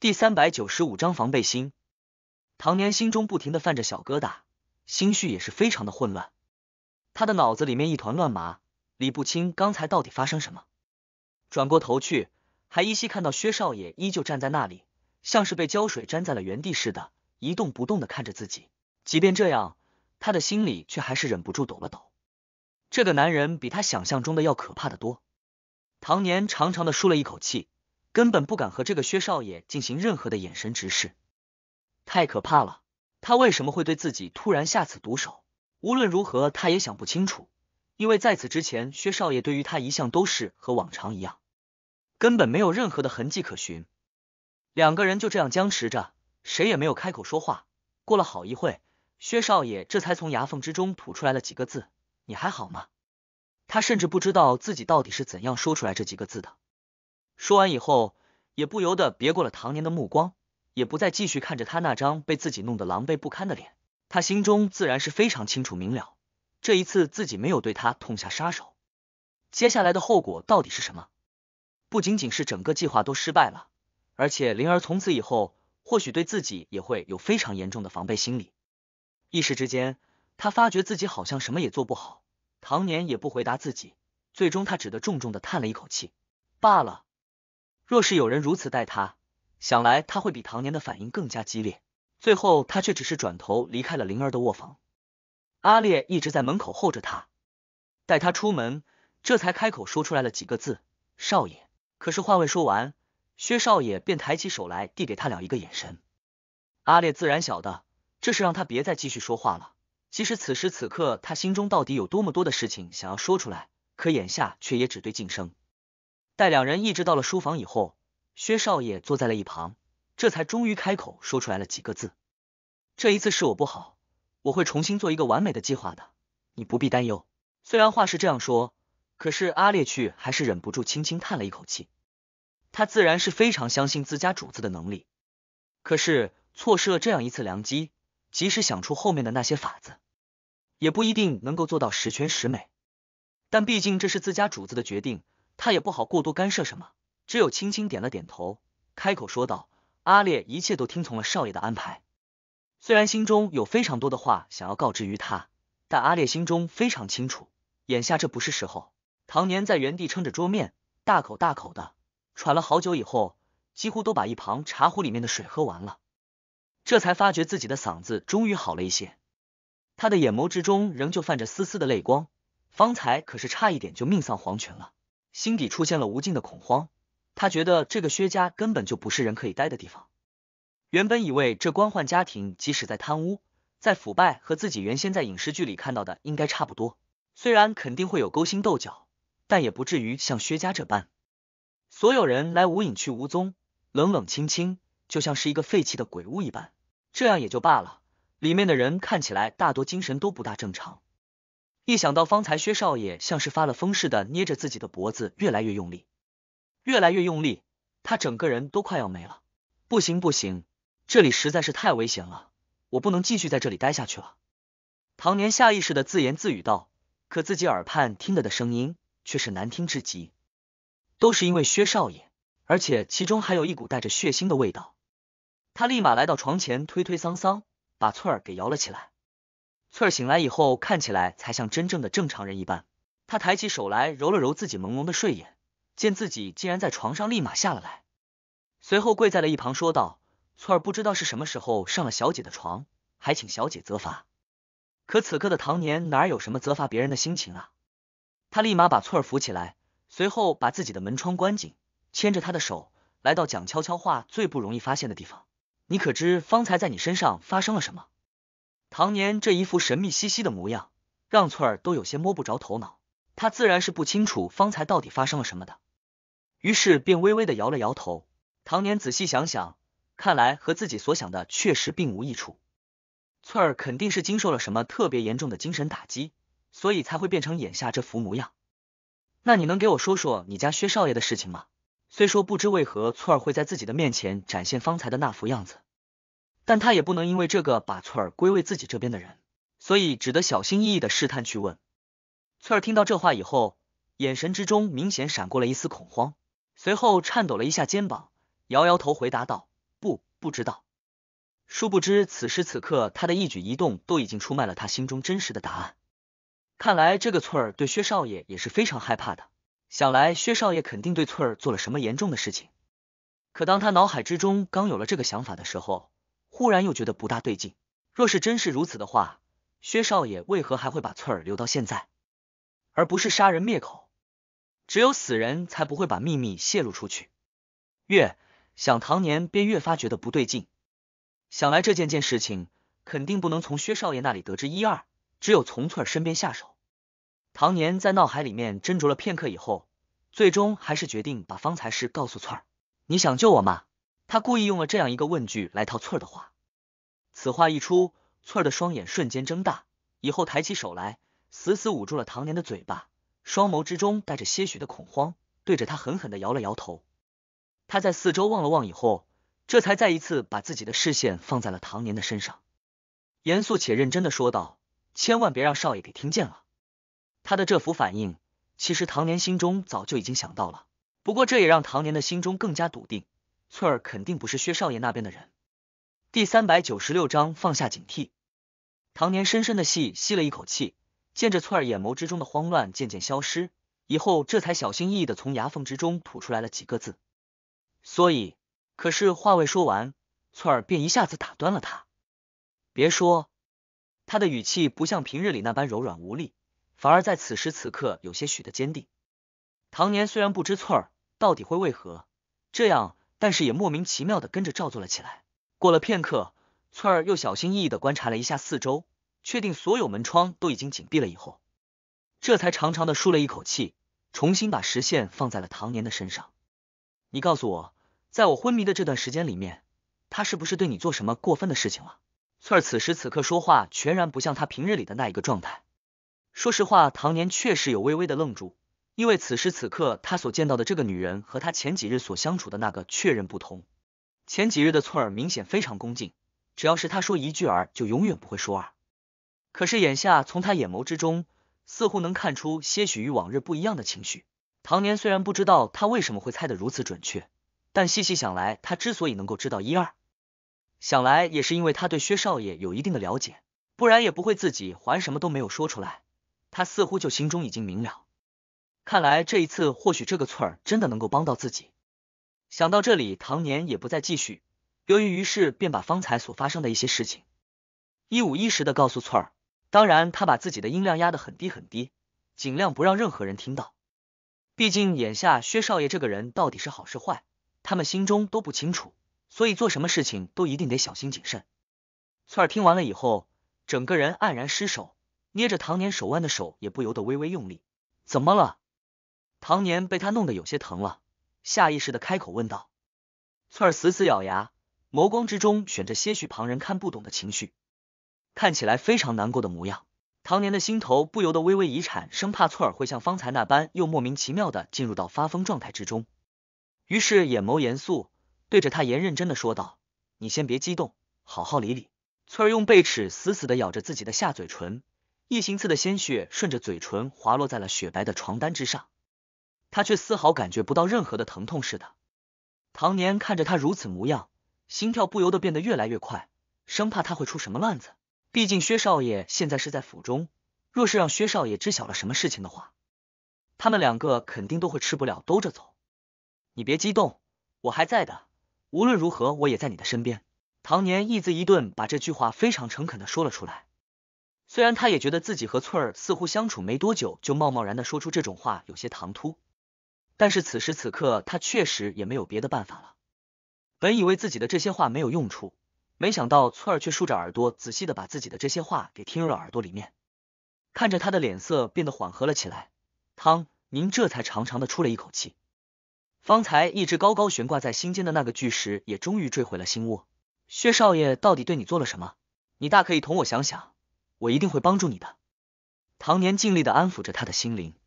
第三百九十五章防备心。唐年心中不停的泛着小疙瘩，心绪也是非常的混乱。他的脑子里面一团乱麻，理不清刚才到底发生什么。转过头去，还依稀看到薛少爷依旧站在那里，像是被胶水粘在了原地似的，一动不动的看着自己。即便这样，他的心里却还是忍不住抖了抖。这个男人比他想象中的要可怕的多。唐年长长的舒了一口气。根本不敢和这个薛少爷进行任何的眼神直视，太可怕了！他为什么会对自己突然下此毒手？无论如何，他也想不清楚。因为在此之前，薛少爷对于他一向都是和往常一样，根本没有任何的痕迹可寻。两个人就这样僵持着，谁也没有开口说话。过了好一会，薛少爷这才从牙缝之中吐出来了几个字：“你还好吗？”他甚至不知道自己到底是怎样说出来这几个字的。说完以后，也不由得别过了唐年的目光，也不再继续看着他那张被自己弄得狼狈不堪的脸。他心中自然是非常清楚明了，这一次自己没有对他痛下杀手，接下来的后果到底是什么？不仅仅是整个计划都失败了，而且灵儿从此以后或许对自己也会有非常严重的防备心理。一时之间，他发觉自己好像什么也做不好。唐年也不回答自己，最终他只得重重的叹了一口气，罢了。若是有人如此待他，想来他会比唐年的反应更加激烈。最后，他却只是转头离开了灵儿的卧房。阿烈一直在门口候着他，待他出门，这才开口说出来了几个字：“少爷。”可是话未说完，薛少爷便抬起手来递给他了一个眼神。阿烈自然晓得，这是让他别再继续说话了。即使此时此刻，他心中到底有多么多的事情想要说出来，可眼下却也只对晋升。待两人一直到了书房以后，薛少爷坐在了一旁，这才终于开口说出来了几个字：“这一次是我不好，我会重新做一个完美的计划的，你不必担忧。”虽然话是这样说，可是阿烈却还是忍不住轻轻叹了一口气。他自然是非常相信自家主子的能力，可是错失了这样一次良机，即使想出后面的那些法子，也不一定能够做到十全十美。但毕竟这是自家主子的决定。他也不好过多干涉什么，只有轻轻点了点头，开口说道：“阿烈，一切都听从了少爷的安排。虽然心中有非常多的话想要告知于他，但阿烈心中非常清楚，眼下这不是时候。”唐年在原地撑着桌面，大口大口的喘了好久以后，几乎都把一旁茶壶里面的水喝完了，这才发觉自己的嗓子终于好了一些。他的眼眸之中仍旧泛着丝丝的泪光，方才可是差一点就命丧黄泉了。心底出现了无尽的恐慌，他觉得这个薛家根本就不是人可以待的地方。原本以为这官宦家庭即使在贪污、在腐败，和自己原先在影视剧里看到的应该差不多，虽然肯定会有勾心斗角，但也不至于像薛家这般，所有人来无影去无踪，冷冷清清，就像是一个废弃的鬼屋一般。这样也就罢了，里面的人看起来大多精神都不大正常。一想到方才薛少爷像是发了疯似的捏着自己的脖子，越来越用力，越来越用力，他整个人都快要没了。不行不行，这里实在是太危险了，我不能继续在这里待下去了。唐年下意识的自言自语道，可自己耳畔听得的声音却是难听至极，都是因为薛少爷，而且其中还有一股带着血腥的味道。他立马来到床前，推推搡搡，把翠儿给摇了起来。翠儿醒来以后，看起来才像真正的正常人一般。她抬起手来，揉了揉自己朦胧的睡眼，见自己竟然在床上，立马下了来，随后跪在了一旁，说道：“翠儿不知道是什么时候上了小姐的床，还请小姐责罚。”可此刻的唐年哪有什么责罚别人的心情啊？他立马把翠儿扶起来，随后把自己的门窗关紧，牵着她的手，来到讲悄悄话最不容易发现的地方。你可知方才在你身上发生了什么？唐年这一副神秘兮兮的模样，让翠儿都有些摸不着头脑。他自然是不清楚方才到底发生了什么的，于是便微微的摇了摇头。唐年仔细想想，看来和自己所想的确实并无益处。翠儿肯定是经受了什么特别严重的精神打击，所以才会变成眼下这副模样。那你能给我说说你家薛少爷的事情吗？虽说不知为何翠儿会在自己的面前展现方才的那副样子。但他也不能因为这个把翠儿归为自己这边的人，所以只得小心翼翼的试探去问。翠儿听到这话以后，眼神之中明显闪过了一丝恐慌，随后颤抖了一下肩膀，摇摇头回答道：“不，不知道。”殊不知此时此刻，他的一举一动都已经出卖了他心中真实的答案。看来这个翠儿对薛少爷也是非常害怕的，想来薛少爷肯定对翠儿做了什么严重的事情。可当他脑海之中刚有了这个想法的时候，忽然又觉得不大对劲，若是真是如此的话，薛少爷为何还会把翠儿留到现在，而不是杀人灭口？只有死人才不会把秘密泄露出去。越想唐年，便越发觉得不对劲。想来这件件事情肯定不能从薛少爷那里得知一二，只有从翠儿身边下手。唐年在脑海里面斟酌了片刻以后，最终还是决定把方才事告诉翠儿。你想救我吗？他故意用了这样一个问句来套翠儿的话，此话一出，翠儿的双眼瞬间睁大，以后抬起手来，死死捂住了唐年的嘴巴，双眸之中带着些许的恐慌，对着他狠狠的摇了摇头。他在四周望了望以后，这才再一次把自己的视线放在了唐年的身上，严肃且认真的说道：“千万别让少爷给听见了。”他的这副反应，其实唐年心中早就已经想到了，不过这也让唐年的心中更加笃定。翠儿肯定不是薛少爷那边的人。第三百九十六章放下警惕。唐年深深的吸吸了一口气，见着翠儿眼眸之中的慌乱渐渐消失以后，这才小心翼翼的从牙缝之中吐出来了几个字。所以，可是话未说完，翠儿便一下子打断了他。别说，他的语气不像平日里那般柔软无力，反而在此时此刻有些许的坚定。唐年虽然不知翠儿到底会为何这样。但是也莫名其妙的跟着照做了起来。过了片刻，翠儿又小心翼翼的观察了一下四周，确定所有门窗都已经紧闭了以后，这才长长的舒了一口气，重新把视线放在了唐年的身上。你告诉我，在我昏迷的这段时间里面，他是不是对你做什么过分的事情了？翠儿此时此刻说话全然不像他平日里的那一个状态。说实话，唐年确实有微微的愣住。因为此时此刻，他所见到的这个女人和他前几日所相处的那个确认不同。前几日的翠儿明显非常恭敬，只要是他说一句儿，就永远不会说二。可是眼下，从他眼眸之中似乎能看出些许与往日不一样的情绪。唐年虽然不知道他为什么会猜得如此准确，但细细想来，他之所以能够知道一二，想来也是因为他对薛少爷有一定的了解，不然也不会自己还什么都没有说出来。他似乎就心中已经明了。看来这一次，或许这个翠儿真的能够帮到自己。想到这里，唐年也不再继续，由于于是便把方才所发生的一些事情一五一十的告诉翠儿，当然他把自己的音量压得很低很低，尽量不让任何人听到。毕竟眼下薛少爷这个人到底是好是坏，他们心中都不清楚，所以做什么事情都一定得小心谨慎。翠儿听完了以后，整个人黯然失守，捏着唐年手腕的手也不由得微微用力。怎么了？唐年被他弄得有些疼了，下意识的开口问道：“翠儿死死咬牙，眸光之中选着些许旁人看不懂的情绪，看起来非常难过的模样。”唐年的心头不由得微微一颤，生怕翠儿会像方才那般又莫名其妙的进入到发疯状态之中，于是眼眸严肃，对着他严认真的说道：“你先别激动，好好理理。”翠儿用贝齿死死的咬着自己的下嘴唇，一行刺的鲜血顺着嘴唇滑落在了雪白的床单之上。他却丝毫感觉不到任何的疼痛似的。唐年看着他如此模样，心跳不由得变得越来越快，生怕他会出什么乱子。毕竟薛少爷现在是在府中，若是让薛少爷知晓了什么事情的话，他们两个肯定都会吃不了兜着走。你别激动，我还在的。无论如何，我也在你的身边。唐年一字一顿把这句话非常诚恳的说了出来。虽然他也觉得自己和翠儿似乎相处没多久，就贸贸然的说出这种话有些唐突。但是此时此刻，他确实也没有别的办法了。本以为自己的这些话没有用处，没想到翠儿却竖着耳朵，仔细的把自己的这些话给听入了耳朵里面。看着他的脸色变得缓和了起来，汤，您这才长长的出了一口气。方才一直高高悬挂在心间的那个巨石，也终于坠毁了心窝。薛少爷到底对你做了什么？你大可以同我想想，我一定会帮助你的。唐年尽力的安抚着他的心灵。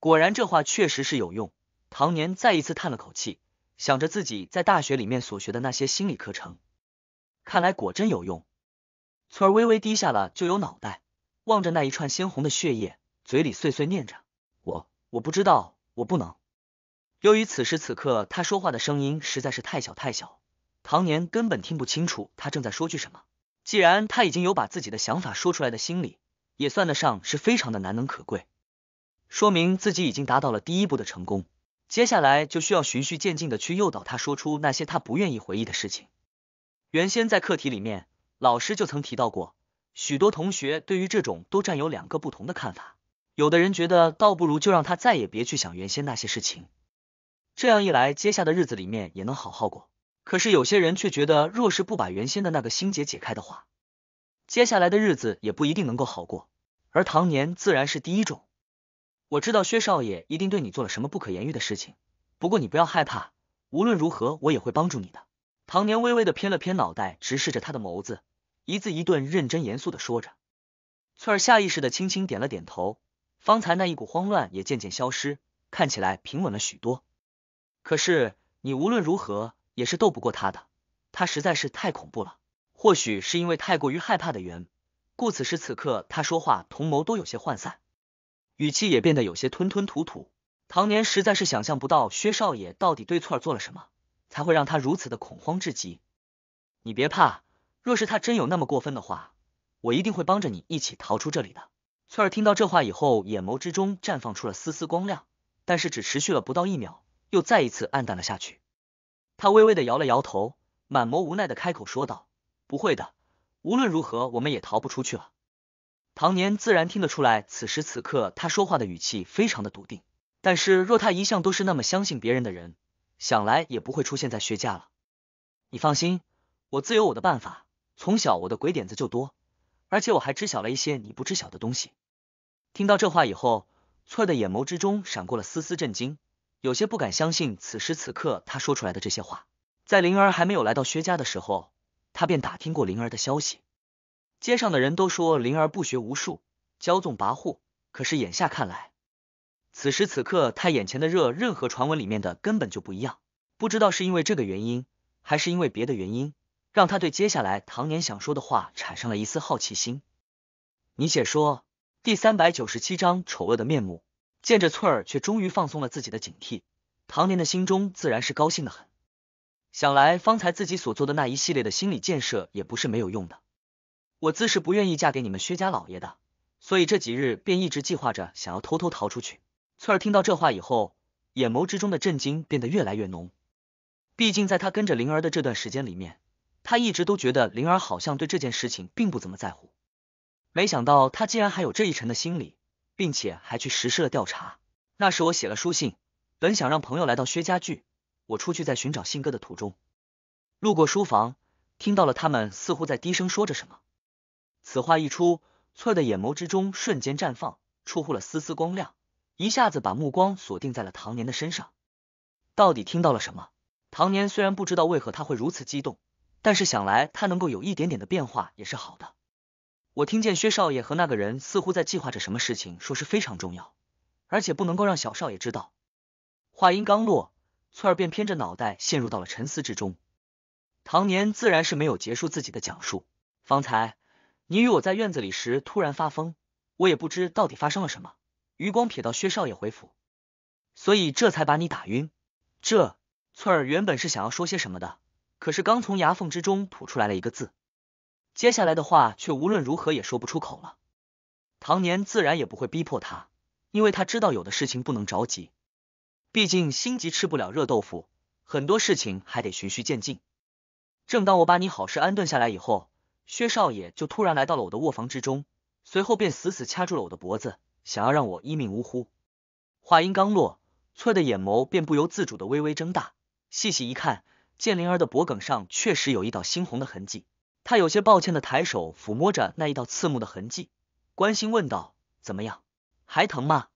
果然，这话确实是有用。唐年再一次叹了口气，想着自己在大学里面所学的那些心理课程，看来果真有用。翠儿微微低下了就有脑袋，望着那一串鲜红的血液，嘴里碎碎念着：“我我不知道，我不能。”由于此时此刻他说话的声音实在是太小太小，唐年根本听不清楚他正在说句什么。既然他已经有把自己的想法说出来的心理，也算得上是非常的难能可贵。说明自己已经达到了第一步的成功，接下来就需要循序渐进的去诱导他说出那些他不愿意回忆的事情。原先在课题里面，老师就曾提到过，许多同学对于这种都占有两个不同的看法。有的人觉得倒不如就让他再也别去想原先那些事情，这样一来，接下的日子里面也能好好过。可是有些人却觉得，若是不把原先的那个心结解开的话，接下来的日子也不一定能够好过。而唐年自然是第一种。我知道薛少爷一定对你做了什么不可言喻的事情，不过你不要害怕，无论如何我也会帮助你的。唐年微微的偏了偏脑袋，直视着他的眸子，一字一顿，认真严肃的说着。翠儿下意识的轻轻点了点头，方才那一股慌乱也渐渐消失，看起来平稳了许多。可是你无论如何也是斗不过他的，他实在是太恐怖了。或许是因为太过于害怕的缘故，此时此刻他说话同谋都有些涣散。语气也变得有些吞吞吐吐，唐年实在是想象不到薛少爷到底对翠儿做了什么，才会让他如此的恐慌至极。你别怕，若是他真有那么过分的话，我一定会帮着你一起逃出这里的。翠儿听到这话以后，眼眸之中绽放出了丝丝光亮，但是只持续了不到一秒，又再一次暗淡了下去。他微微的摇了摇头，满眸无奈的开口说道：“不会的，无论如何，我们也逃不出去了。”唐年自然听得出来，此时此刻他说话的语气非常的笃定。但是若他一向都是那么相信别人的人，想来也不会出现在薛家了。你放心，我自有我的办法。从小我的鬼点子就多，而且我还知晓了一些你不知晓的东西。听到这话以后，翠儿的眼眸之中闪过了丝丝震惊，有些不敢相信此时此刻他说出来的这些话。在灵儿还没有来到薛家的时候，他便打听过灵儿的消息。街上的人都说灵儿不学无术，骄纵跋扈。可是眼下看来，此时此刻他眼前的热，任何传闻里面的根本就不一样。不知道是因为这个原因，还是因为别的原因，让他对接下来唐年想说的话产生了一丝好奇心。你且说。第三百九十七章丑恶的面目。见着翠儿，却终于放松了自己的警惕，唐年的心中自然是高兴的很。想来方才自己所做的那一系列的心理建设，也不是没有用的。我自是不愿意嫁给你们薛家老爷的，所以这几日便一直计划着，想要偷偷逃出去。翠儿听到这话以后，眼眸之中的震惊变得越来越浓。毕竟在她跟着灵儿的这段时间里面，她一直都觉得灵儿好像对这件事情并不怎么在乎。没想到她竟然还有这一层的心理，并且还去实施了调查。那时我写了书信，本想让朋友来到薛家聚，我出去在寻找信鸽的途中，路过书房，听到了他们似乎在低声说着什么。此话一出，翠儿的眼眸之中瞬间绽放出乎了丝丝光亮，一下子把目光锁定在了唐年的身上。到底听到了什么？唐年虽然不知道为何他会如此激动，但是想来他能够有一点点的变化也是好的。我听见薛少爷和那个人似乎在计划着什么事情，说是非常重要，而且不能够让小少爷知道。话音刚落，翠儿便偏着脑袋陷入到了沉思之中。唐年自然是没有结束自己的讲述，方才。你与我在院子里时突然发疯，我也不知到底发生了什么。余光瞥到薛少爷回府，所以这才把你打晕。这翠儿原本是想要说些什么的，可是刚从牙缝之中吐出来了一个字，接下来的话却无论如何也说不出口了。唐年自然也不会逼迫他，因为他知道有的事情不能着急，毕竟心急吃不了热豆腐，很多事情还得循序渐进。正当我把你好事安顿下来以后。薛少爷就突然来到了我的卧房之中，随后便死死掐住了我的脖子，想要让我一命呜呼。话音刚落，翠的眼眸便不由自主的微微睁大，细细一看，见灵儿的脖颈上确实有一道猩红的痕迹。他有些抱歉的抬手抚摸着那一道刺目的痕迹，关心问道：“怎么样，还疼吗？”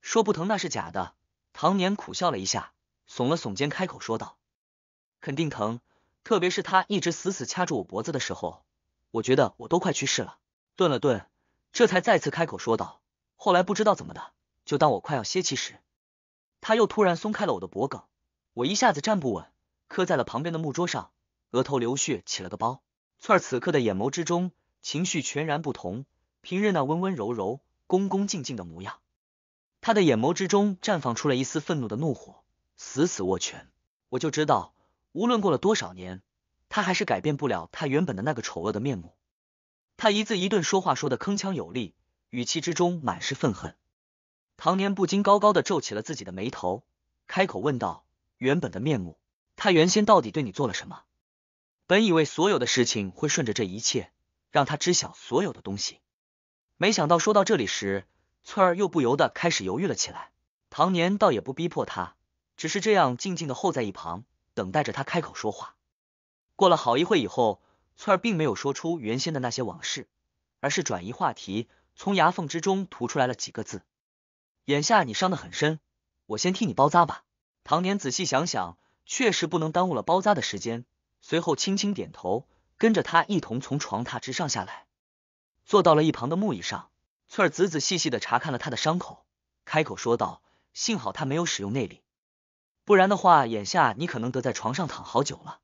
说不疼那是假的。唐年苦笑了一下，耸了耸肩，开口说道：“肯定疼，特别是他一直死死掐住我脖子的时候。”我觉得我都快去世了。顿了顿，这才再次开口说道：“后来不知道怎么的，就当我快要歇气时，他又突然松开了我的脖颈，我一下子站不稳，磕在了旁边的木桌上，额头流血起了个包。”翠儿此刻的眼眸之中情绪全然不同，平日那温温柔柔、恭恭敬敬的模样，他的眼眸之中绽放出了一丝愤怒的怒火，死死握拳。我就知道，无论过了多少年。他还是改变不了他原本的那个丑恶的面目。他一字一顿说话说的铿锵有力，语气之中满是愤恨。唐年不禁高高的皱起了自己的眉头，开口问道：“原本的面目，他原先到底对你做了什么？”本以为所有的事情会顺着这一切，让他知晓所有的东西，没想到说到这里时，翠儿又不由得开始犹豫了起来。唐年倒也不逼迫他，只是这样静静的候在一旁，等待着他开口说话。过了好一会以后，翠儿并没有说出原先的那些往事，而是转移话题，从牙缝之中吐出来了几个字：“眼下你伤得很深，我先替你包扎吧。”唐年仔细想想，确实不能耽误了包扎的时间，随后轻轻点头，跟着他一同从床榻之上下来，坐到了一旁的木椅上。翠儿仔仔细细的查看了他的伤口，开口说道：“幸好他没有使用内力，不然的话，眼下你可能得在床上躺好久了。”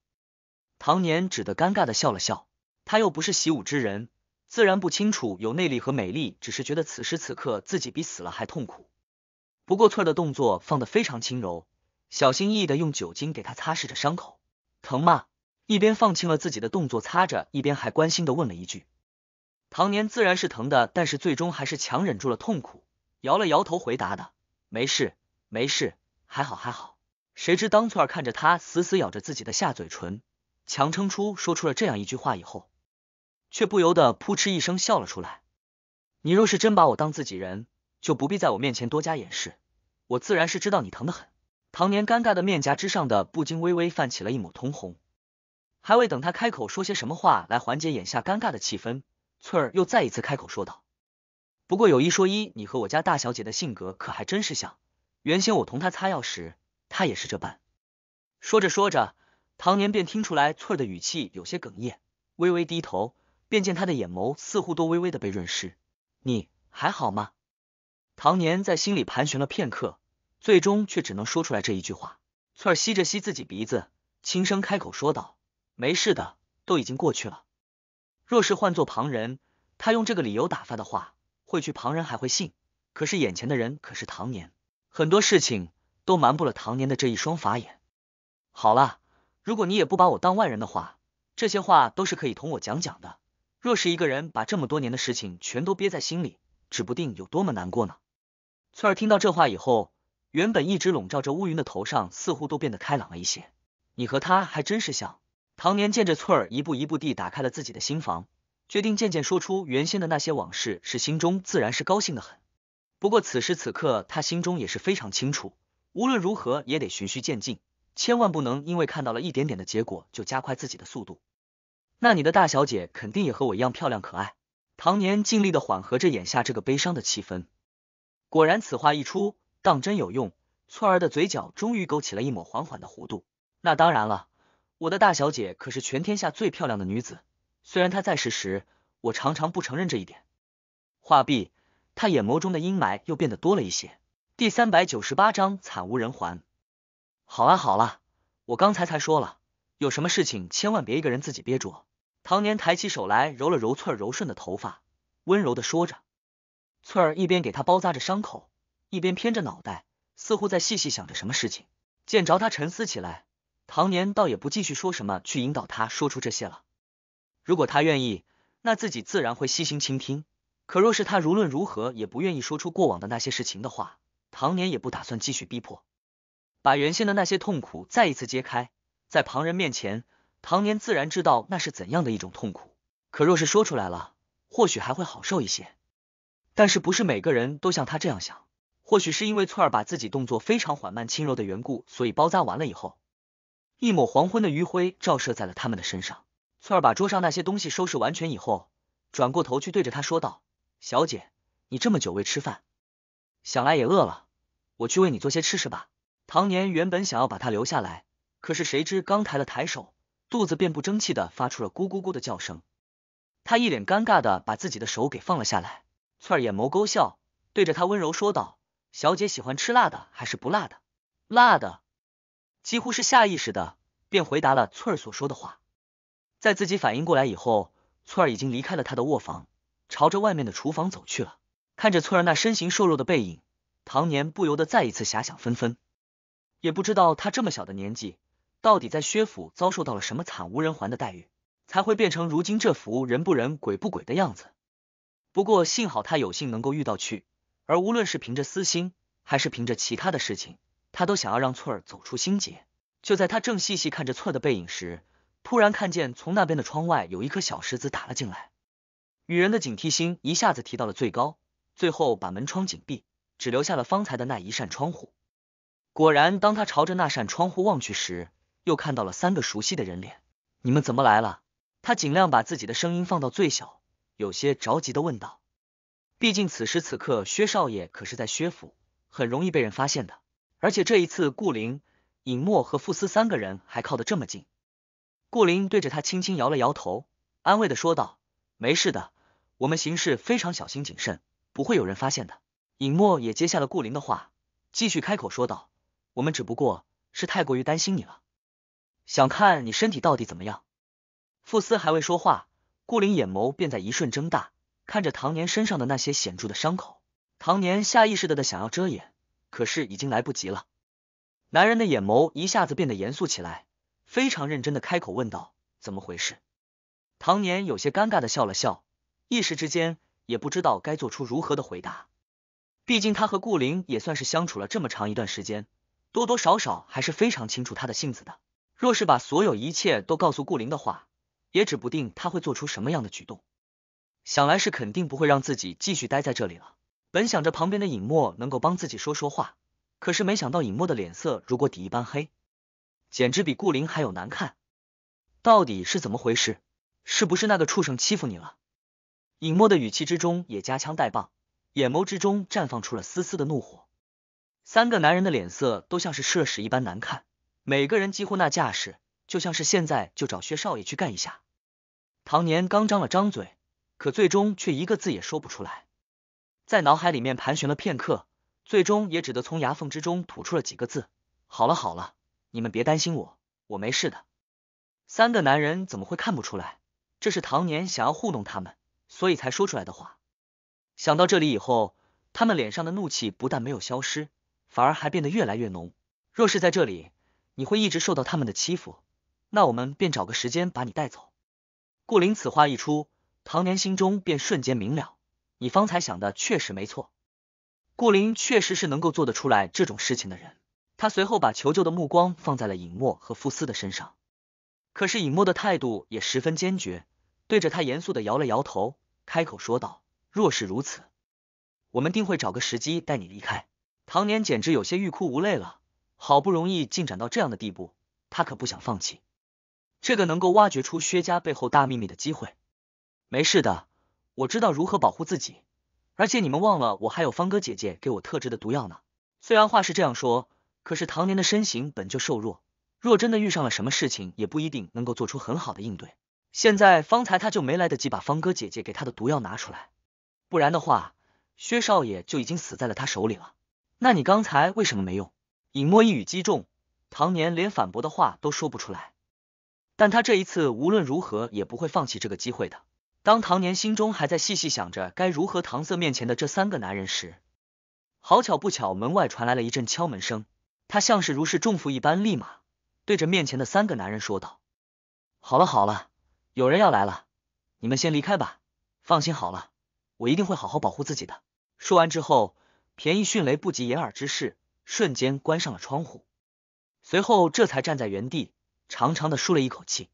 唐年只得尴尬的笑了笑，他又不是习武之人，自然不清楚有内力和美丽，只是觉得此时此刻自己比死了还痛苦。不过翠儿的动作放得非常轻柔，小心翼翼的用酒精给他擦拭着伤口，疼吗？一边放轻了自己的动作擦着，一边还关心的问了一句。唐年自然是疼的，但是最终还是强忍住了痛苦，摇了摇头回答的没事没事，还好还好。谁知当翠儿看着他死死咬着自己的下嘴唇。强撑出说出了这样一句话以后，却不由得扑哧一声笑了出来。你若是真把我当自己人，就不必在我面前多加掩饰。我自然是知道你疼得很。唐年尴尬的面颊之上的不禁微微泛起了一抹通红。还未等他开口说些什么话来缓解眼下尴尬的气氛，翠儿又再一次开口说道：“不过有一说一，你和我家大小姐的性格可还真是像。原先我同她擦药时，她也是这般。”说着说着。唐年便听出来翠儿的语气有些哽咽，微微低头，便见他的眼眸似乎都微微的被润湿。你还好吗？唐年在心里盘旋了片刻，最终却只能说出来这一句话。翠儿吸着吸自己鼻子，轻声开口说道：“没事的，都已经过去了。”若是换做旁人，他用这个理由打发的话，会去旁人还会信。可是眼前的人可是唐年，很多事情都瞒不了唐年的这一双法眼。好了。如果你也不把我当外人的话，这些话都是可以同我讲讲的。若是一个人把这么多年的事情全都憋在心里，指不定有多么难过呢。翠儿听到这话以后，原本一直笼罩着乌云的头上似乎都变得开朗了一些。你和她还真是像。唐年见着翠儿一步一步地打开了自己的心房，决定渐渐说出原先的那些往事，是心中自然是高兴的很。不过此时此刻，他心中也是非常清楚，无论如何也得循序渐进。千万不能因为看到了一点点的结果就加快自己的速度。那你的大小姐肯定也和我一样漂亮可爱。唐年尽力的缓和着眼下这个悲伤的气氛。果然，此话一出，当真有用。翠儿的嘴角终于勾起了一抹缓缓的弧度。那当然了，我的大小姐可是全天下最漂亮的女子。虽然她在世时，我常常不承认这一点。画毕，他眼眸中的阴霾又变得多了一些。第三百九十八章，惨无人寰。好啦好啦，我刚才才说了，有什么事情千万别一个人自己憋着。唐年抬起手来揉了揉翠儿柔顺的头发，温柔的说着。翠儿一边给他包扎着伤口，一边偏着脑袋，似乎在细细想着什么事情。见着他沉思起来，唐年倒也不继续说什么去引导他说出这些了。如果他愿意，那自己自然会细心倾听；可若是他无论如何也不愿意说出过往的那些事情的话，唐年也不打算继续逼迫。把原先的那些痛苦再一次揭开，在旁人面前，唐年自然知道那是怎样的一种痛苦。可若是说出来了，或许还会好受一些。但是不是每个人都像他这样想？或许是因为翠儿把自己动作非常缓慢、轻柔的缘故，所以包扎完了以后，一抹黄昏的余晖照射在了他们的身上。翠儿把桌上那些东西收拾完全以后，转过头去对着他说道：“小姐，你这么久未吃饭，想来也饿了，我去为你做些吃食吧。”唐年原本想要把他留下来，可是谁知刚抬了抬手，肚子便不争气的发出了咕咕咕的叫声。他一脸尴尬的把自己的手给放了下来。翠儿眼眸勾笑，对着他温柔说道：“小姐喜欢吃辣的还是不辣的？”辣的，几乎是下意识的便回答了翠儿所说的话。在自己反应过来以后，翠儿已经离开了他的卧房，朝着外面的厨房走去了。看着翠儿那身形瘦弱的背影，唐年不由得再一次遐想纷纷。也不知道他这么小的年纪，到底在薛府遭受到了什么惨无人寰的待遇，才会变成如今这副人不人鬼不鬼的样子。不过幸好他有幸能够遇到去，而无论是凭着私心，还是凭着其他的事情，他都想要让翠儿走出心结。就在他正细细看着翠儿的背影时，突然看见从那边的窗外有一颗小石子打了进来，雨人的警惕心一下子提到了最高，最后把门窗紧闭，只留下了方才的那一扇窗户。果然，当他朝着那扇窗户望去时，又看到了三个熟悉的人脸。你们怎么来了？他尽量把自己的声音放到最小，有些着急的问道。毕竟此时此刻，薛少爷可是在薛府，很容易被人发现的。而且这一次，顾林、尹墨和傅斯三个人还靠得这么近。顾林对着他轻轻摇了摇头，安慰的说道：“没事的，我们行事非常小心谨慎，不会有人发现的。”尹墨也接下了顾林的话，继续开口说道。我们只不过是太过于担心你了，想看你身体到底怎么样。傅斯还未说话，顾林眼眸便在一瞬睁大，看着唐年身上的那些显著的伤口。唐年下意识的的想要遮掩，可是已经来不及了。男人的眼眸一下子变得严肃起来，非常认真的开口问道：“怎么回事？”唐年有些尴尬的笑了笑，一时之间也不知道该做出如何的回答。毕竟他和顾林也算是相处了这么长一段时间。多多少少还是非常清楚他的性子的。若是把所有一切都告诉顾灵的话，也指不定他会做出什么样的举动。想来是肯定不会让自己继续待在这里了。本想着旁边的尹墨能够帮自己说说话，可是没想到尹墨的脸色如果底一般黑，简直比顾灵还要难看。到底是怎么回事？是不是那个畜生欺负你了？尹墨的语气之中也夹枪带棒，眼眸之中绽放出了丝丝的怒火。三个男人的脸色都像是吃了屎一般难看，每个人几乎那架势就像是现在就找薛少爷去干一下。唐年刚张了张嘴，可最终却一个字也说不出来，在脑海里面盘旋了片刻，最终也只得从牙缝之中吐出了几个字：“好了好了，你们别担心我，我没事的。”三个男人怎么会看不出来，这是唐年想要糊弄他们，所以才说出来的话。想到这里以后，他们脸上的怒气不但没有消失。反而还变得越来越浓。若是在这里，你会一直受到他们的欺负，那我们便找个时间把你带走。顾林此话一出，唐年心中便瞬间明了，你方才想的确实没错。顾林确实是能够做得出来这种事情的人。他随后把求救的目光放在了尹墨和傅斯的身上，可是尹墨的态度也十分坚决，对着他严肃的摇了摇头，开口说道：“若是如此，我们定会找个时机带你离开。”唐年简直有些欲哭无泪了，好不容易进展到这样的地步，他可不想放弃这个能够挖掘出薛家背后大秘密的机会。没事的，我知道如何保护自己，而且你们忘了，我还有方哥姐姐给我特制的毒药呢。虽然话是这样说，可是唐年的身形本就瘦弱，若真的遇上了什么事情，也不一定能够做出很好的应对。现在方才他就没来得及把方哥姐姐给他的毒药拿出来，不然的话，薛少爷就已经死在了他手里了。那你刚才为什么没用？尹墨一语击中唐年，连反驳的话都说不出来。但他这一次无论如何也不会放弃这个机会的。当唐年心中还在细细想着该如何搪塞面前的这三个男人时，好巧不巧，门外传来了一阵敲门声。他像是如释重负一般，立马对着面前的三个男人说道：“好了好了，有人要来了，你们先离开吧。放心好了，我一定会好好保护自己的。”说完之后。便宜迅雷不及掩耳之势，瞬间关上了窗户，随后这才站在原地，长长的舒了一口气。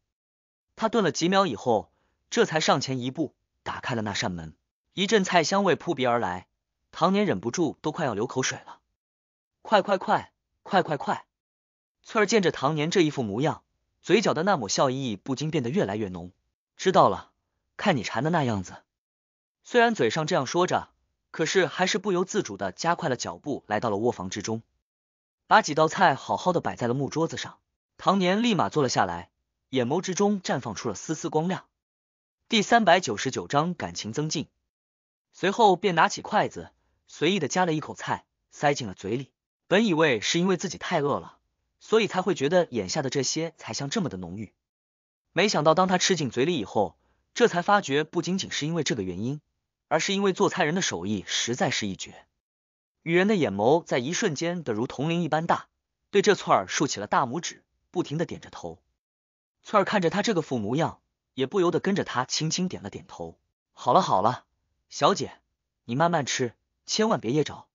他顿了几秒以后，这才上前一步，打开了那扇门。一阵菜香味扑鼻而来，唐年忍不住都快要流口水了。快快快快快快！翠儿见着唐年这一副模样，嘴角的那抹笑意不禁变得越来越浓。知道了，看你馋的那样子。虽然嘴上这样说着。可是还是不由自主的加快了脚步，来到了卧房之中，把几道菜好好的摆在了木桌子上。唐年立马坐了下来，眼眸之中绽放出了丝丝光亮。第三百九十九章感情增进。随后便拿起筷子，随意的夹了一口菜，塞进了嘴里。本以为是因为自己太饿了，所以才会觉得眼下的这些才香这么的浓郁，没想到当他吃进嘴里以后，这才发觉不仅仅是因为这个原因。而是因为做菜人的手艺实在是一绝。雨人的眼眸在一瞬间的如铜铃一般大，对这翠儿竖起了大拇指，不停的点着头。翠儿看着他这个副模样，也不由得跟着他轻轻点了点头。好了好了，小姐，你慢慢吃，千万别噎着。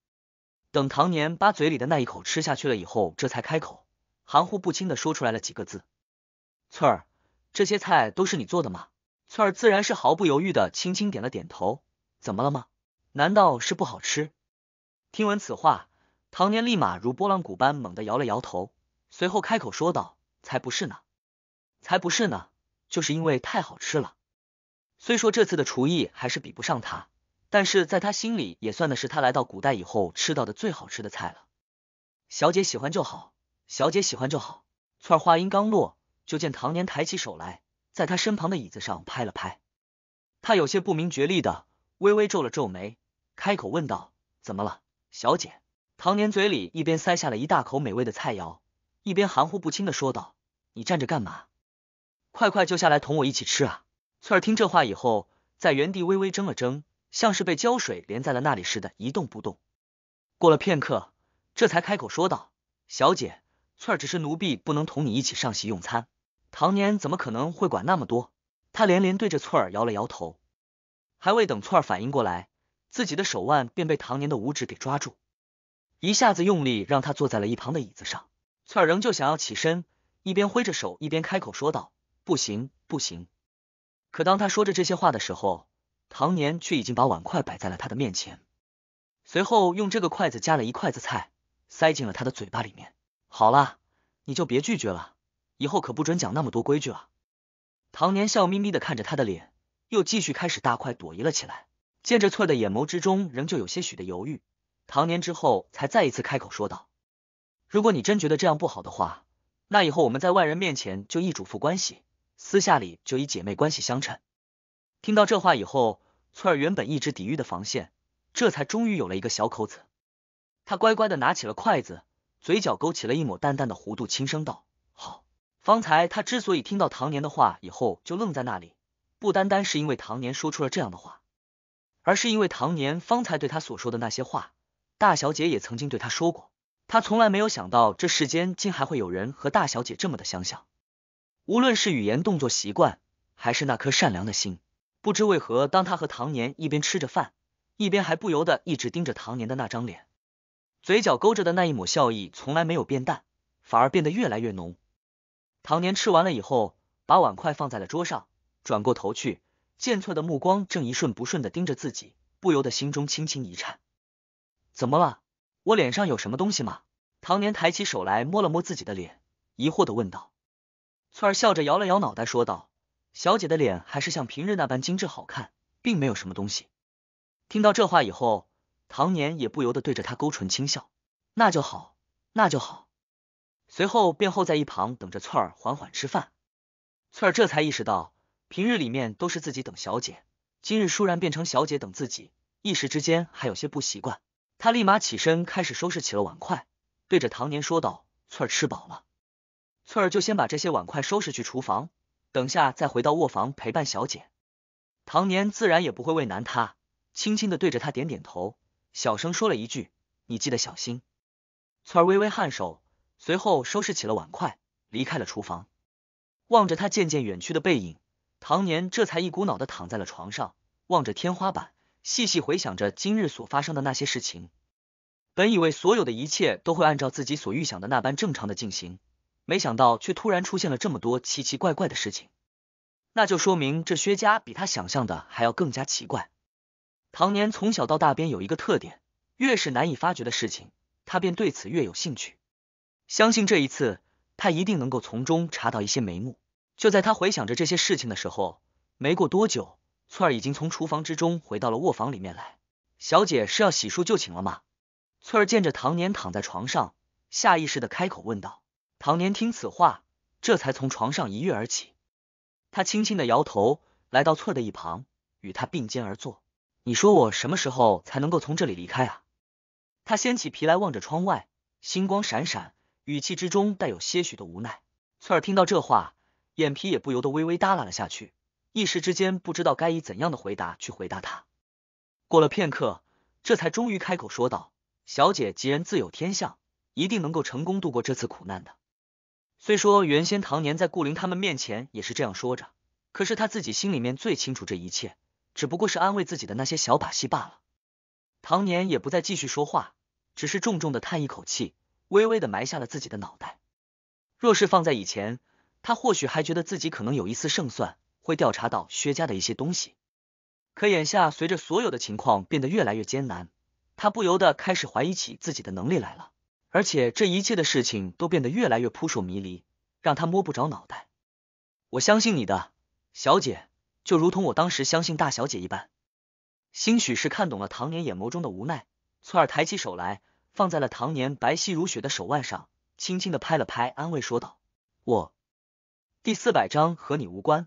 等唐年把嘴里的那一口吃下去了以后，这才开口，含糊不清的说出来了几个字：“翠儿，这些菜都是你做的吗？”翠儿自然是毫不犹豫的轻轻点了点头。怎么了吗？难道是不好吃？听闻此话，唐年立马如拨浪鼓般猛地摇了摇头，随后开口说道：“才不是呢，才不是呢，就是因为太好吃了。虽说这次的厨艺还是比不上他，但是在他心里也算的是他来到古代以后吃到的最好吃的菜了。小姐喜欢就好，小姐喜欢就好。”翠儿话音刚落，就见唐年抬起手来，在他身旁的椅子上拍了拍，他有些不明觉厉的。微微皱了皱眉，开口问道：“怎么了，小姐？”唐年嘴里一边塞下了一大口美味的菜肴，一边含糊不清的说道：“你站着干嘛？快快就下来同我一起吃啊！”翠儿听这话以后，在原地微微怔了怔，像是被胶水粘在了那里似的，一动不动。过了片刻，这才开口说道：“小姐，翠儿只是奴婢不能同你一起上席用餐。”唐年怎么可能会管那么多？他连连对着翠儿摇了摇头。还未等翠儿反应过来，自己的手腕便被唐年的五指给抓住，一下子用力让他坐在了一旁的椅子上。翠儿仍旧想要起身，一边挥着手，一边开口说道：“不行，不行。”可当他说着这些话的时候，唐年却已经把碗筷摆在了他的面前，随后用这个筷子夹了一筷子菜，塞进了他的嘴巴里面。好啦，你就别拒绝了，以后可不准讲那么多规矩了。唐年笑眯眯的看着他的脸。又继续开始大快朵颐了起来。见着翠的眼眸之中仍旧有些许的犹豫，唐年之后才再一次开口说道：“如果你真觉得这样不好的话，那以后我们在外人面前就以主仆关系，私下里就以姐妹关系相称。”听到这话以后，翠儿原本一直抵御的防线，这才终于有了一个小口子。她乖乖的拿起了筷子，嘴角勾起了一抹淡淡的弧度，轻声道：“好。”方才她之所以听到唐年的话以后就愣在那里。不单单是因为唐年说出了这样的话，而是因为唐年方才对他所说的那些话，大小姐也曾经对他说过。他从来没有想到，这世间竟还会有人和大小姐这么的相像。无论是语言、动作、习惯，还是那颗善良的心，不知为何，当他和唐年一边吃着饭，一边还不由得一直盯着唐年的那张脸，嘴角勾着的那一抹笑意，从来没有变淡，反而变得越来越浓。唐年吃完了以后，把碗筷放在了桌上。转过头去，见翠的目光正一瞬不瞬的盯着自己，不由得心中轻轻一颤。怎么了？我脸上有什么东西吗？唐年抬起手来摸了摸自己的脸，疑惑的问道。翠儿笑着摇了摇脑袋，说道：“小姐的脸还是像平日那般精致好看，并没有什么东西。”听到这话以后，唐年也不由得对着他勾唇轻笑：“那就好，那就好。”随后便候在一旁等着翠儿缓缓吃饭。翠儿这才意识到。平日里面都是自己等小姐，今日倏然变成小姐等自己，一时之间还有些不习惯。他立马起身，开始收拾起了碗筷，对着唐年说道：“翠儿吃饱了，翠儿就先把这些碗筷收拾去厨房，等下再回到卧房陪伴小姐。”唐年自然也不会为难他，轻轻的对着他点点头，小声说了一句：“你记得小心。”翠儿微微颔首，随后收拾起了碗筷，离开了厨房，望着他渐渐远去的背影。唐年这才一股脑的躺在了床上，望着天花板，细细回想着今日所发生的那些事情。本以为所有的一切都会按照自己所预想的那般正常的进行，没想到却突然出现了这么多奇奇怪怪的事情。那就说明这薛家比他想象的还要更加奇怪。唐年从小到大便有一个特点，越是难以发觉的事情，他便对此越有兴趣。相信这一次，他一定能够从中查到一些眉目。就在他回想着这些事情的时候，没过多久，翠儿已经从厨房之中回到了卧房里面来。小姐是要洗漱就寝了吗？翠儿见着唐年躺在床上，下意识的开口问道。唐年听此话，这才从床上一跃而起，他轻轻的摇头，来到翠儿的一旁，与她并肩而坐。你说我什么时候才能够从这里离开啊？他掀起皮来望着窗外，星光闪闪，语气之中带有些许的无奈。翠儿听到这话。眼皮也不由得微微耷拉了下去，一时之间不知道该以怎样的回答去回答他。过了片刻，这才终于开口说道：“小姐吉人自有天相，一定能够成功度过这次苦难的。”虽说原先唐年在顾灵他们面前也是这样说着，可是他自己心里面最清楚，这一切只不过是安慰自己的那些小把戏罢了。唐年也不再继续说话，只是重重的叹一口气，微微的埋下了自己的脑袋。若是放在以前，他或许还觉得自己可能有一丝胜算，会调查到薛家的一些东西。可眼下，随着所有的情况变得越来越艰难，他不由得开始怀疑起自己的能力来了。而且，这一切的事情都变得越来越扑朔迷离，让他摸不着脑袋。我相信你的，小姐，就如同我当时相信大小姐一般。兴许是看懂了唐年眼眸中的无奈，翠儿抬起手来，放在了唐年白皙如雪的手腕上，轻轻的拍了拍，安慰说道：“我。”第四百章和你无关。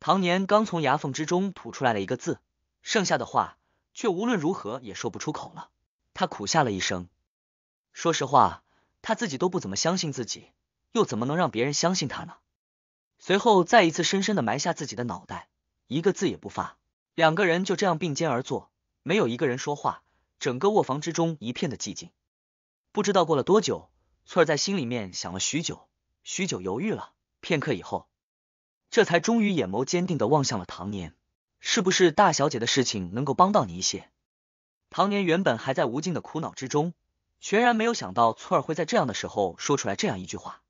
唐年刚从牙缝之中吐出来了一个字，剩下的话却无论如何也说不出口了。他苦笑了一声，说实话，他自己都不怎么相信自己，又怎么能让别人相信他呢？随后，再一次深深的埋下自己的脑袋，一个字也不发。两个人就这样并肩而坐，没有一个人说话，整个卧房之中一片的寂静。不知道过了多久，翠儿在心里面想了许久，许久犹豫了。片刻以后，这才终于眼眸坚定的望向了唐年，是不是大小姐的事情能够帮到你一些？唐年原本还在无尽的苦恼之中，全然没有想到翠儿会在这样的时候说出来这样一句话，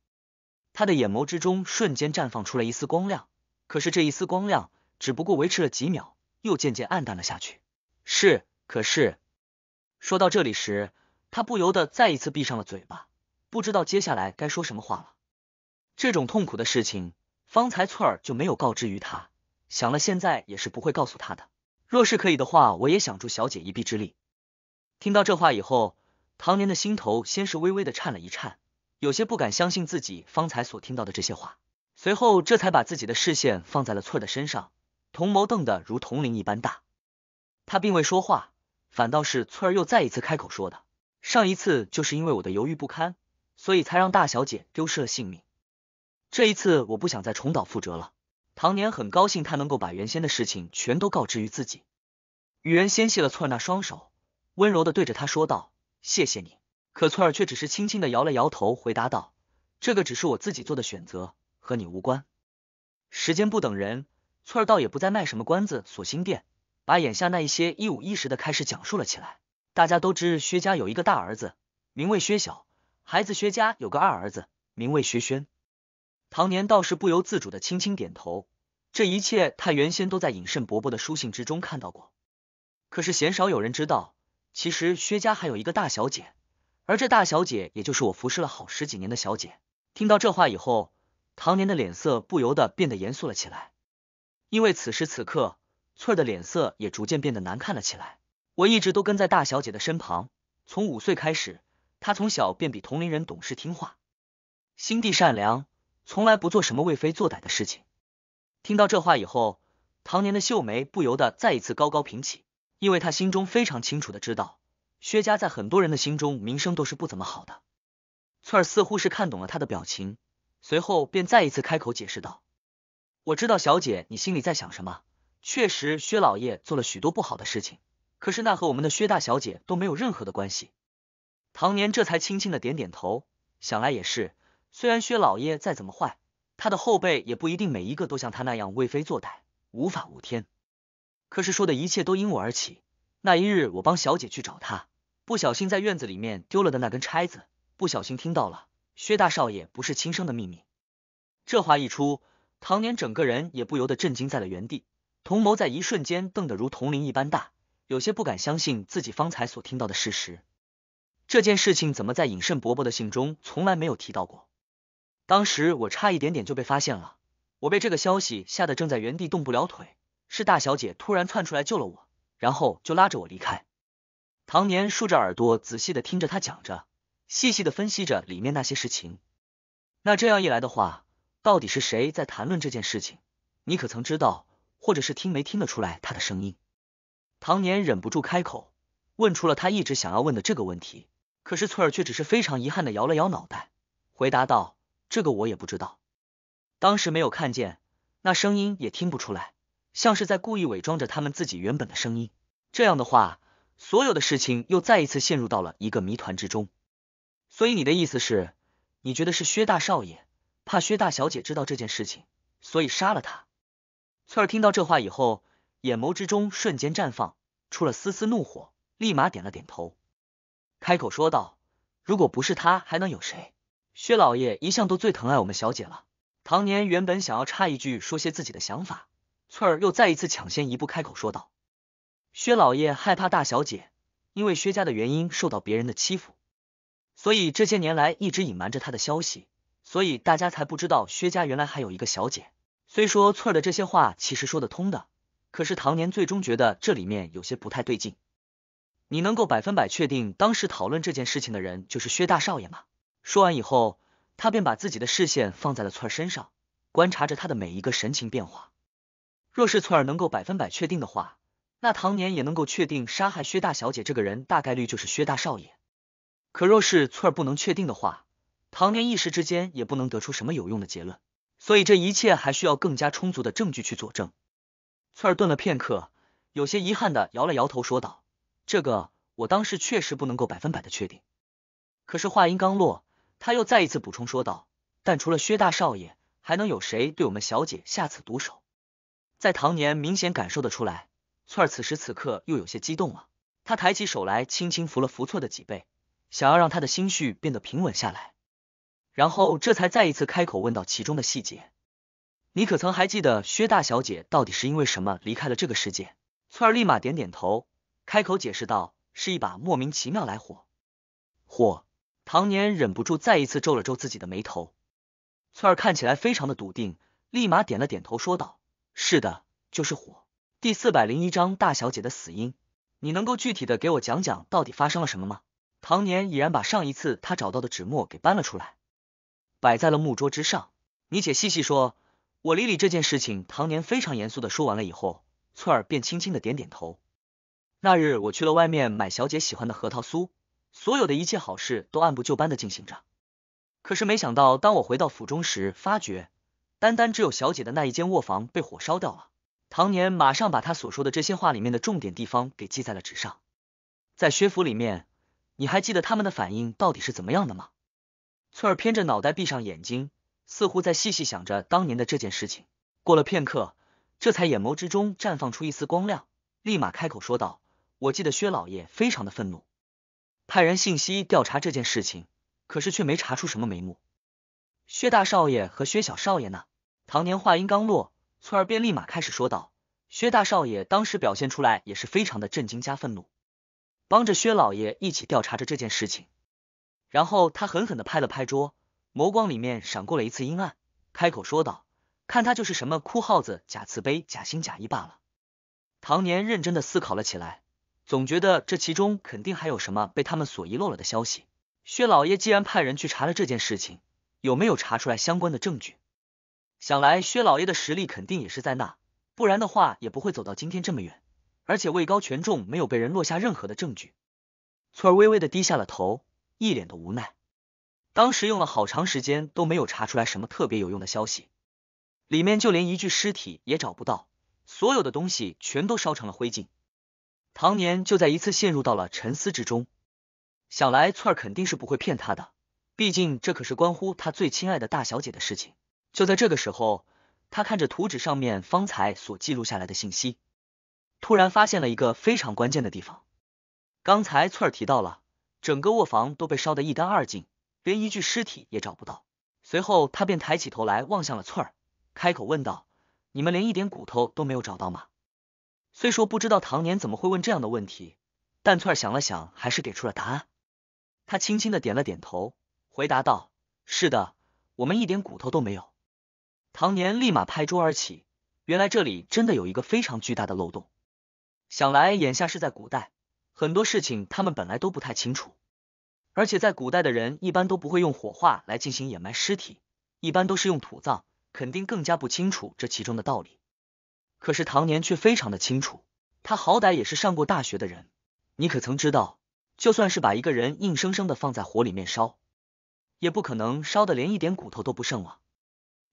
他的眼眸之中瞬间绽放出了一丝光亮，可是这一丝光亮只不过维持了几秒，又渐渐暗淡了下去。是，可是说到这里时，他不由得再一次闭上了嘴巴，不知道接下来该说什么话了。这种痛苦的事情，方才翠儿就没有告知于他。想了，现在也是不会告诉他的。若是可以的话，我也想助小姐一臂之力。听到这话以后，唐年的心头先是微微的颤了一颤，有些不敢相信自己方才所听到的这些话。随后，这才把自己的视线放在了翠儿的身上，瞳眸瞪得如铜铃一般大。他并未说话，反倒是翠儿又再一次开口说的：“上一次就是因为我的犹豫不堪，所以才让大小姐丢失了性命。”这一次我不想再重蹈覆辙了。唐年很高兴，他能够把原先的事情全都告知于自己。雨人纤细了翠儿那双手，温柔的对着他说道：“谢谢你。”可翠儿却只是轻轻的摇了摇头，回答道：“这个只是我自己做的选择，和你无关。”时间不等人，翠儿倒也不再卖什么关子，锁心殿把眼下那一些一五一十的开始讲述了起来。大家都知薛家有一个大儿子，名为薛晓；孩子薛家有个二儿子，名为薛轩。唐年倒是不由自主的轻轻点头，这一切他原先都在尹慎伯伯的书信之中看到过，可是鲜少有人知道，其实薛家还有一个大小姐，而这大小姐也就是我服侍了好十几年的小姐。听到这话以后，唐年的脸色不由得变得严肃了起来，因为此时此刻翠儿的脸色也逐渐变得难看了起来。我一直都跟在大小姐的身旁，从五岁开始，她从小便比同龄人懂事听话，心地善良。从来不做什么为非作歹的事情。听到这话以后，唐年的秀眉不由得再一次高高平起，因为他心中非常清楚的知道，薛家在很多人的心中名声都是不怎么好的。翠儿似乎是看懂了他的表情，随后便再一次开口解释道：“我知道小姐你心里在想什么。确实，薛老爷做了许多不好的事情，可是那和我们的薛大小姐都没有任何的关系。”唐年这才轻轻的点点头，想来也是。虽然薛老爷再怎么坏，他的后辈也不一定每一个都像他那样为非作歹、无法无天。可是说的一切都因我而起。那一日，我帮小姐去找他，不小心在院子里面丢了的那根钗子，不小心听到了薛大少爷不是亲生的秘密。这话一出，唐年整个人也不由得震惊在了原地，瞳眸在一瞬间瞪得如铜铃一般大，有些不敢相信自己方才所听到的事实。这件事情怎么在尹慎伯伯的信中从来没有提到过？当时我差一点点就被发现了，我被这个消息吓得正在原地动不了腿，是大小姐突然窜出来救了我，然后就拉着我离开。唐年竖着耳朵仔细的听着他讲着，细细的分析着里面那些事情。那这样一来的话，到底是谁在谈论这件事情？你可曾知道，或者是听没听得出来他的声音？唐年忍不住开口问出了他一直想要问的这个问题，可是翠儿却只是非常遗憾的摇了摇脑袋，回答道。这个我也不知道，当时没有看见，那声音也听不出来，像是在故意伪装着他们自己原本的声音。这样的话，所有的事情又再一次陷入到了一个谜团之中。所以你的意思是，你觉得是薛大少爷怕薛大小姐知道这件事情，所以杀了他？翠儿听到这话以后，眼眸之中瞬间绽放出了丝丝怒火，立马点了点头，开口说道：“如果不是他，还能有谁？”薛老爷一向都最疼爱我们小姐了。唐年原本想要插一句说些自己的想法，翠儿又再一次抢先一步开口说道：“薛老爷害怕大小姐因为薛家的原因受到别人的欺负，所以这些年来一直隐瞒着他的消息，所以大家才不知道薛家原来还有一个小姐。虽说翠儿的这些话其实说得通的，可是唐年最终觉得这里面有些不太对劲。你能够百分百确定当时讨论这件事情的人就是薛大少爷吗？”说完以后，他便把自己的视线放在了翠儿身上，观察着她的每一个神情变化。若是翠儿能够百分百确定的话，那唐年也能够确定杀害薛大小姐这个人大概率就是薛大少爷。可若是翠儿不能确定的话，唐年一时之间也不能得出什么有用的结论。所以这一切还需要更加充足的证据去佐证。翠儿顿了片刻，有些遗憾的摇了摇头，说道：“这个我当时确实不能够百分百的确定。”可是话音刚落。他又再一次补充说道：“但除了薛大少爷，还能有谁对我们小姐下此毒手？”在唐年明显感受得出来，翠儿此时此刻又有些激动了。他抬起手来，轻轻扶了扶翠的脊背，想要让她的心绪变得平稳下来，然后这才再一次开口问到其中的细节：“你可曾还记得薛大小姐到底是因为什么离开了这个世界？”翠儿立马点点头，开口解释道：“是一把莫名其妙来火火。”唐年忍不住再一次皱了皱自己的眉头，翠儿看起来非常的笃定，立马点了点头说道：“是的，就是火。”第四百零一章大小姐的死因，你能够具体的给我讲讲到底发生了什么吗？”唐年已然把上一次他找到的纸墨给搬了出来，摆在了木桌之上，你且细细说，我理理这件事情。”唐年非常严肃的说完了以后，翠儿便轻轻的点点头。那日我去了外面买小姐喜欢的核桃酥。所有的一切好事都按部就班的进行着，可是没想到，当我回到府中时，发觉单单只有小姐的那一间卧房被火烧掉了。唐年马上把他所说的这些话里面的重点地方给记在了纸上。在薛府里面，你还记得他们的反应到底是怎么样的吗？翠儿偏着脑袋，闭上眼睛，似乎在细细想着当年的这件事情。过了片刻，这才眼眸之中绽放出一丝光亮，立马开口说道：“我记得薛老爷非常的愤怒。”派人信息调查这件事情，可是却没查出什么眉目。薛大少爷和薛小少爷呢？唐年话音刚落，翠儿便立马开始说道。薛大少爷当时表现出来也是非常的震惊加愤怒，帮着薛老爷一起调查着这件事情，然后他狠狠的拍了拍桌，眸光里面闪过了一次阴暗，开口说道：“看他就是什么哭耗子，假慈悲，假心假意罢了。”唐年认真的思考了起来。总觉得这其中肯定还有什么被他们所遗漏了的消息。薛老爷既然派人去查了这件事情，有没有查出来相关的证据？想来薛老爷的实力肯定也是在那，不然的话也不会走到今天这么远，而且位高权重，没有被人落下任何的证据。翠儿微微的低下了头，一脸的无奈。当时用了好长时间都没有查出来什么特别有用的消息，里面就连一具尸体也找不到，所有的东西全都烧成了灰烬。唐年就在一次陷入到了沉思之中，想来翠儿肯定是不会骗他的，毕竟这可是关乎他最亲爱的大小姐的事情。就在这个时候，他看着图纸上面方才所记录下来的信息，突然发现了一个非常关键的地方。刚才翠儿提到了，整个卧房都被烧得一干二净，连一具尸体也找不到。随后，他便抬起头来望向了翠儿，开口问道：“你们连一点骨头都没有找到吗？”虽说不知道唐年怎么会问这样的问题，但翠儿想了想，还是给出了答案。他轻轻的点了点头，回答道：“是的，我们一点骨头都没有。”唐年立马拍桌而起，原来这里真的有一个非常巨大的漏洞。想来眼下是在古代，很多事情他们本来都不太清楚，而且在古代的人一般都不会用火化来进行掩埋尸体，一般都是用土葬，肯定更加不清楚这其中的道理。可是唐年却非常的清楚，他好歹也是上过大学的人。你可曾知道，就算是把一个人硬生生的放在火里面烧，也不可能烧的连一点骨头都不剩了。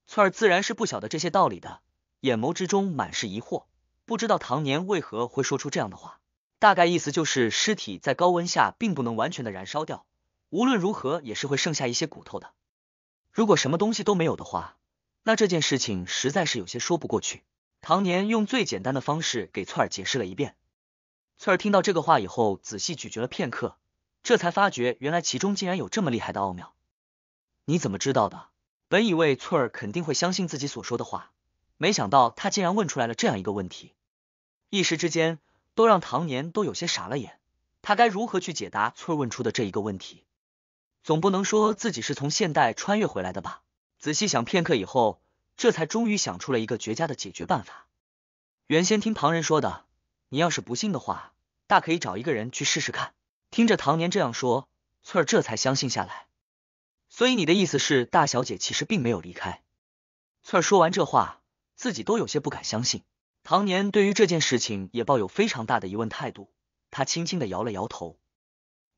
翠儿自然是不晓得这些道理的，眼眸之中满是疑惑，不知道唐年为何会说出这样的话。大概意思就是，尸体在高温下并不能完全的燃烧掉，无论如何也是会剩下一些骨头的。如果什么东西都没有的话，那这件事情实在是有些说不过去。唐年用最简单的方式给翠儿解释了一遍，翠儿听到这个话以后，仔细咀嚼了片刻，这才发觉原来其中竟然有这么厉害的奥妙。你怎么知道的？本以为翠儿肯定会相信自己所说的话，没想到她竟然问出来了这样一个问题，一时之间都让唐年都有些傻了眼。他该如何去解答翠儿问出的这一个问题？总不能说自己是从现代穿越回来的吧？仔细想片刻以后。这才终于想出了一个绝佳的解决办法。原先听旁人说的，你要是不信的话，大可以找一个人去试试看。听着唐年这样说，翠儿这才相信下来。所以你的意思是，大小姐其实并没有离开？翠儿说完这话，自己都有些不敢相信。唐年对于这件事情也抱有非常大的疑问态度，他轻轻的摇了摇头，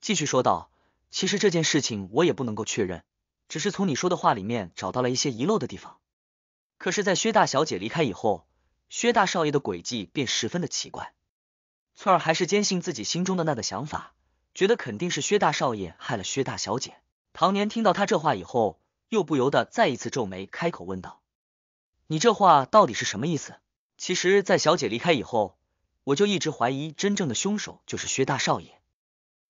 继续说道：“其实这件事情我也不能够确认，只是从你说的话里面找到了一些遗漏的地方。”可是，在薛大小姐离开以后，薛大少爷的诡计便十分的奇怪。翠儿还是坚信自己心中的那个想法，觉得肯定是薛大少爷害了薛大小姐。唐年听到他这话以后，又不由得再一次皱眉，开口问道：“你这话到底是什么意思？”其实，在小姐离开以后，我就一直怀疑真正的凶手就是薛大少爷，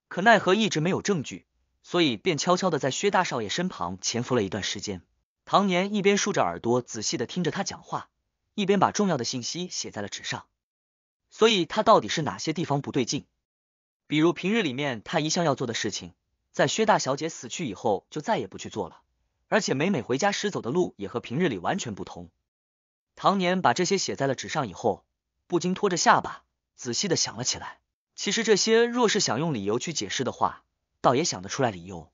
可奈何一直没有证据，所以便悄悄的在薛大少爷身旁潜伏了一段时间。唐年一边竖着耳朵仔细的听着他讲话，一边把重要的信息写在了纸上。所以，他到底是哪些地方不对劲？比如平日里面他一向要做的事情，在薛大小姐死去以后就再也不去做了，而且每每回家时走的路也和平日里完全不同。唐年把这些写在了纸上以后，不禁托着下巴仔细的想了起来。其实这些若是想用理由去解释的话，倒也想得出来理由。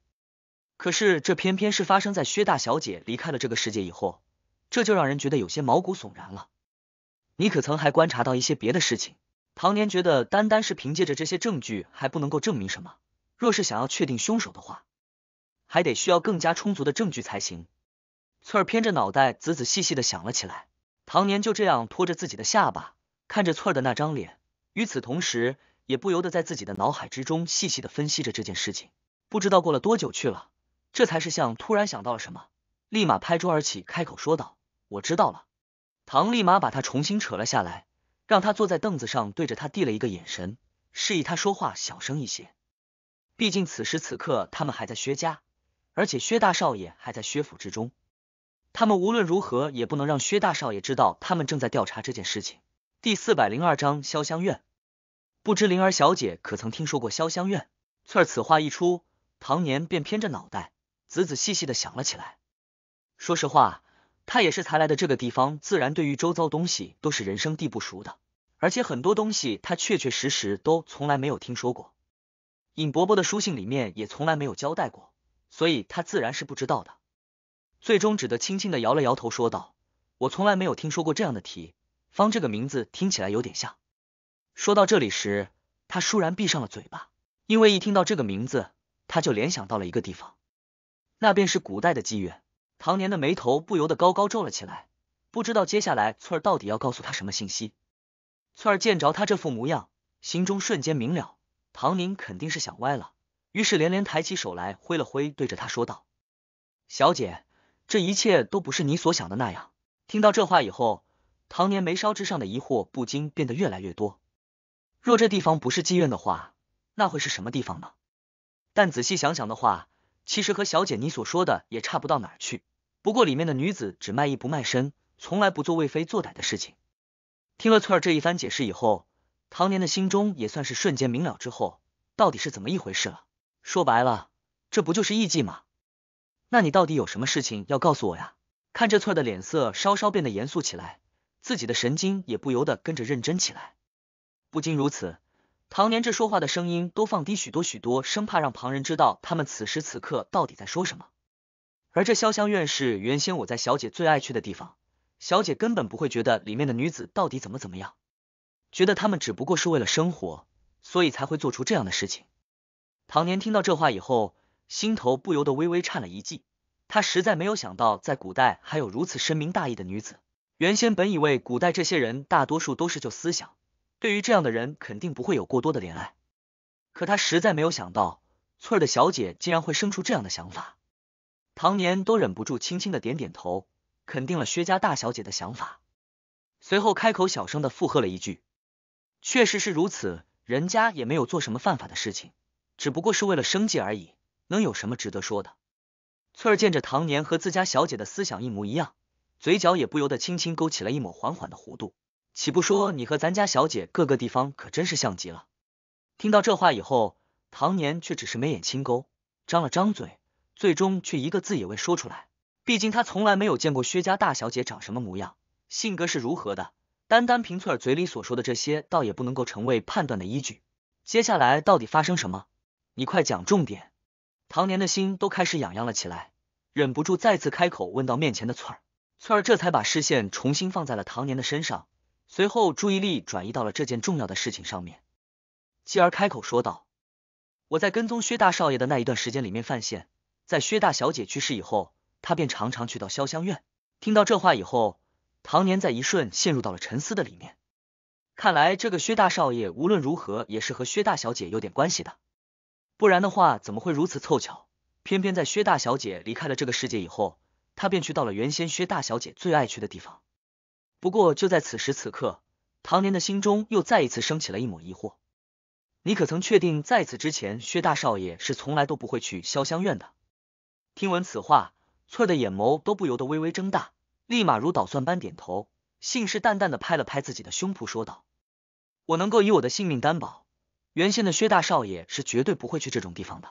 可是这偏偏是发生在薛大小姐离开了这个世界以后，这就让人觉得有些毛骨悚然了。你可曾还观察到一些别的事情？唐年觉得单单是凭借着这些证据还不能够证明什么，若是想要确定凶手的话，还得需要更加充足的证据才行。翠儿偏着脑袋仔仔细细的想了起来，唐年就这样拖着自己的下巴看着翠儿的那张脸，与此同时也不由得在自己的脑海之中细细的分析着这件事情。不知道过了多久去了。这才是像突然想到了什么，立马拍桌而起，开口说道：“我知道了。”唐立马把他重新扯了下来，让他坐在凳子上，对着他递了一个眼神，示意他说话小声一些。毕竟此时此刻他们还在薛家，而且薛大少爷还在薛府之中，他们无论如何也不能让薛大少爷知道他们正在调查这件事情。第四百零二章潇湘院。不知灵儿小姐可曾听说过潇湘院？翠儿此话一出，唐年便偏着脑袋。仔仔细细的想了起来。说实话，他也是才来的这个地方，自然对于周遭东西都是人生地不熟的，而且很多东西他确确实实都从来没有听说过。尹伯伯的书信里面也从来没有交代过，所以他自然是不知道的。最终只得轻轻的摇了摇头，说道：“我从来没有听说过这样的题方这个名字，听起来有点像。”说到这里时，他倏然闭上了嘴巴，因为一听到这个名字，他就联想到了一个地方。那便是古代的妓院。唐年的眉头不由得高高皱了起来，不知道接下来翠儿到底要告诉他什么信息。翠儿见着他这副模样，心中瞬间明了，唐宁肯定是想歪了，于是连连抬起手来挥了挥，对着他说道：“小姐，这一切都不是你所想的那样。”听到这话以后，唐年眉梢之上的疑惑不禁变得越来越多。若这地方不是妓院的话，那会是什么地方呢？但仔细想想的话，其实和小姐你所说的也差不到哪儿去，不过里面的女子只卖艺不卖身，从来不做为非作歹的事情。听了翠儿这一番解释以后，唐年的心中也算是瞬间明了之后到底是怎么一回事了。说白了，这不就是艺妓吗？那你到底有什么事情要告诉我呀？看着翠儿的脸色稍稍变得严肃起来，自己的神经也不由得跟着认真起来。不仅如此。唐年这说话的声音都放低许多许多，生怕让旁人知道他们此时此刻到底在说什么。而这潇湘院是原先我在小姐最爱去的地方，小姐根本不会觉得里面的女子到底怎么怎么样，觉得他们只不过是为了生活，所以才会做出这样的事情。唐年听到这话以后，心头不由得微微颤了一记，他实在没有想到在古代还有如此深明大义的女子。原先本以为古代这些人大多数都是旧思想。对于这样的人，肯定不会有过多的怜爱。可他实在没有想到，翠儿的小姐竟然会生出这样的想法。唐年都忍不住轻轻的点点头，肯定了薛家大小姐的想法，随后开口小声的附和了一句：“确实是如此，人家也没有做什么犯法的事情，只不过是为了生计而已，能有什么值得说的？”翠儿见着唐年和自家小姐的思想一模一样，嘴角也不由得轻轻勾起了一抹缓缓的弧度。岂不说你和咱家小姐各个地方可真是像极了？听到这话以后，唐年却只是眉眼轻勾，张了张嘴，最终却一个字也未说出来。毕竟他从来没有见过薛家大小姐长什么模样，性格是如何的。单单凭翠儿嘴里所说的这些，倒也不能够成为判断的依据。接下来到底发生什么？你快讲重点！唐年的心都开始痒痒了起来，忍不住再次开口问到面前的翠儿。翠儿这才把视线重新放在了唐年的身上。随后注意力转移到了这件重要的事情上面，继而开口说道：“我在跟踪薛大少爷的那一段时间里面犯险，在薛大小姐去世以后，他便常常去到潇湘院。”听到这话以后，唐年在一瞬陷入到了沉思的里面。看来这个薛大少爷无论如何也是和薛大小姐有点关系的，不然的话怎么会如此凑巧？偏偏在薛大小姐离开了这个世界以后，他便去到了原先薛大小姐最爱去的地方。不过，就在此时此刻，唐年的心中又再一次升起了一抹疑惑。你可曾确定在此之前，薛大少爷是从来都不会去潇湘院的？听闻此话，翠儿的眼眸都不由得微微睁大，立马如捣蒜般点头，信誓旦旦的拍了拍自己的胸脯，说道：“我能够以我的性命担保，原先的薛大少爷是绝对不会去这种地方的。”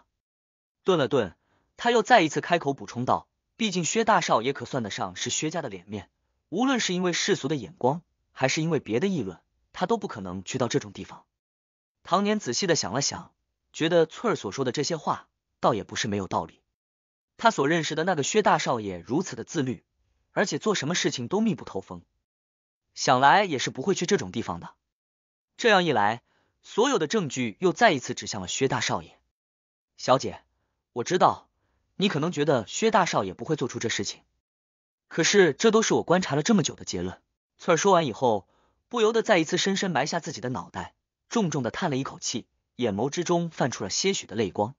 顿了顿，他又再一次开口补充道：“毕竟薛大少爷可算得上是薛家的脸面。”无论是因为世俗的眼光，还是因为别的议论，他都不可能去到这种地方。唐年仔细的想了想，觉得翠儿所说的这些话，倒也不是没有道理。他所认识的那个薛大少爷如此的自律，而且做什么事情都密不透风，想来也是不会去这种地方的。这样一来，所有的证据又再一次指向了薛大少爷。小姐，我知道，你可能觉得薛大少爷不会做出这事情。可是，这都是我观察了这么久的结论。翠儿说完以后，不由得再一次深深埋下自己的脑袋，重重的叹了一口气，眼眸之中泛出了些许的泪光。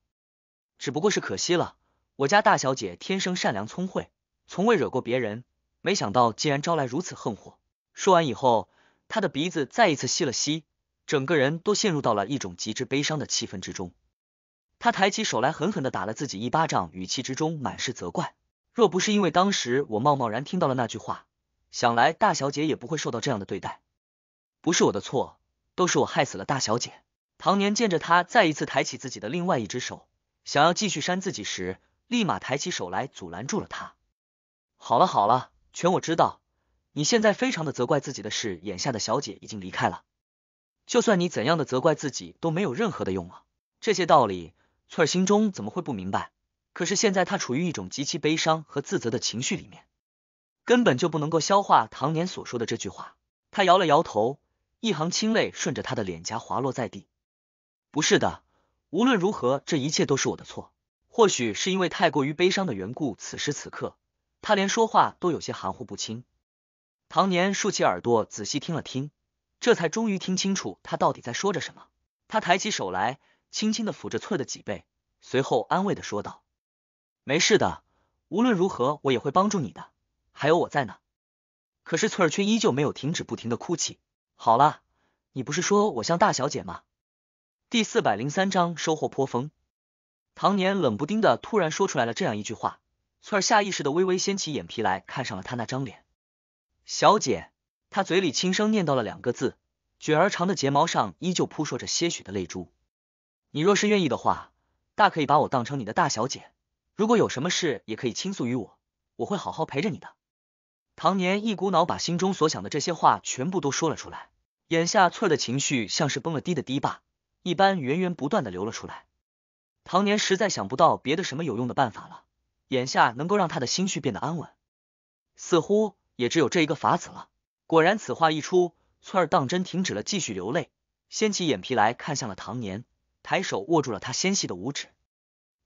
只不过是可惜了，我家大小姐天生善良聪慧，从未惹过别人，没想到竟然招来如此横祸。说完以后，她的鼻子再一次吸了吸，整个人都陷入到了一种极致悲伤的气氛之中。她抬起手来，狠狠的打了自己一巴掌，语气之中满是责怪。若不是因为当时我贸贸然听到了那句话，想来大小姐也不会受到这样的对待，不是我的错，都是我害死了大小姐。唐年见着他再一次抬起自己的另外一只手，想要继续扇自己时，立马抬起手来阻拦住了他。好了好了，全我知道，你现在非常的责怪自己的事，眼下的小姐已经离开了，就算你怎样的责怪自己都没有任何的用了，这些道理翠儿心中怎么会不明白？可是现在他处于一种极其悲伤和自责的情绪里面，根本就不能够消化唐年所说的这句话。他摇了摇头，一行清泪顺着他的脸颊滑落在地。不是的，无论如何，这一切都是我的错。或许是因为太过于悲伤的缘故，此时此刻他连说话都有些含糊不清。唐年竖起耳朵仔细听了听，这才终于听清楚他到底在说着什么。他抬起手来，轻轻的抚着翠的脊背，随后安慰的说道。没事的，无论如何我也会帮助你的，还有我在呢。可是翠儿却依旧没有停止，不停的哭泣。好了，你不是说我像大小姐吗？第四百零三章收获颇丰。唐年冷不丁的突然说出来了这样一句话，翠儿下意识的微微掀起眼皮来看上了他那张脸。小姐，他嘴里轻声念叨了两个字，卷而长的睫毛上依旧扑朔着些许的泪珠。你若是愿意的话，大可以把我当成你的大小姐。如果有什么事，也可以倾诉于我，我会好好陪着你的。唐年一股脑把心中所想的这些话全部都说了出来，眼下翠儿的情绪像是崩了堤的堤坝一般，源源不断的流了出来。唐年实在想不到别的什么有用的办法了，眼下能够让他的心绪变得安稳，似乎也只有这一个法子了。果然，此话一出，翠儿当真停止了继续流泪，掀起眼皮来看向了唐年，抬手握住了他纤细的五指，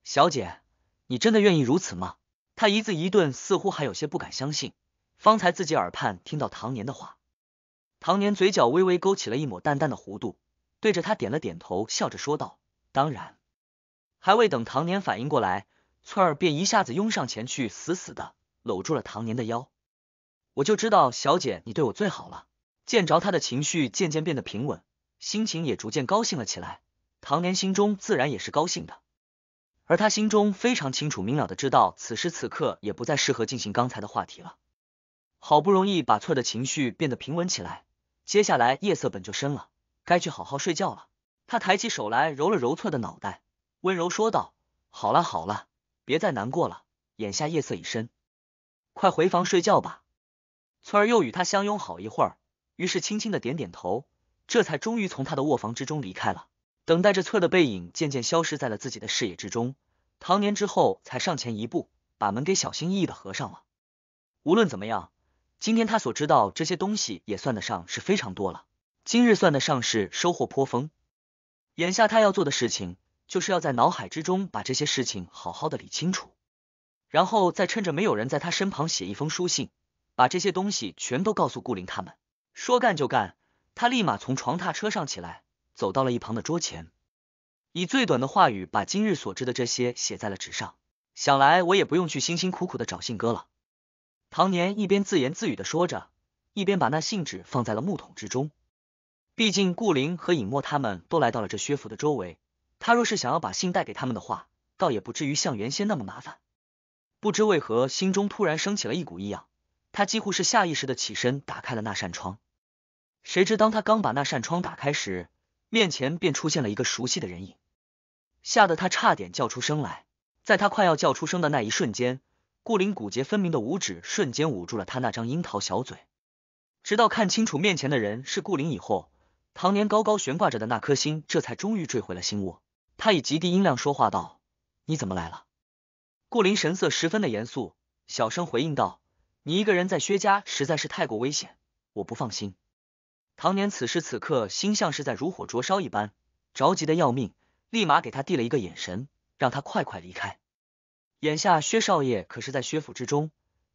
小姐。你真的愿意如此吗？他一字一顿，似乎还有些不敢相信，方才自己耳畔听到唐年的话。唐年嘴角微微勾起了一抹淡淡的弧度，对着他点了点头，笑着说道：“当然。”还未等唐年反应过来，翠儿便一下子拥上前去，死死的搂住了唐年的腰。我就知道，小姐你对我最好了。见着他的情绪渐渐变得平稳，心情也逐渐高兴了起来。唐年心中自然也是高兴的。而他心中非常清楚明了的知道，此时此刻也不再适合进行刚才的话题了。好不容易把翠儿的情绪变得平稳起来，接下来夜色本就深了，该去好好睡觉了。他抬起手来揉了揉翠儿的脑袋，温柔说道：“好了好了，别再难过了，眼下夜色已深，快回房睡觉吧。”翠儿又与他相拥好一会儿，于是轻轻的点点头，这才终于从他的卧房之中离开了。等待着翠的背影渐渐消失在了自己的视野之中，唐年之后才上前一步，把门给小心翼翼的合上了。无论怎么样，今天他所知道这些东西也算得上是非常多了。今日算得上是收获颇丰。眼下他要做的事情，就是要在脑海之中把这些事情好好的理清楚，然后再趁着没有人在他身旁写一封书信，把这些东西全都告诉顾林他们。说干就干，他立马从床榻车上起来。走到了一旁的桌前，以最短的话语把今日所知的这些写在了纸上。想来我也不用去辛辛苦苦的找信鸽了。唐年一边自言自语的说着，一边把那信纸放在了木桶之中。毕竟顾灵和尹墨他们都来到了这薛府的周围，他若是想要把信带给他们的话，倒也不至于像原先那么麻烦。不知为何，心中突然升起了一股异样，他几乎是下意识的起身打开了那扇窗。谁知当他刚把那扇窗打开时，面前便出现了一个熟悉的人影，吓得他差点叫出声来。在他快要叫出声的那一瞬间，顾灵骨节分明的五指瞬间捂住了他那张樱桃小嘴。直到看清楚面前的人是顾灵以后，唐年高高悬挂着的那颗心这才终于坠回了心窝。他以极低音量说话道：“你怎么来了？”顾灵神色十分的严肃，小声回应道：“你一个人在薛家实在是太过危险，我不放心。”唐年此时此刻心像是在如火灼烧一般，着急的要命，立马给他递了一个眼神，让他快快离开。眼下薛少爷可是在薛府之中，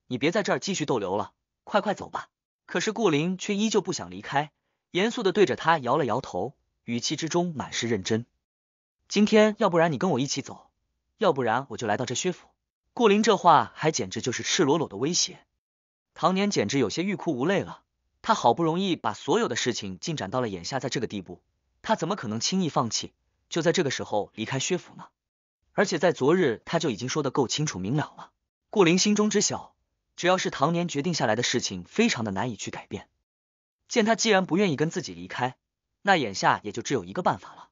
你别在这儿继续逗留了，快快走吧。可是顾林却依旧不想离开，严肃的对着他摇了摇头，语气之中满是认真。今天要不然你跟我一起走，要不然我就来到这薛府。顾林这话还简直就是赤裸裸的威胁，唐年简直有些欲哭无泪了。他好不容易把所有的事情进展到了眼下，在这个地步，他怎么可能轻易放弃，就在这个时候离开薛府呢？而且在昨日他就已经说的够清楚明了了。顾林心中知晓，只要是唐年决定下来的事情，非常的难以去改变。见他既然不愿意跟自己离开，那眼下也就只有一个办法了，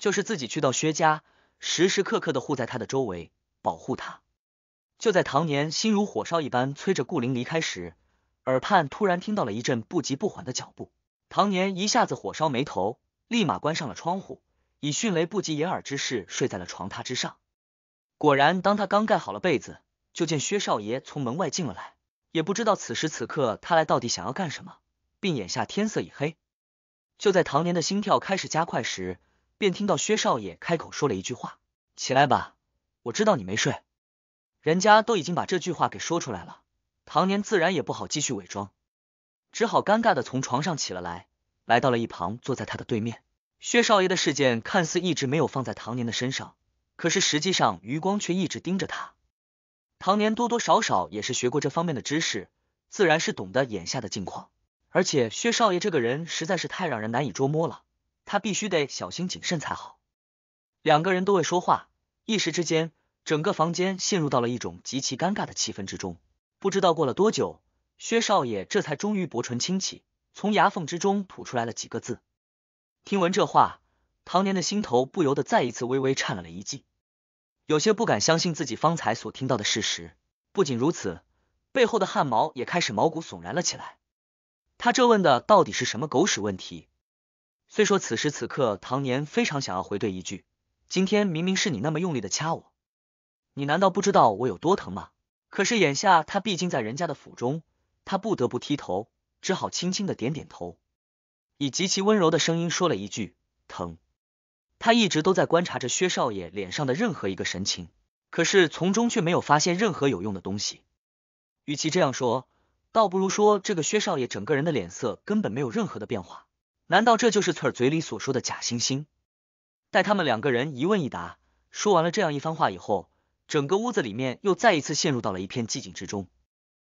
就是自己去到薛家，时时刻刻的护在他的周围，保护他。就在唐年心如火烧一般催着顾林离开时。耳畔突然听到了一阵不急不缓的脚步，唐年一下子火烧眉头，立马关上了窗户，以迅雷不及掩耳之势睡在了床榻之上。果然，当他刚盖好了被子，就见薛少爷从门外进了来，也不知道此时此刻他来到底想要干什么。并眼下天色已黑，就在唐年的心跳开始加快时，便听到薛少爷开口说了一句话：“起来吧，我知道你没睡。”人家都已经把这句话给说出来了。唐年自然也不好继续伪装，只好尴尬的从床上起了来，来到了一旁，坐在他的对面。薛少爷的视线看似一直没有放在唐年的身上，可是实际上余光却一直盯着他。唐年多多少少也是学过这方面的知识，自然是懂得眼下的境况。而且薛少爷这个人实在是太让人难以捉摸了，他必须得小心谨慎才好。两个人都未说话，一时之间，整个房间陷入到了一种极其尴尬的气氛之中。不知道过了多久，薛少爷这才终于薄唇轻启，从牙缝之中吐出来了几个字。听闻这话，唐年的心头不由得再一次微微颤了了一记，有些不敢相信自己方才所听到的事实。不仅如此，背后的汗毛也开始毛骨悚然了起来。他这问的到底是什么狗屎问题？虽说此时此刻，唐年非常想要回怼一句：“今天明明是你那么用力的掐我，你难道不知道我有多疼吗？”可是眼下他毕竟在人家的府中，他不得不低头，只好轻轻的点点头，以极其温柔的声音说了一句：“疼。”他一直都在观察着薛少爷脸上的任何一个神情，可是从中却没有发现任何有用的东西。与其这样说，倒不如说这个薛少爷整个人的脸色根本没有任何的变化。难道这就是翠儿嘴里所说的假惺惺？待他们两个人一问一答，说完了这样一番话以后。整个屋子里面又再一次陷入到了一片寂静之中。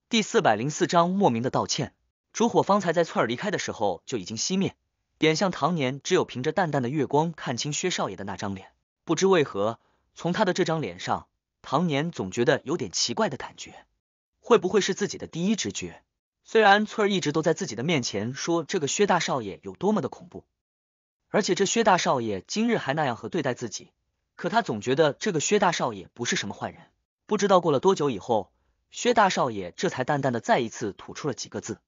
第四百零四章莫名的道歉。烛火方才在翠儿离开的时候就已经熄灭，点向唐年，只有凭着淡淡的月光看清薛少爷的那张脸。不知为何，从他的这张脸上，唐年总觉得有点奇怪的感觉。会不会是自己的第一直觉？虽然翠儿一直都在自己的面前说这个薛大少爷有多么的恐怖，而且这薛大少爷今日还那样和对待自己。可他总觉得这个薛大少爷不是什么坏人。不知道过了多久以后，薛大少爷这才淡淡的再一次吐出了几个字：“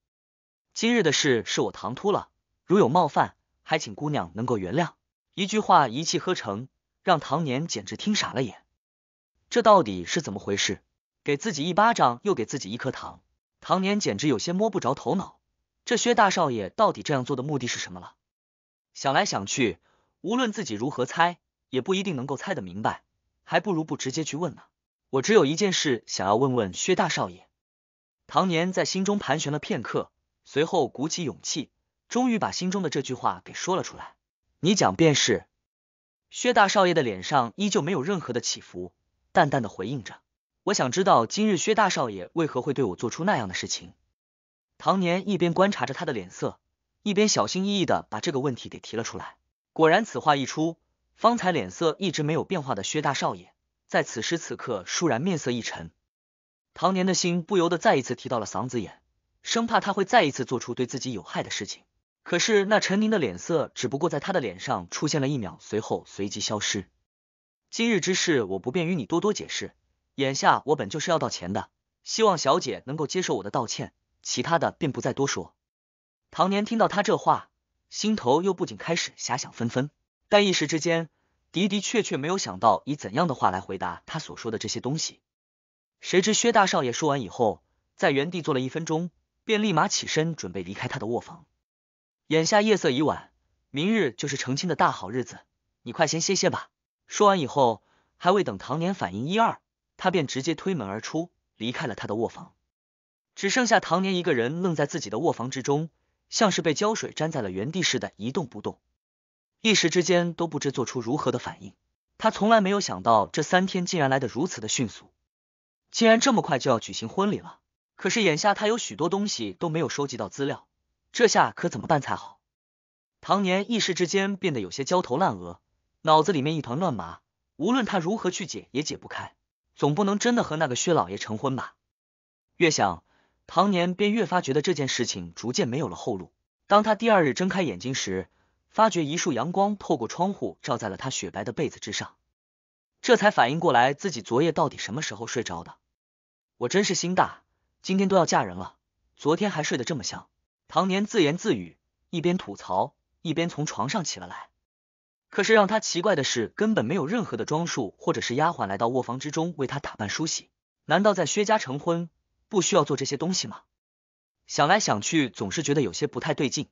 今日的事是我唐突了，如有冒犯，还请姑娘能够原谅。”一句话一气呵成，让唐年简直听傻了眼。这到底是怎么回事？给自己一巴掌，又给自己一颗糖，唐年简直有些摸不着头脑。这薛大少爷到底这样做的目的是什么了？想来想去，无论自己如何猜。也不一定能够猜得明白，还不如不直接去问呢。我只有一件事想要问问薛大少爷。唐年在心中盘旋了片刻，随后鼓起勇气，终于把心中的这句话给说了出来：“你讲便是。”薛大少爷的脸上依旧没有任何的起伏，淡淡的回应着：“我想知道今日薛大少爷为何会对我做出那样的事情。”唐年一边观察着他的脸色，一边小心翼翼的把这个问题给提了出来。果然，此话一出。方才脸色一直没有变化的薛大少爷，在此时此刻倏然面色一沉，唐年的心不由得再一次提到了嗓子眼，生怕他会再一次做出对自己有害的事情。可是那陈宁的脸色只不过在他的脸上出现了一秒，随后随即消失。今日之事我不便与你多多解释，眼下我本就是要道歉的，希望小姐能够接受我的道歉，其他的便不再多说。唐年听到他这话，心头又不禁开始遐想纷纷。但一时之间，的的确确没有想到以怎样的话来回答他所说的这些东西。谁知薛大少爷说完以后，在原地坐了一分钟，便立马起身准备离开他的卧房。眼下夜色已晚，明日就是成亲的大好日子，你快先歇歇吧。说完以后，还未等唐年反应一二，他便直接推门而出，离开了他的卧房。只剩下唐年一个人愣在自己的卧房之中，像是被胶水粘在了原地似的，一动不动。一时之间都不知做出如何的反应。他从来没有想到这三天竟然来得如此的迅速，竟然这么快就要举行婚礼了。可是眼下他有许多东西都没有收集到资料，这下可怎么办才好？唐年一时之间变得有些焦头烂额，脑子里面一团乱麻，无论他如何去解也解不开。总不能真的和那个薛老爷成婚吧？越想，唐年便越发觉得这件事情逐渐没有了后路。当他第二日睁开眼睛时，发觉一束阳光透过窗户照在了她雪白的被子之上，这才反应过来自己昨夜到底什么时候睡着的。我真是心大，今天都要嫁人了，昨天还睡得这么香。唐年自言自语，一边吐槽一边从床上起了来。可是让他奇怪的是，根本没有任何的装束或者是丫鬟来到卧房之中为他打扮梳洗。难道在薛家成婚不需要做这些东西吗？想来想去，总是觉得有些不太对劲。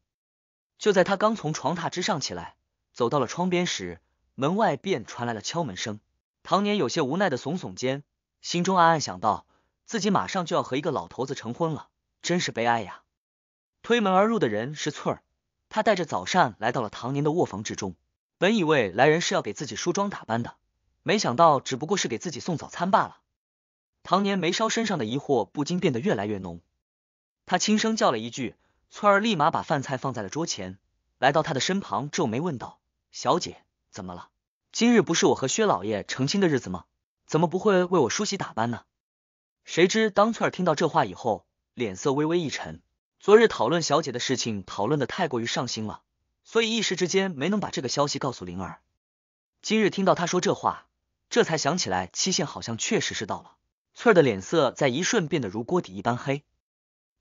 就在他刚从床榻之上起来，走到了窗边时，门外便传来了敲门声。唐年有些无奈的耸耸肩，心中暗暗想到，自己马上就要和一个老头子成婚了，真是悲哀呀。推门而入的人是翠儿，她带着早膳来到了唐年的卧房之中。本以为来人是要给自己梳妆打扮的，没想到只不过是给自己送早餐罢了。唐年眉梢身上的疑惑不禁变得越来越浓，他轻声叫了一句。翠儿立马把饭菜放在了桌前，来到他的身旁，皱眉问道：“小姐，怎么了？今日不是我和薛老爷成亲的日子吗？怎么不会为我梳洗打扮呢？”谁知当翠儿听到这话以后，脸色微微一沉。昨日讨论小姐的事情讨论的太过于上心了，所以一时之间没能把这个消息告诉灵儿。今日听到他说这话，这才想起来期限好像确实是到了。翠儿的脸色在一瞬变得如锅底一般黑。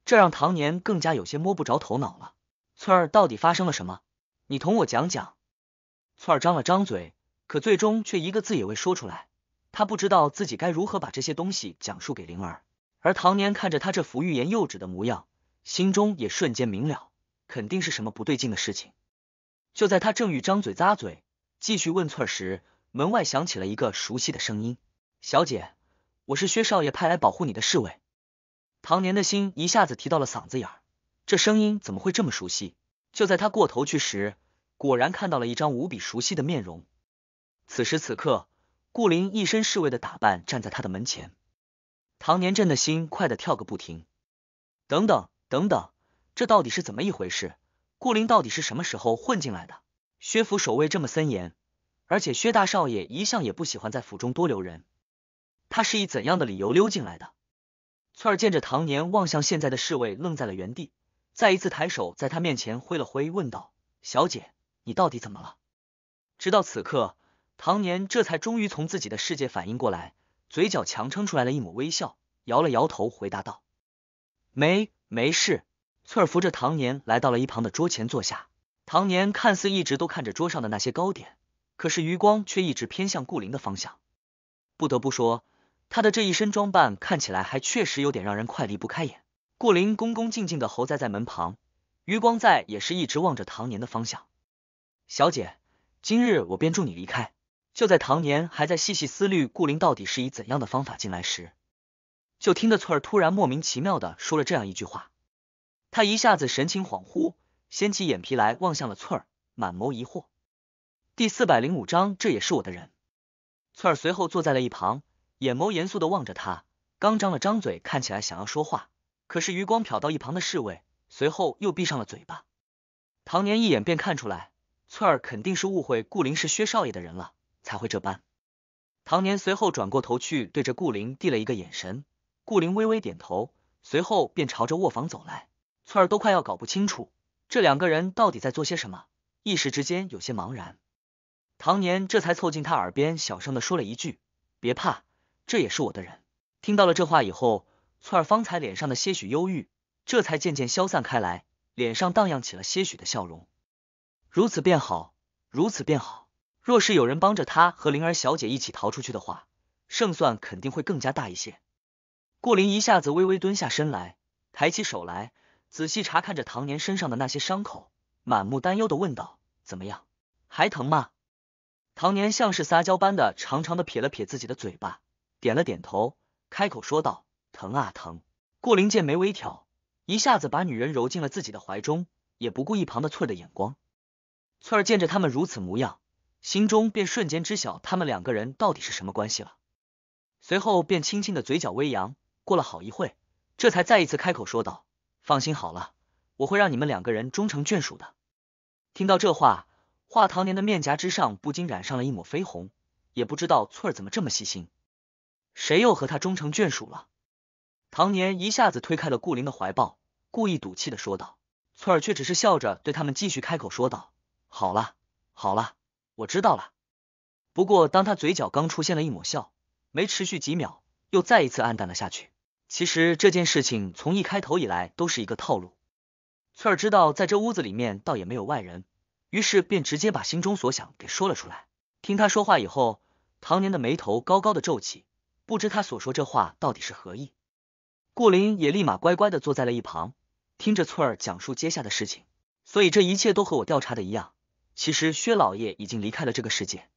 这让唐年更加有些摸不着头脑了。翠儿到底发生了什么？你同我讲讲。翠儿张了张嘴，可最终却一个字也未说出来。他不知道自己该如何把这些东西讲述给灵儿。而唐年看着他这副欲言又止的模样，心中也瞬间明了，肯定是什么不对劲的事情。就在他正欲张嘴咂嘴继续问翠儿时，门外响起了一个熟悉的声音：“小姐，我是薛少爷派来保护你的侍卫。”唐年的心一下子提到了嗓子眼儿，这声音怎么会这么熟悉？就在他过头去时，果然看到了一张无比熟悉的面容。此时此刻，顾林一身侍卫的打扮站在他的门前。唐年震的心快的跳个不停。等等等等，这到底是怎么一回事？顾林到底是什么时候混进来的？薛府守卫这么森严，而且薛大少爷一向也不喜欢在府中多留人，他是以怎样的理由溜进来的？翠儿见着唐年望向现在的侍卫，愣在了原地，再一次抬手在他面前挥了挥，问道：“小姐，你到底怎么了？”直到此刻，唐年这才终于从自己的世界反应过来，嘴角强撑出来了一抹微笑，摇了摇头，回答道：“没，没事。”翠儿扶着唐年来到了一旁的桌前坐下。唐年看似一直都看着桌上的那些糕点，可是余光却一直偏向顾林的方向。不得不说。他的这一身装扮看起来还确实有点让人快离不开眼。顾林恭恭敬敬的候在在门旁，余光在也是一直望着唐年的方向。小姐，今日我便助你离开。就在唐年还在细细思虑顾林到底是以怎样的方法进来时，就听得翠儿突然莫名其妙的说了这样一句话。他一下子神情恍惚，掀起眼皮来望向了翠儿，满眸疑惑。第四百零五章，这也是我的人。翠儿随后坐在了一旁。眼眸严肃的望着他，刚张了张嘴，看起来想要说话，可是余光瞟到一旁的侍卫，随后又闭上了嘴巴。唐年一眼便看出来，翠儿肯定是误会顾林是薛少爷的人了，才会这般。唐年随后转过头去，对着顾林递了一个眼神，顾林微微点头，随后便朝着卧房走来。翠儿都快要搞不清楚这两个人到底在做些什么，一时之间有些茫然。唐年这才凑近他耳边，小声的说了一句：“别怕。”这也是我的人。听到了这话以后，翠儿方才脸上的些许忧郁，这才渐渐消散开来，脸上荡漾起了些许的笑容。如此便好，如此便好。若是有人帮着他和灵儿小姐一起逃出去的话，胜算肯定会更加大一些。顾灵一下子微微蹲下身来，抬起手来，仔细查看着唐年身上的那些伤口，满目担忧的问道：“怎么样，还疼吗？”唐年像是撒娇般的长长的撇了撇自己的嘴巴。点了点头，开口说道：“疼啊疼。”顾灵剑眉微挑，一下子把女人揉进了自己的怀中，也不顾一旁的翠儿的眼光。翠儿见着他们如此模样，心中便瞬间知晓他们两个人到底是什么关系了。随后便轻轻的嘴角微扬，过了好一会，这才再一次开口说道：“放心好了，我会让你们两个人终成眷属的。”听到这话，华唐年的面颊之上不禁染上了一抹绯红，也不知道翠儿怎么这么细心。谁又和他终成眷属了？唐年一下子推开了顾灵的怀抱，故意赌气的说道。翠儿却只是笑着对他们继续开口说道：“好了，好了，我知道了。”不过，当他嘴角刚出现了一抹笑，没持续几秒，又再一次暗淡了下去。其实这件事情从一开头以来都是一个套路。翠儿知道，在这屋子里面倒也没有外人，于是便直接把心中所想给说了出来。听他说话以后，唐年的眉头高高的皱起。不知他所说这话到底是何意，顾林也立马乖乖的坐在了一旁，听着翠儿讲述接下的事情。所以这一切都和我调查的一样。其实薛老爷已经离开了这个世界。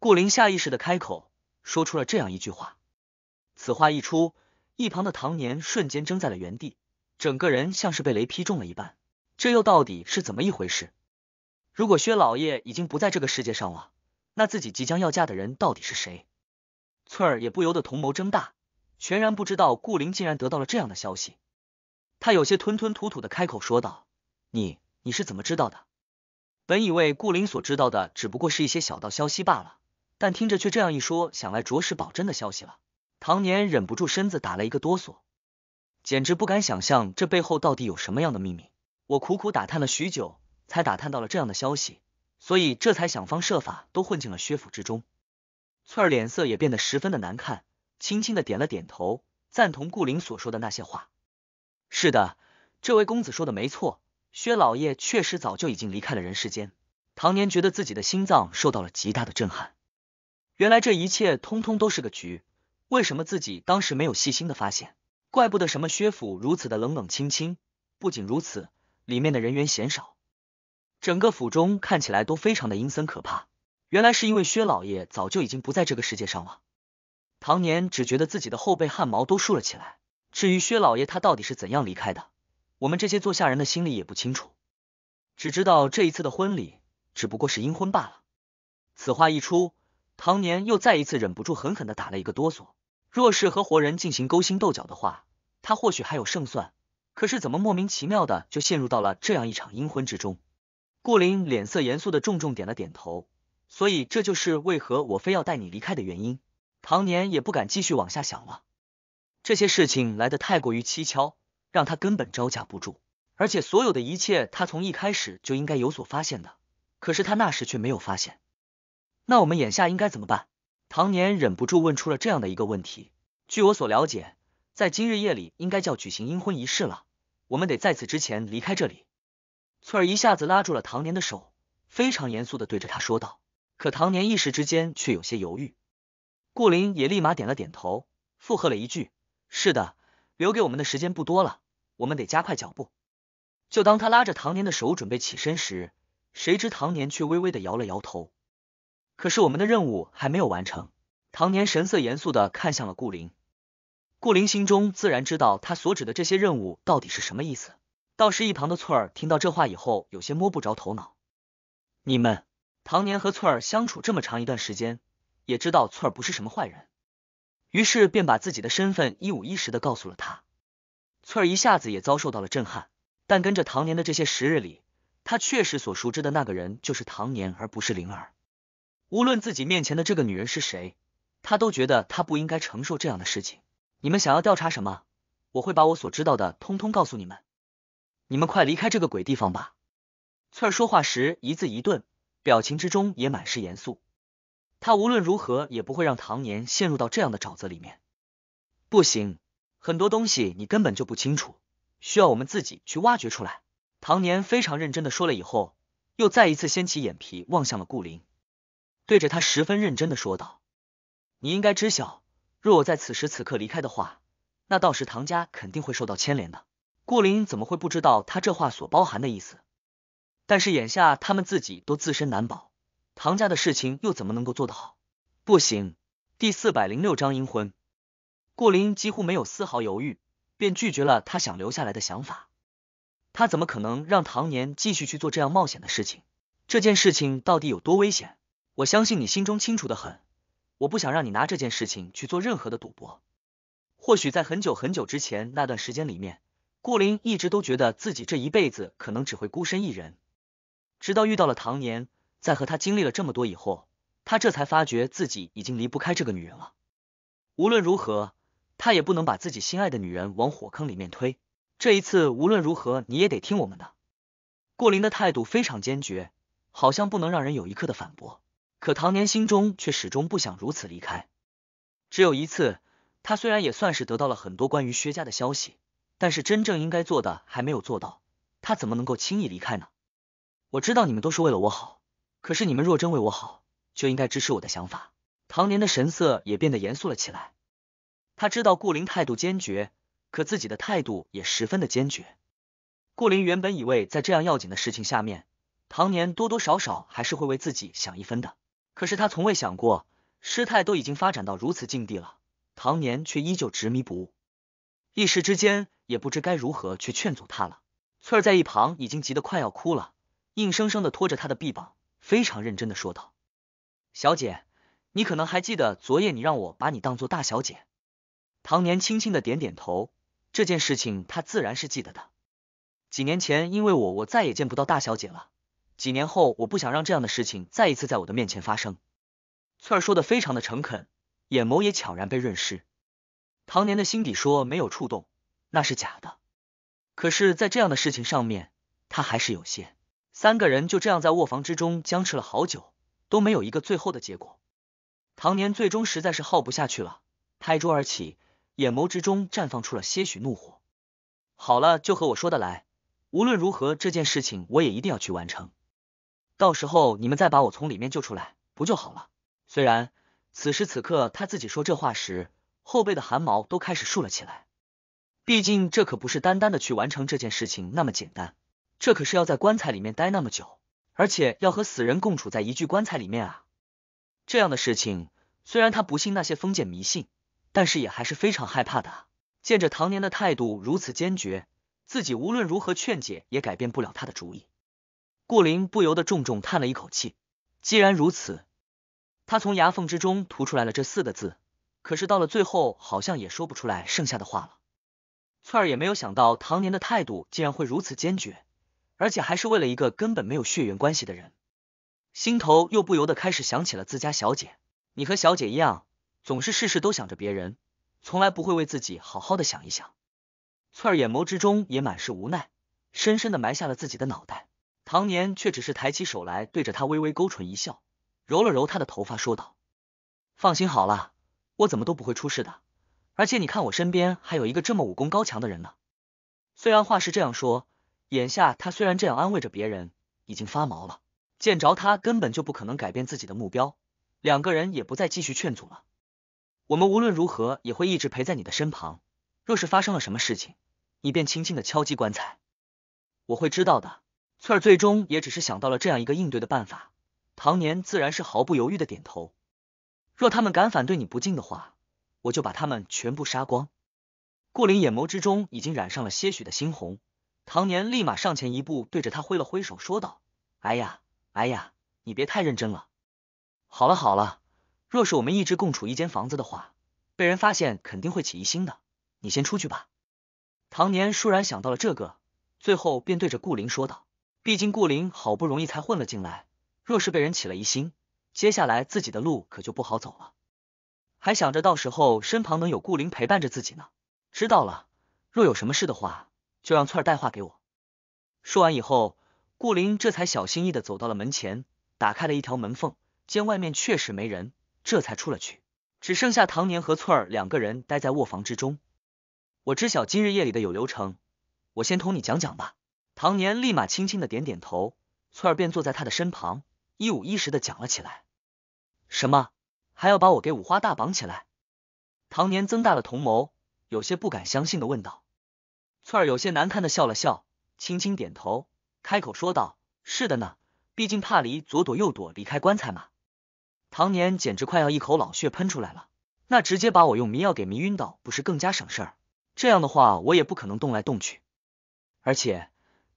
顾林下意识的开口说出了这样一句话。此话一出，一旁的唐年瞬间怔在了原地，整个人像是被雷劈中了一般。这又到底是怎么一回事？如果薛老爷已经不在这个世界上了，那自己即将要嫁的人到底是谁？翠儿也不由得同眸睁大，全然不知道顾灵竟然得到了这样的消息。他有些吞吞吐吐的开口说道：“你，你是怎么知道的？”本以为顾灵所知道的只不过是一些小道消息罢了，但听着却这样一说，想来着实保真的消息了。唐年忍不住身子打了一个哆嗦，简直不敢想象这背后到底有什么样的秘密。我苦苦打探了许久，才打探到了这样的消息，所以这才想方设法都混进了薛府之中。翠儿脸色也变得十分的难看，轻轻的点了点头，赞同顾林所说的那些话。是的，这位公子说的没错，薛老爷确实早就已经离开了人世间。唐年觉得自己的心脏受到了极大的震撼，原来这一切通通都是个局。为什么自己当时没有细心的发现？怪不得什么薛府如此的冷冷清清。不仅如此，里面的人员嫌少，整个府中看起来都非常的阴森可怕。原来是因为薛老爷早就已经不在这个世界上了。唐年只觉得自己的后背汗毛都竖了起来。至于薛老爷他到底是怎样离开的，我们这些做下人的心里也不清楚，只知道这一次的婚礼只不过是阴婚罢了。此话一出，唐年又再一次忍不住狠狠的打了一个哆嗦。若是和活人进行勾心斗角的话，他或许还有胜算，可是怎么莫名其妙的就陷入到了这样一场阴婚之中？顾林脸色严肃的重重点了点头。所以这就是为何我非要带你离开的原因。唐年也不敢继续往下想了，这些事情来的太过于蹊跷，让他根本招架不住。而且所有的一切，他从一开始就应该有所发现的，可是他那时却没有发现。那我们眼下应该怎么办？唐年忍不住问出了这样的一个问题。据我所了解，在今日夜里应该叫举行阴婚仪式了，我们得在此之前离开这里。翠儿一下子拉住了唐年的手，非常严肃的对着他说道。可唐年一时之间却有些犹豫，顾林也立马点了点头，附和了一句：“是的，留给我们的时间不多了，我们得加快脚步。”就当他拉着唐年的手准备起身时，谁知唐年却微微的摇了摇头。可是我们的任务还没有完成。唐年神色严肃的看向了顾林，顾林心中自然知道他所指的这些任务到底是什么意思。倒是，一旁的翠儿听到这话以后，有些摸不着头脑：“你们？”唐年和翠儿相处这么长一段时间，也知道翠儿不是什么坏人，于是便把自己的身份一五一十的告诉了她。翠儿一下子也遭受到了震撼，但跟着唐年的这些时日里，她确实所熟知的那个人就是唐年，而不是灵儿。无论自己面前的这个女人是谁，她都觉得她不应该承受这样的事情。你们想要调查什么，我会把我所知道的通通告诉你们。你们快离开这个鬼地方吧！翠儿说话时一字一顿。表情之中也满是严肃，他无论如何也不会让唐年陷入到这样的沼泽里面。不行，很多东西你根本就不清楚，需要我们自己去挖掘出来。唐年非常认真的说了以后，又再一次掀起眼皮望向了顾林，对着他十分认真的说道：“你应该知晓，若我在此时此刻离开的话，那到时唐家肯定会受到牵连的。”顾林怎么会不知道他这话所包含的意思？但是眼下他们自己都自身难保，唐家的事情又怎么能够做得好？不行。第四百零六章阴婚。顾林几乎没有丝毫犹豫，便拒绝了他想留下来的想法。他怎么可能让唐年继续去做这样冒险的事情？这件事情到底有多危险？我相信你心中清楚的很。我不想让你拿这件事情去做任何的赌博。或许在很久很久之前那段时间里面，顾林一直都觉得自己这一辈子可能只会孤身一人。直到遇到了唐年，在和他经历了这么多以后，他这才发觉自己已经离不开这个女人了。无论如何，他也不能把自己心爱的女人往火坑里面推。这一次，无论如何你也得听我们的。顾林的态度非常坚决，好像不能让人有一刻的反驳。可唐年心中却始终不想如此离开。只有一次，他虽然也算是得到了很多关于薛家的消息，但是真正应该做的还没有做到，他怎么能够轻易离开呢？我知道你们都是为了我好，可是你们若真为我好，就应该支持我的想法。唐年的神色也变得严肃了起来，他知道顾林态度坚决，可自己的态度也十分的坚决。顾林原本以为在这样要紧的事情下面，唐年多多少少还是会为自己想一分的，可是他从未想过，事态都已经发展到如此境地了，唐年却依旧执迷不悟，一时之间也不知该如何去劝阻他了。翠儿在一旁已经急得快要哭了。硬生生的拖着他的臂膀，非常认真的说道：“小姐，你可能还记得昨夜你让我把你当做大小姐。”唐年轻轻的点点头，这件事情他自然是记得的。几年前因为我，我再也见不到大小姐了。几年后，我不想让这样的事情再一次在我的面前发生。翠儿说的非常的诚恳，眼眸也悄然被润湿。唐年的心底说没有触动，那是假的。可是，在这样的事情上面，他还是有些。三个人就这样在卧房之中僵持了好久，都没有一个最后的结果。唐年最终实在是耗不下去了，拍桌而起，眼眸之中绽放出了些许怒火。好了，就和我说的来，无论如何这件事情我也一定要去完成，到时候你们再把我从里面救出来不就好了？虽然此时此刻他自己说这话时，后背的汗毛都开始竖了起来，毕竟这可不是单单的去完成这件事情那么简单。这可是要在棺材里面待那么久，而且要和死人共处在一具棺材里面啊！这样的事情，虽然他不信那些封建迷信，但是也还是非常害怕的。见着唐年的态度如此坚决，自己无论如何劝解也改变不了他的主意。顾林不由得重重叹了一口气。既然如此，他从牙缝之中吐出来了这四个字，可是到了最后，好像也说不出来剩下的话了。翠儿也没有想到唐年的态度竟然会如此坚决。而且还是为了一个根本没有血缘关系的人，心头又不由得开始想起了自家小姐。你和小姐一样，总是事事都想着别人，从来不会为自己好好的想一想。翠儿眼眸之中也满是无奈，深深的埋下了自己的脑袋。唐年却只是抬起手来，对着她微微勾唇一笑，揉了揉她的头发，说道：“放心好了，我怎么都不会出事的。而且你看，我身边还有一个这么武功高强的人呢。虽然话是这样说。”眼下他虽然这样安慰着别人，已经发毛了。见着他根本就不可能改变自己的目标，两个人也不再继续劝阻了。我们无论如何也会一直陪在你的身旁。若是发生了什么事情，你便轻轻的敲击棺材，我会知道的。翠儿最终也只是想到了这样一个应对的办法。唐年自然是毫不犹豫的点头。若他们敢反对你不敬的话，我就把他们全部杀光。顾灵眼眸之中已经染上了些许的猩红。唐年立马上前一步，对着他挥了挥手，说道：“哎呀，哎呀，你别太认真了。好了好了，若是我们一直共处一间房子的话，被人发现肯定会起疑心的。你先出去吧。”唐年倏然想到了这个，最后便对着顾灵说道：“毕竟顾灵好不容易才混了进来，若是被人起了疑心，接下来自己的路可就不好走了。还想着到时候身旁能有顾林陪伴着自己呢。”知道了，若有什么事的话。就让翠儿带话给我。说完以后，顾林这才小心翼翼的走到了门前，打开了一条门缝，见外面确实没人，这才出了去。只剩下唐年和翠儿两个人待在卧房之中。我知晓今日夜里的有流程，我先同你讲讲吧。唐年立马轻轻的点点头，翠儿便坐在他的身旁，一五一十的讲了起来。什么？还要把我给五花大绑起来？唐年增大了瞳眸，有些不敢相信的问道。翠儿有些难堪的笑了笑，轻轻点头，开口说道：“是的呢，毕竟怕离左躲右躲，离开棺材嘛。”唐年简直快要一口老血喷出来了，那直接把我用迷药给迷晕倒，不是更加省事儿？这样的话，我也不可能动来动去，而且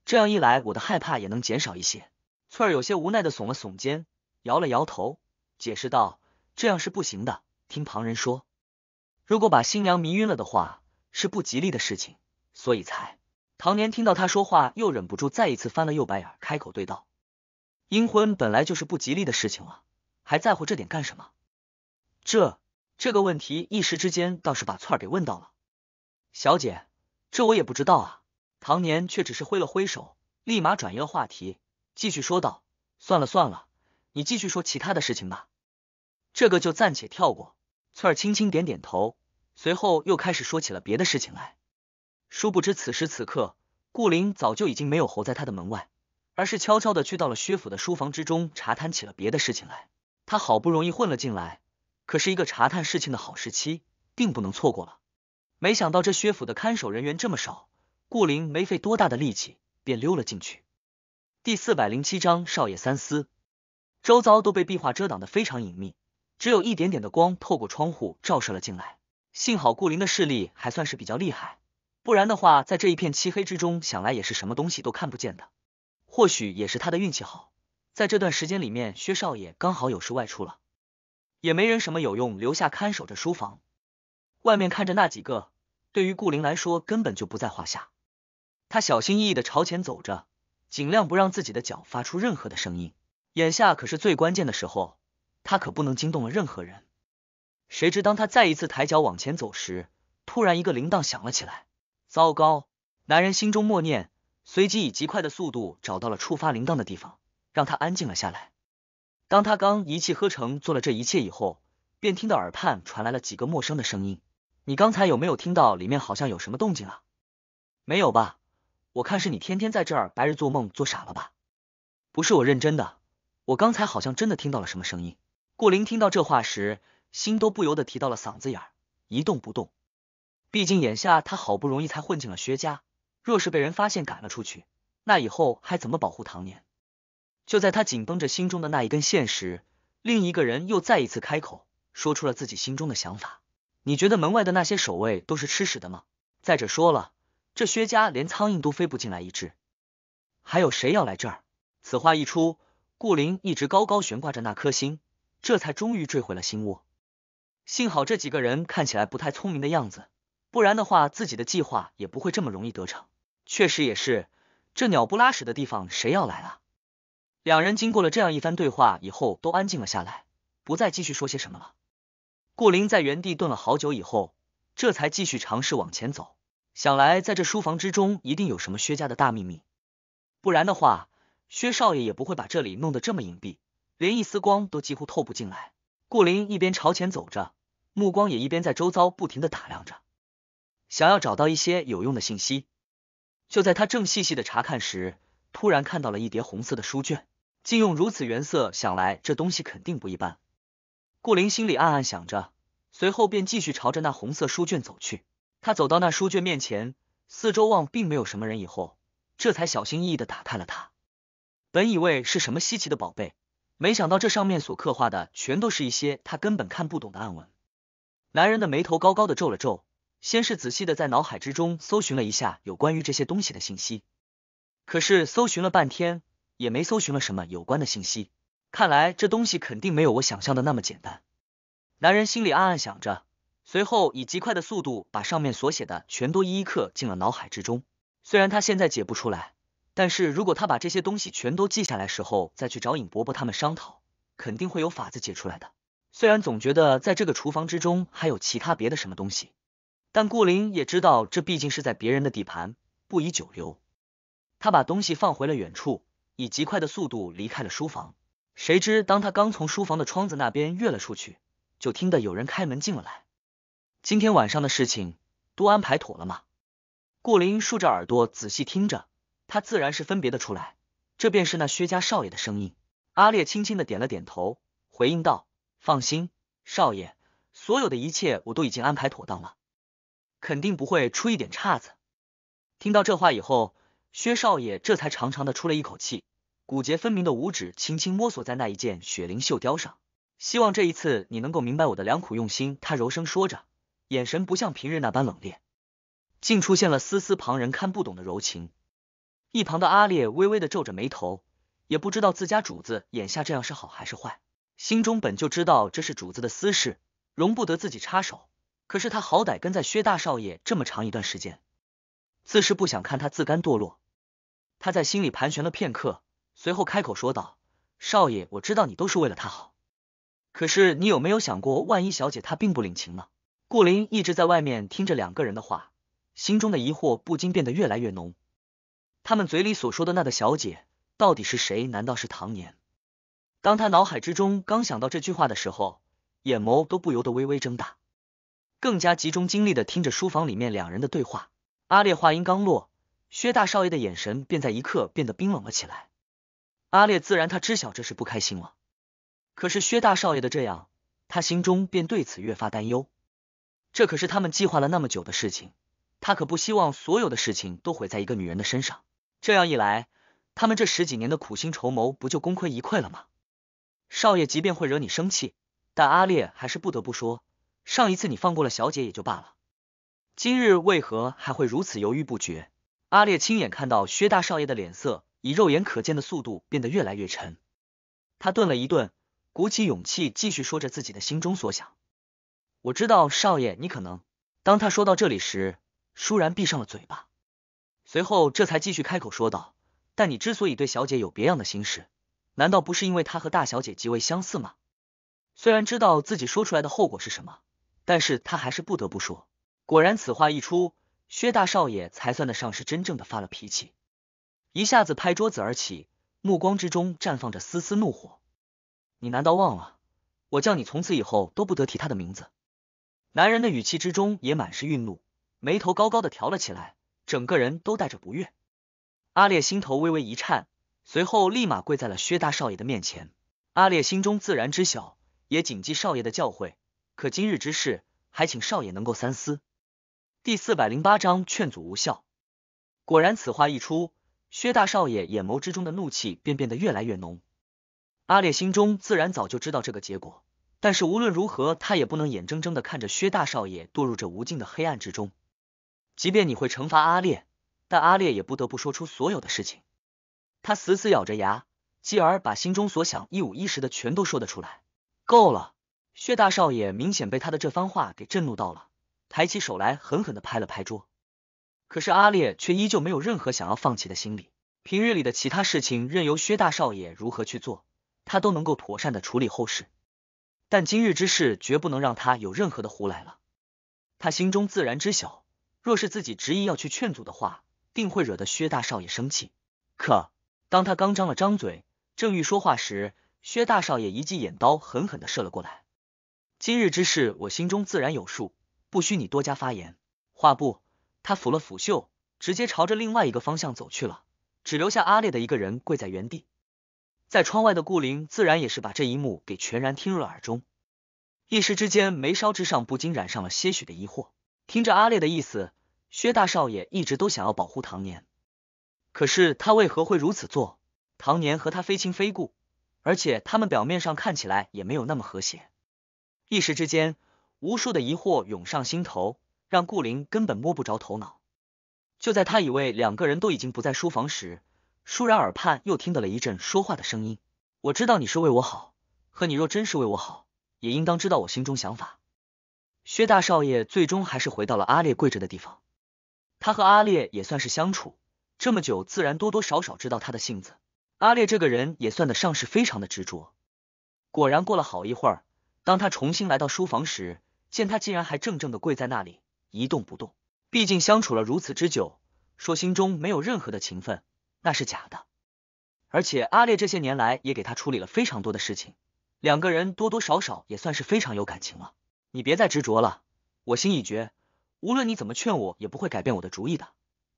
这样一来，我的害怕也能减少一些。翠儿有些无奈的耸了耸肩，摇了摇头，解释道：“这样是不行的，听旁人说，如果把新娘迷晕了的话，是不吉利的事情。”所以才，唐年听到他说话，又忍不住再一次翻了又白眼，开口对道：“阴婚本来就是不吉利的事情了，还在乎这点干什么？”这这个问题一时之间倒是把翠儿给问到了。小姐，这我也不知道啊。唐年却只是挥了挥手，立马转移了话题，继续说道：“算了算了，你继续说其他的事情吧，这个就暂且跳过。”翠儿轻轻点点头，随后又开始说起了别的事情来。殊不知，此时此刻，顾林早就已经没有候在他的门外，而是悄悄的去到了薛府的书房之中查探起了别的事情来。他好不容易混了进来，可是一个查探事情的好时期，并不能错过了。没想到这薛府的看守人员这么少，顾林没费多大的力气便溜了进去。第四百零七章，少爷三思。周遭都被壁画遮挡的非常隐秘，只有一点点的光透过窗户照射了进来。幸好顾林的视力还算是比较厉害。不然的话，在这一片漆黑之中，想来也是什么东西都看不见的。或许也是他的运气好，在这段时间里面，薛少爷刚好有事外出了，也没人什么有用留下看守着书房。外面看着那几个，对于顾灵来说根本就不在话下。他小心翼翼的朝前走着，尽量不让自己的脚发出任何的声音。眼下可是最关键的时候，他可不能惊动了任何人。谁知当他再一次抬脚往前走时，突然一个铃铛响了起来。糟糕！男人心中默念，随即以极快的速度找到了触发铃铛的地方，让他安静了下来。当他刚一气呵成做了这一切以后，便听到耳畔传来了几个陌生的声音：“你刚才有没有听到里面好像有什么动静啊？”“没有吧？我看是你天天在这儿白日做梦做傻了吧？”“不是我认真的，我刚才好像真的听到了什么声音。”顾林听到这话时，心都不由得提到了嗓子眼儿，一动不动。毕竟眼下他好不容易才混进了薛家，若是被人发现赶了出去，那以后还怎么保护唐年？就在他紧绷着心中的那一根线时，另一个人又再一次开口说出了自己心中的想法：“你觉得门外的那些守卫都是吃屎的吗？再者说了，这薛家连苍蝇都飞不进来一只，还有谁要来这儿？”此话一出，顾林一直高高悬挂着那颗心，这才终于坠回了心窝。幸好这几个人看起来不太聪明的样子。不然的话，自己的计划也不会这么容易得逞。确实也是，这鸟不拉屎的地方，谁要来啊？两人经过了这样一番对话以后，都安静了下来，不再继续说些什么了。顾林在原地顿了好久以后，这才继续尝试往前走。想来，在这书房之中，一定有什么薛家的大秘密，不然的话，薛少爷也不会把这里弄得这么隐蔽，连一丝光都几乎透不进来。顾林一边朝前走着，目光也一边在周遭不停的打量着。想要找到一些有用的信息，就在他正细细的查看时，突然看到了一叠红色的书卷。竟用如此原色，想来这东西肯定不一般。顾灵心里暗暗想着，随后便继续朝着那红色书卷走去。他走到那书卷面前，四周望，并没有什么人，以后这才小心翼翼的打开了它。本以为是什么稀奇的宝贝，没想到这上面所刻画的全都是一些他根本看不懂的暗文。男人的眉头高高的皱了皱。先是仔细的在脑海之中搜寻了一下有关于这些东西的信息，可是搜寻了半天也没搜寻了什么有关的信息，看来这东西肯定没有我想象的那么简单。男人心里暗暗想着，随后以极快的速度把上面所写的全都一一刻进了脑海之中。虽然他现在解不出来，但是如果他把这些东西全都记下来时候再去找尹伯伯他们商讨，肯定会有法子解出来的。虽然总觉得在这个厨房之中还有其他别的什么东西。但顾林也知道，这毕竟是在别人的地盘，不宜久留。他把东西放回了远处，以极快的速度离开了书房。谁知，当他刚从书房的窗子那边跃了出去，就听得有人开门进了来。今天晚上的事情都安排妥了吗？顾林竖着耳朵仔细听着，他自然是分别的出来，这便是那薛家少爷的声音。阿烈轻轻的点了点头，回应道：“放心，少爷，所有的一切我都已经安排妥当了。”肯定不会出一点岔子。听到这话以后，薛少爷这才长长的出了一口气，骨节分明的五指轻轻摸索在那一件雪灵绣雕上。希望这一次你能够明白我的良苦用心，他柔声说着，眼神不像平日那般冷冽，竟出现了丝丝旁人看不懂的柔情。一旁的阿烈微微的皱着眉头，也不知道自家主子眼下这样是好还是坏，心中本就知道这是主子的私事，容不得自己插手。可是他好歹跟在薛大少爷这么长一段时间，自是不想看他自甘堕落。他在心里盘旋了片刻，随后开口说道：“少爷，我知道你都是为了他好，可是你有没有想过，万一小姐她并不领情呢？”顾林一直在外面听着两个人的话，心中的疑惑不禁变得越来越浓。他们嘴里所说的那个小姐到底是谁？难道是唐年？当他脑海之中刚想到这句话的时候，眼眸都不由得微微睁大。更加集中精力的听着书房里面两人的对话。阿烈话音刚落，薛大少爷的眼神便在一刻变得冰冷了起来。阿烈自然他知晓这是不开心了，可是薛大少爷的这样，他心中便对此越发担忧。这可是他们计划了那么久的事情，他可不希望所有的事情都毁在一个女人的身上。这样一来，他们这十几年的苦心筹谋不就功亏一篑了吗？少爷即便会惹你生气，但阿烈还是不得不说。上一次你放过了小姐也就罢了，今日为何还会如此犹豫不决？阿烈亲眼看到薛大少爷的脸色以肉眼可见的速度变得越来越沉，他顿了一顿，鼓起勇气继续说着自己的心中所想。我知道少爷你可能……当他说到这里时，舒然闭上了嘴巴，随后这才继续开口说道：“但你之所以对小姐有别样的心事，难道不是因为她和大小姐极为相似吗？”虽然知道自己说出来的后果是什么。但是他还是不得不说，果然此话一出，薛大少爷才算得上是真正的发了脾气，一下子拍桌子而起，目光之中绽放着丝丝怒火。你难道忘了，我叫你从此以后都不得提他的名字？男人的语气之中也满是愠怒，眉头高高的挑了起来，整个人都带着不悦。阿烈心头微微一颤，随后立马跪在了薛大少爷的面前。阿烈心中自然知晓，也谨记少爷的教诲。可今日之事，还请少爷能够三思。第四百零八章劝阻无效。果然，此话一出，薛大少爷眼眸之中的怒气便变得越来越浓。阿烈心中自然早就知道这个结果，但是无论如何，他也不能眼睁睁的看着薛大少爷堕入这无尽的黑暗之中。即便你会惩罚阿烈，但阿烈也不得不说出所有的事情。他死死咬着牙，继而把心中所想一五一十的全都说得出来。够了。薛大少爷明显被他的这番话给震怒到了，抬起手来狠狠的拍了拍桌。可是阿烈却依旧没有任何想要放弃的心理。平日里的其他事情，任由薛大少爷如何去做，他都能够妥善的处理后事。但今日之事，绝不能让他有任何的胡来了。他心中自然知晓，若是自己执意要去劝阻的话，定会惹得薛大少爷生气。可当他刚张了张嘴，正欲说话时，薛大少爷一记眼刀狠狠的射了过来。今日之事，我心中自然有数，不需你多加发言。话不，他抚了抚袖，直接朝着另外一个方向走去了，只留下阿烈的一个人跪在原地。在窗外的顾灵自然也是把这一幕给全然听入耳中，一时之间眉梢之上不禁染上了些许的疑惑。听着阿烈的意思，薛大少爷一直都想要保护唐年，可是他为何会如此做？唐年和他非亲非故，而且他们表面上看起来也没有那么和谐。一时之间，无数的疑惑涌上心头，让顾林根本摸不着头脑。就在他以为两个人都已经不在书房时，舒然耳畔又听到了一阵说话的声音：“我知道你是为我好，可你若真是为我好，也应当知道我心中想法。”薛大少爷最终还是回到了阿烈跪着的地方。他和阿烈也算是相处这么久，自然多多少少知道他的性子。阿烈这个人也算得上是非常的执着。果然，过了好一会儿。当他重新来到书房时，见他竟然还怔怔的跪在那里一动不动。毕竟相处了如此之久，说心中没有任何的情分那是假的。而且阿烈这些年来也给他处理了非常多的事情，两个人多多少少也算是非常有感情了。你别再执着了，我心已决，无论你怎么劝我，也不会改变我的主意的。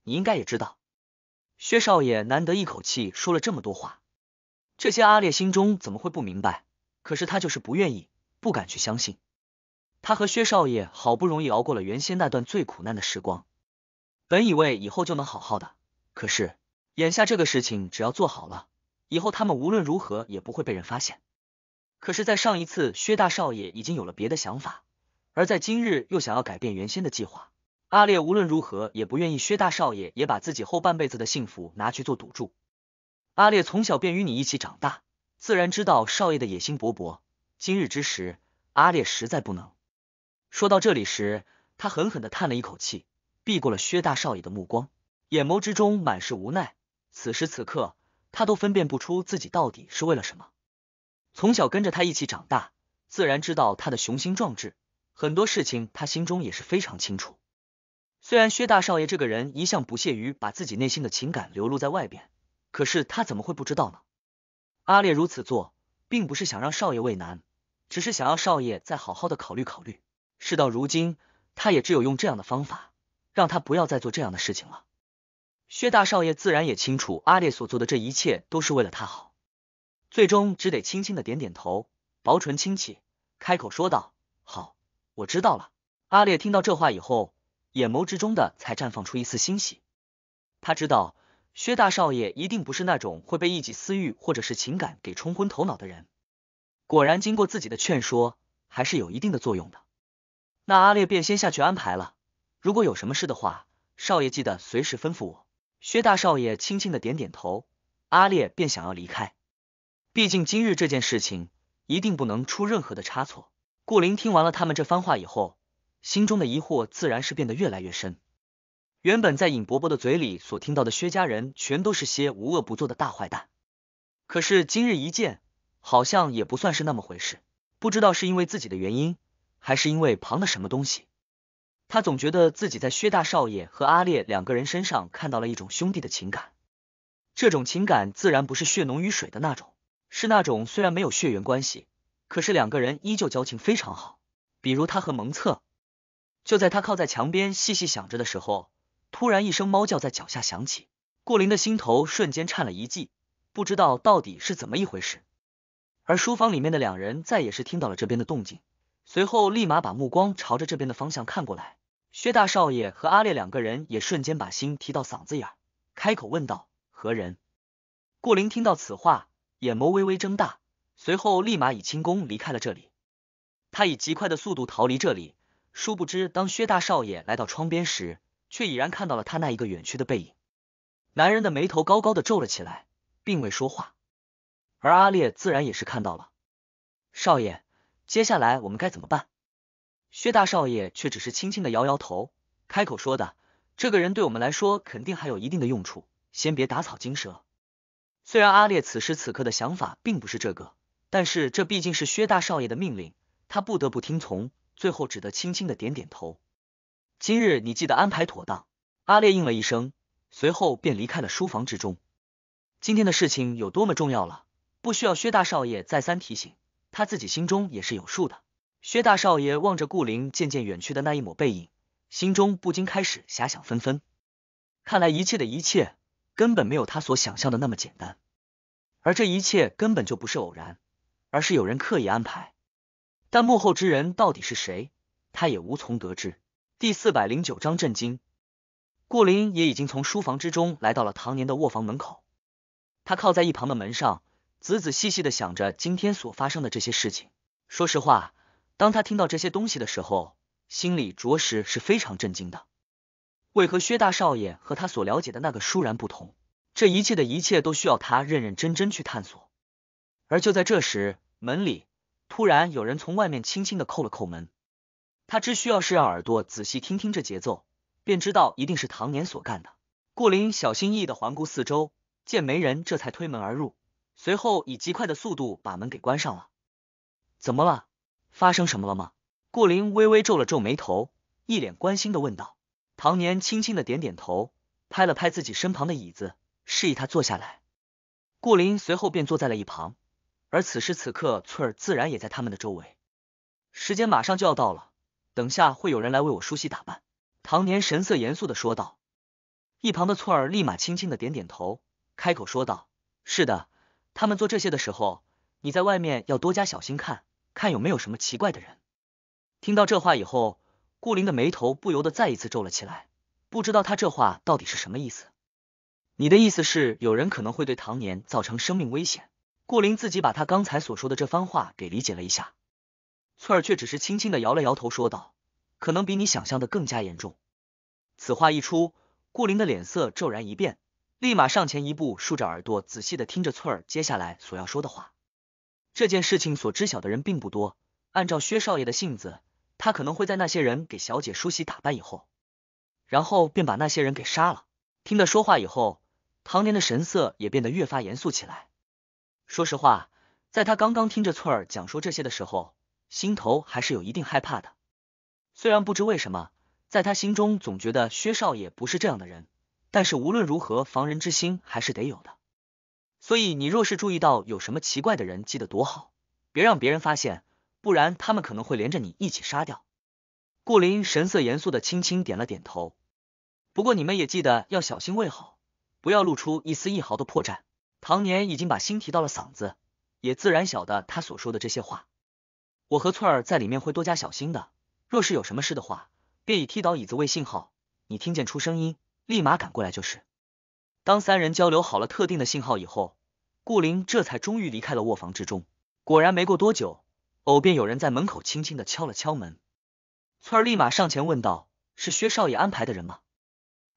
你应该也知道，薛少爷难得一口气说了这么多话，这些阿烈心中怎么会不明白？可是他就是不愿意。不敢去相信，他和薛少爷好不容易熬过了原先那段最苦难的时光，本以为以后就能好好的，可是眼下这个事情只要做好了，以后他们无论如何也不会被人发现。可是，在上一次，薛大少爷已经有了别的想法，而在今日又想要改变原先的计划。阿烈无论如何也不愿意，薛大少爷也把自己后半辈子的幸福拿去做赌注。阿烈从小便与你一起长大，自然知道少爷的野心勃勃。今日之时，阿烈实在不能。说到这里时，他狠狠的叹了一口气，避过了薛大少爷的目光，眼眸之中满是无奈。此时此刻，他都分辨不出自己到底是为了什么。从小跟着他一起长大，自然知道他的雄心壮志，很多事情他心中也是非常清楚。虽然薛大少爷这个人一向不屑于把自己内心的情感流露在外边，可是他怎么会不知道呢？阿烈如此做，并不是想让少爷为难。只是想要少爷再好好的考虑考虑，事到如今，他也只有用这样的方法，让他不要再做这样的事情了。薛大少爷自然也清楚，阿烈所做的这一切都是为了他好，最终只得轻轻的点点头，薄唇轻启，开口说道：“好，我知道了。”阿烈听到这话以后，眼眸之中的才绽放出一丝欣喜。他知道薛大少爷一定不是那种会被一己私欲或者是情感给冲昏头脑的人。果然，经过自己的劝说，还是有一定的作用的。那阿烈便先下去安排了。如果有什么事的话，少爷记得随时吩咐我。薛大少爷轻轻的点点头，阿烈便想要离开。毕竟今日这件事情一定不能出任何的差错。顾林听完了他们这番话以后，心中的疑惑自然是变得越来越深。原本在尹伯伯的嘴里所听到的薛家人，全都是些无恶不作的大坏蛋，可是今日一见。好像也不算是那么回事，不知道是因为自己的原因，还是因为旁的什么东西，他总觉得自己在薛大少爷和阿烈两个人身上看到了一种兄弟的情感，这种情感自然不是血浓于水的那种，是那种虽然没有血缘关系，可是两个人依旧交情非常好。比如他和蒙策，就在他靠在墙边细细想着的时候，突然一声猫叫在脚下响起，顾林的心头瞬间颤了一记，不知道到底是怎么一回事。而书房里面的两人再也是听到了这边的动静，随后立马把目光朝着这边的方向看过来。薛大少爷和阿烈两个人也瞬间把心提到嗓子眼儿，开口问道：“何人？”顾灵听到此话，眼眸微微睁大，随后立马以轻功离开了这里。他以极快的速度逃离这里，殊不知当薛大少爷来到窗边时，却已然看到了他那一个远去的背影。男人的眉头高高的皱了起来，并未说话。而阿烈自然也是看到了，少爷，接下来我们该怎么办？薛大少爷却只是轻轻的摇摇头，开口说的：“这个人对我们来说肯定还有一定的用处，先别打草惊蛇。”虽然阿烈此时此刻的想法并不是这个，但是这毕竟是薛大少爷的命令，他不得不听从，最后只得轻轻的点点头。今日你记得安排妥当。阿烈应了一声，随后便离开了书房之中。今天的事情有多么重要了？不需要薛大少爷再三提醒，他自己心中也是有数的。薛大少爷望着顾林渐渐远去的那一抹背影，心中不禁开始遐想纷纷。看来一切的一切根本没有他所想象的那么简单，而这一切根本就不是偶然，而是有人刻意安排。但幕后之人到底是谁，他也无从得知。第四百零九章震惊。顾林也已经从书房之中来到了唐年的卧房门口，他靠在一旁的门上。仔仔细细的想着今天所发生的这些事情。说实话，当他听到这些东西的时候，心里着实是非常震惊的。为何薛大少爷和他所了解的那个倏然不同？这一切的一切都需要他认认真真去探索。而就在这时，门里突然有人从外面轻轻的扣了扣门。他只需要是让耳朵仔细听听这节奏，便知道一定是唐年所干的。顾林小心翼翼的环顾四周，见没人，这才推门而入。随后以极快的速度把门给关上了。怎么了？发生什么了吗？顾林微微皱了皱眉头，一脸关心的问道。唐年轻轻的点点头，拍了拍自己身旁的椅子，示意他坐下来。顾林随后便坐在了一旁。而此时此刻，翠儿自然也在他们的周围。时间马上就要到了，等下会有人来为我梳洗打扮。唐年神色严肃的说道。一旁的翠儿立马轻轻的点点头，开口说道：“是的。”他们做这些的时候，你在外面要多加小心，看看有没有什么奇怪的人。听到这话以后，顾林的眉头不由得再一次皱了起来，不知道他这话到底是什么意思。你的意思是，有人可能会对唐年造成生命危险？顾林自己把他刚才所说的这番话给理解了一下，翠儿却只是轻轻的摇了摇头，说道：“可能比你想象的更加严重。”此话一出，顾林的脸色骤然一变。立马上前一步，竖着耳朵，仔细的听着翠儿接下来所要说的话。这件事情所知晓的人并不多，按照薛少爷的性子，他可能会在那些人给小姐梳洗打扮以后，然后便把那些人给杀了。听得说话以后，唐年的神色也变得越发严肃起来。说实话，在他刚刚听着翠儿讲说这些的时候，心头还是有一定害怕的。虽然不知为什么，在他心中总觉得薛少爷不是这样的人。但是无论如何，防人之心还是得有的。所以你若是注意到有什么奇怪的人，记得躲好，别让别人发现，不然他们可能会连着你一起杀掉。顾林神色严肃的轻轻点了点头。不过你们也记得要小心为好，不要露出一丝一毫的破绽。唐年已经把心提到了嗓子，也自然晓得他所说的这些话。我和翠儿在里面会多加小心的。若是有什么事的话，便以踢倒椅子为信号，你听见出声音。立马赶过来就是。当三人交流好了特定的信号以后，顾林这才终于离开了卧房之中。果然没过多久，偶便有人在门口轻轻的敲了敲门。翠儿立马上前问道：“是薛少爷安排的人吗？”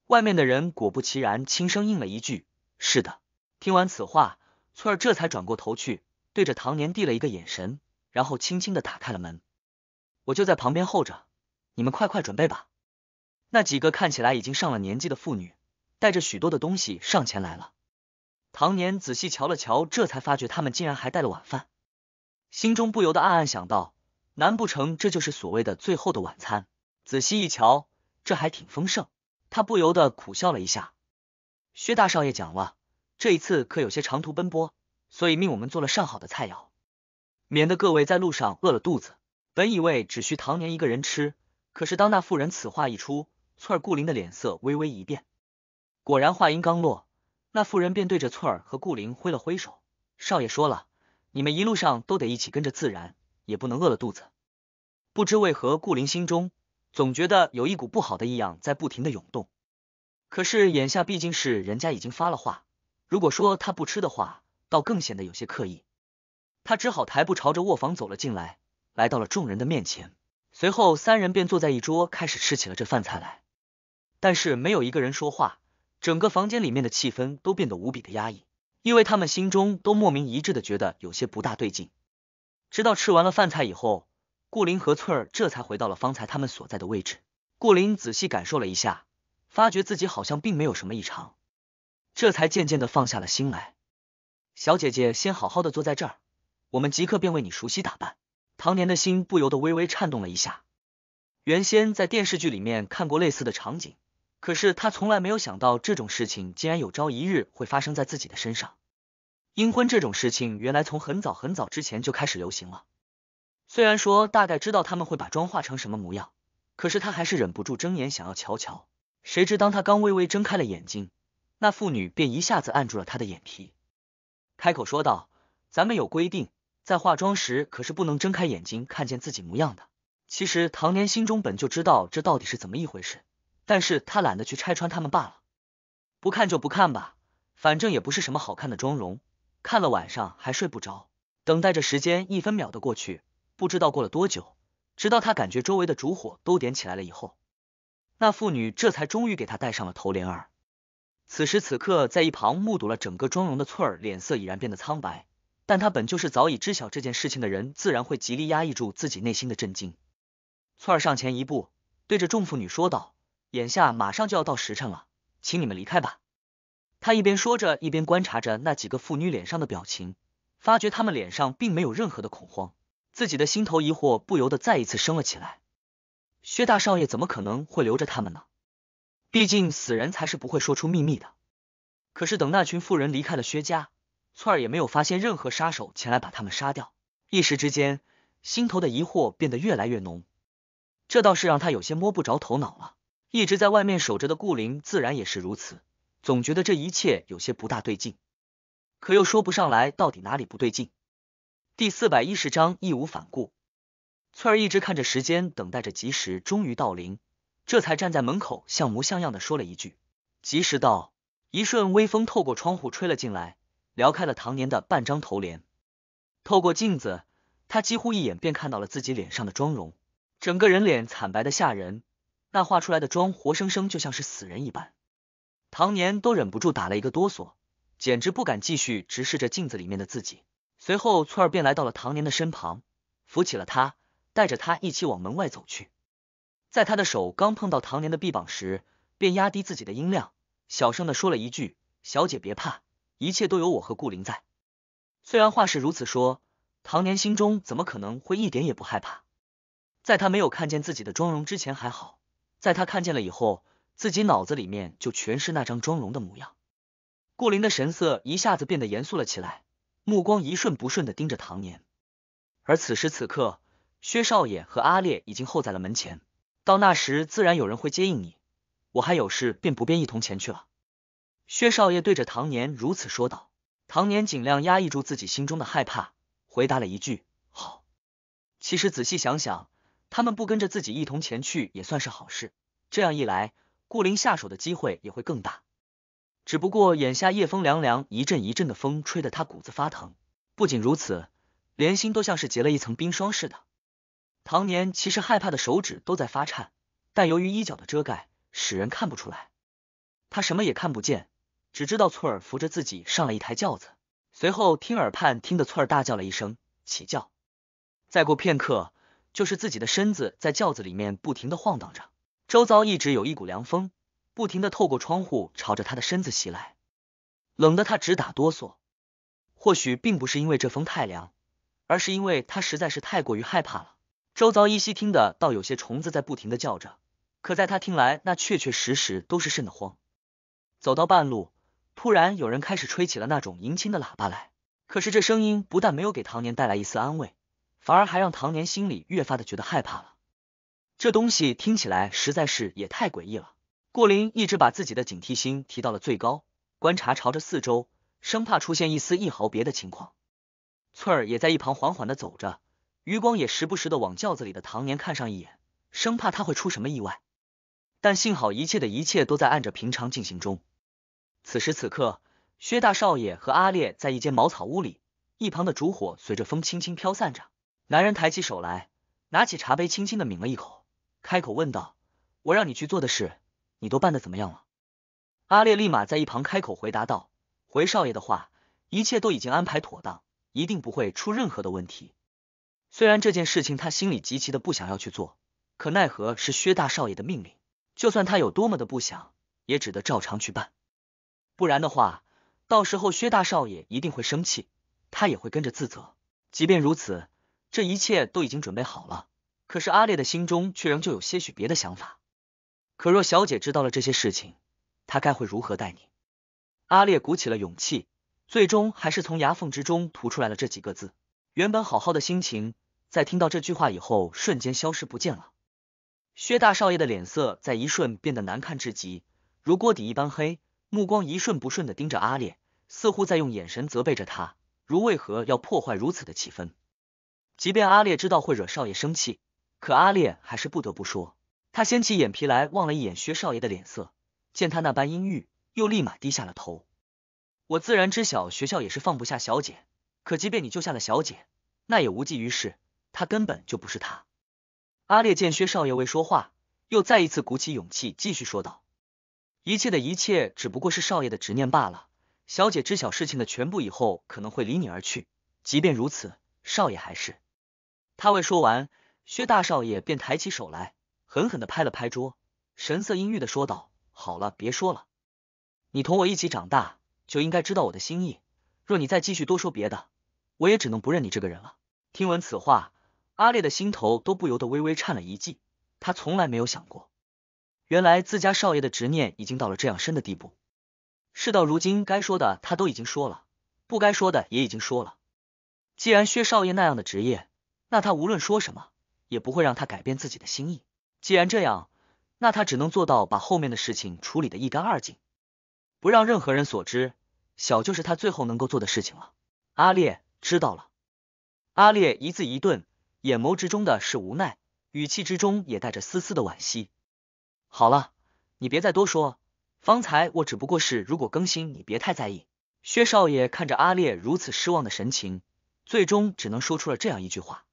外面的人果不其然轻声应了一句：“是的。”听完此话，翠儿这才转过头去，对着唐年递了一个眼神，然后轻轻的打开了门。我就在旁边候着，你们快快准备吧。那几个看起来已经上了年纪的妇女，带着许多的东西上前来了。唐年仔细瞧了瞧，这才发觉他们竟然还带了晚饭，心中不由得暗暗想到：难不成这就是所谓的最后的晚餐？仔细一瞧，这还挺丰盛。他不由得苦笑了一下。薛大少爷讲了，这一次可有些长途奔波，所以命我们做了上好的菜肴，免得各位在路上饿了肚子。本以为只需唐年一个人吃，可是当那妇人此话一出，翠儿顾林的脸色微微一变，果然话音刚落，那妇人便对着翠儿和顾林挥了挥手。少爷说了，你们一路上都得一起跟着，自然也不能饿了肚子。不知为何，顾林心中总觉得有一股不好的异样在不停的涌动。可是眼下毕竟是人家已经发了话，如果说他不吃的话，倒更显得有些刻意。他只好抬步朝着卧房走了进来，来到了众人的面前，随后三人便坐在一桌开始吃起了这饭菜来。但是没有一个人说话，整个房间里面的气氛都变得无比的压抑，因为他们心中都莫名一致的觉得有些不大对劲。直到吃完了饭菜以后，顾林和翠儿这才回到了方才他们所在的位置。顾林仔细感受了一下，发觉自己好像并没有什么异常，这才渐渐的放下了心来。小姐姐先好好的坐在这儿，我们即刻便为你熟悉打扮。唐年的心不由得微微颤动了一下，原先在电视剧里面看过类似的场景。可是他从来没有想到这种事情竟然有朝一日会发生在自己的身上。阴婚这种事情原来从很早很早之前就开始流行了。虽然说大概知道他们会把妆化成什么模样，可是他还是忍不住睁眼想要瞧瞧。谁知当他刚微微睁开了眼睛，那妇女便一下子按住了他的眼皮，开口说道：“咱们有规定，在化妆时可是不能睁开眼睛看见自己模样的。”其实唐年心中本就知道这到底是怎么一回事。但是他懒得去拆穿他们罢了，不看就不看吧，反正也不是什么好看的妆容，看了晚上还睡不着。等待着时间一分秒的过去，不知道过了多久，直到他感觉周围的烛火都点起来了以后，那妇女这才终于给他戴上了头帘儿。此时此刻，在一旁目睹了整个妆容的翠儿脸色已然变得苍白，但她本就是早已知晓这件事情的人，自然会极力压抑住自己内心的震惊。翠儿上前一步，对着众妇女说道。眼下马上就要到时辰了，请你们离开吧。他一边说着，一边观察着那几个妇女脸上的表情，发觉他们脸上并没有任何的恐慌，自己的心头疑惑不由得再一次升了起来。薛大少爷怎么可能会留着他们呢？毕竟死人才是不会说出秘密的。可是等那群妇人离开了薛家，翠儿也没有发现任何杀手前来把他们杀掉，一时之间心头的疑惑变得越来越浓，这倒是让他有些摸不着头脑了。一直在外面守着的顾灵自然也是如此，总觉得这一切有些不大对劲，可又说不上来到底哪里不对劲。第四百一十章义无反顾。翠儿一直看着时间，等待着吉时，终于到临，这才站在门口，像模像样的说了一句：“吉时到。”一瞬，微风透过窗户吹了进来，撩开了唐年的半张头帘。透过镜子，他几乎一眼便看到了自己脸上的妆容，整个人脸惨白的吓人。那画出来的妆，活生生就像是死人一般，唐年都忍不住打了一个哆嗦，简直不敢继续直视着镜子里面的自己。随后翠儿便来到了唐年的身旁，扶起了他，带着他一起往门外走去。在他的手刚碰到唐年的臂膀时，便压低自己的音量，小声的说了一句：“小姐别怕，一切都有我和顾灵在。”虽然话是如此说，唐年心中怎么可能会一点也不害怕？在他没有看见自己的妆容之前还好。在他看见了以后，自己脑子里面就全是那张妆容的模样。顾林的神色一下子变得严肃了起来，目光一瞬不瞬的盯着唐年。而此时此刻，薛少爷和阿烈已经候在了门前。到那时，自然有人会接应你。我还有事，便不便一同前去了。薛少爷对着唐年如此说道。唐年尽量压抑住自己心中的害怕，回答了一句：“好。”其实仔细想想。他们不跟着自己一同前去也算是好事，这样一来，顾林下手的机会也会更大。只不过眼下夜风凉凉，一阵一阵的风吹得他骨子发疼。不仅如此，连心都像是结了一层冰霜似的。唐年其实害怕的手指都在发颤，但由于衣角的遮盖，使人看不出来。他什么也看不见，只知道翠儿扶着自己上了一台轿子，随后听耳畔听得翠儿大叫了一声“起轿”，再过片刻。就是自己的身子在轿子里面不停的晃荡着，周遭一直有一股凉风，不停的透过窗户朝着他的身子袭来，冷得他直打哆嗦。或许并不是因为这风太凉，而是因为他实在是太过于害怕了。周遭依稀听得到有些虫子在不停的叫着，可在他听来，那确确实实都是瘆得慌。走到半路，突然有人开始吹起了那种迎亲的喇叭来，可是这声音不但没有给唐年带来一丝安慰。反而还让唐年心里越发的觉得害怕了，这东西听起来实在是也太诡异了。顾林一直把自己的警惕心提到了最高，观察朝着四周，生怕出现一丝一毫别的情况。翠儿也在一旁缓缓的走着，余光也时不时的往轿子里的唐年看上一眼，生怕他会出什么意外。但幸好一切的一切都在按着平常进行中。此时此刻，薛大少爷和阿烈在一间茅草屋里，一旁的烛火随着风轻轻飘散着。男人抬起手来，拿起茶杯，轻轻的抿了一口，开口问道：“我让你去做的事，你都办的怎么样了？”阿烈立马在一旁开口回答道：“回少爷的话，一切都已经安排妥当，一定不会出任何的问题。虽然这件事情他心里极其的不想要去做，可奈何是薛大少爷的命令，就算他有多么的不想，也只得照常去办。不然的话，到时候薛大少爷一定会生气，他也会跟着自责。即便如此。”这一切都已经准备好了，可是阿烈的心中却仍旧有些许别的想法。可若小姐知道了这些事情，她该会如何待你？阿烈鼓起了勇气，最终还是从牙缝之中吐出来了这几个字。原本好好的心情，在听到这句话以后，瞬间消失不见了。薛大少爷的脸色在一瞬变得难看至极，如锅底一般黑，目光一瞬不瞬的盯着阿烈，似乎在用眼神责备着他，如为何要破坏如此的气氛。即便阿烈知道会惹少爷生气，可阿烈还是不得不说。他掀起眼皮来望了一眼薛少爷的脸色，见他那般阴郁，又立马低下了头。我自然知晓学校也是放不下小姐，可即便你救下了小姐，那也无济于事。她根本就不是她。阿烈见薛少爷未说话，又再一次鼓起勇气继续说道：“一切的一切只不过是少爷的执念罢了。小姐知晓事情的全部以后，可能会离你而去。即便如此，少爷还是……”他未说完，薛大少爷便抬起手来，狠狠的拍了拍桌，神色阴郁的说道：“好了，别说了，你同我一起长大，就应该知道我的心意。若你再继续多说别的，我也只能不认你这个人了。”听闻此话，阿烈的心头都不由得微微颤了一记。他从来没有想过，原来自家少爷的执念已经到了这样深的地步。事到如今，该说的他都已经说了，不该说的也已经说了。既然薛少爷那样的职业，那他无论说什么，也不会让他改变自己的心意。既然这样，那他只能做到把后面的事情处理的一干二净，不让任何人所知。小就是他最后能够做的事情了。阿烈，知道了。阿烈一字一顿，眼眸之中的是无奈，语气之中也带着丝丝的惋惜。好了，你别再多说。方才我只不过是，如果更新你别太在意。薛少爷看着阿烈如此失望的神情，最终只能说出了这样一句话。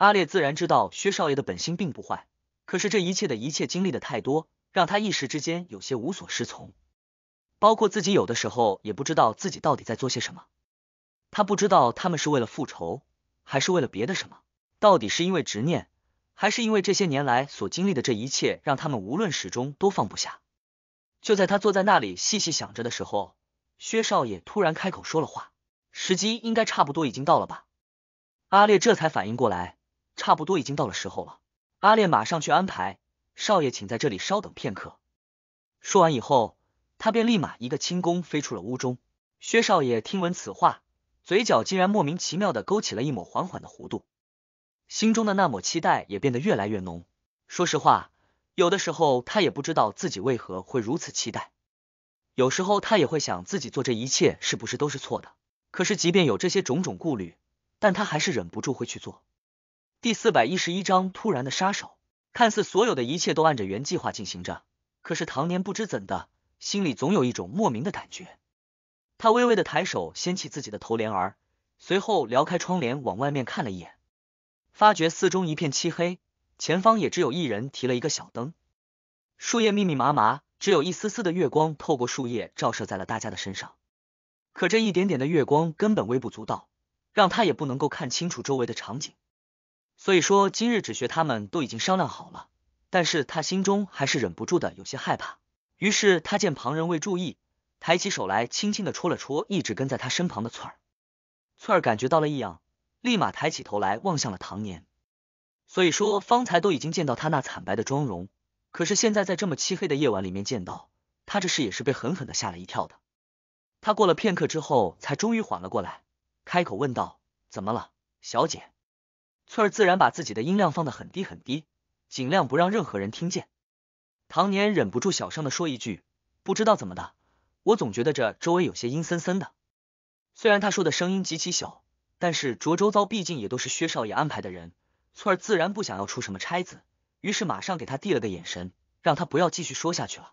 阿烈自然知道薛少爷的本心并不坏，可是这一切的一切经历的太多，让他一时之间有些无所适从。包括自己有的时候也不知道自己到底在做些什么。他不知道他们是为了复仇，还是为了别的什么。到底是因为执念，还是因为这些年来所经历的这一切，让他们无论始终都放不下。就在他坐在那里细细想着的时候，薛少爷突然开口说了话：“时机应该差不多已经到了吧？”阿烈这才反应过来。差不多已经到了时候了，阿烈马上去安排。少爷，请在这里稍等片刻。说完以后，他便立马一个轻功飞出了屋中。薛少爷听闻此话，嘴角竟然莫名其妙的勾起了一抹缓缓的弧度，心中的那抹期待也变得越来越浓。说实话，有的时候他也不知道自己为何会如此期待。有时候他也会想自己做这一切是不是都是错的？可是即便有这些种种顾虑，但他还是忍不住会去做。第四百一十一章，突然的杀手。看似所有的一切都按着原计划进行着，可是唐年不知怎的，心里总有一种莫名的感觉。他微微的抬手掀起自己的头帘，儿，随后撩开窗帘往外面看了一眼，发觉寺中一片漆黑，前方也只有一人提了一个小灯。树叶密密麻麻，只有一丝丝的月光透过树叶照射在了大家的身上。可这一点点的月光根本微不足道，让他也不能够看清楚周围的场景。所以说，今日只学他们都已经商量好了，但是他心中还是忍不住的有些害怕。于是他见旁人未注意，抬起手来轻轻的戳了戳一直跟在他身旁的翠儿。翠儿感觉到了异样，立马抬起头来望向了唐年。所以说，方才都已经见到他那惨白的妆容，可是现在在这么漆黑的夜晚里面见到他，这是也是被狠狠的吓了一跳的。他过了片刻之后，才终于缓了过来，开口问道：“怎么了，小姐？”翠儿自然把自己的音量放得很低很低，尽量不让任何人听见。唐年忍不住小声的说一句：“不知道怎么的，我总觉得这周围有些阴森森的。”虽然他说的声音极其小，但是卓周遭毕竟也都是薛少爷安排的人，翠儿自然不想要出什么差子，于是马上给他递了个眼神，让他不要继续说下去了。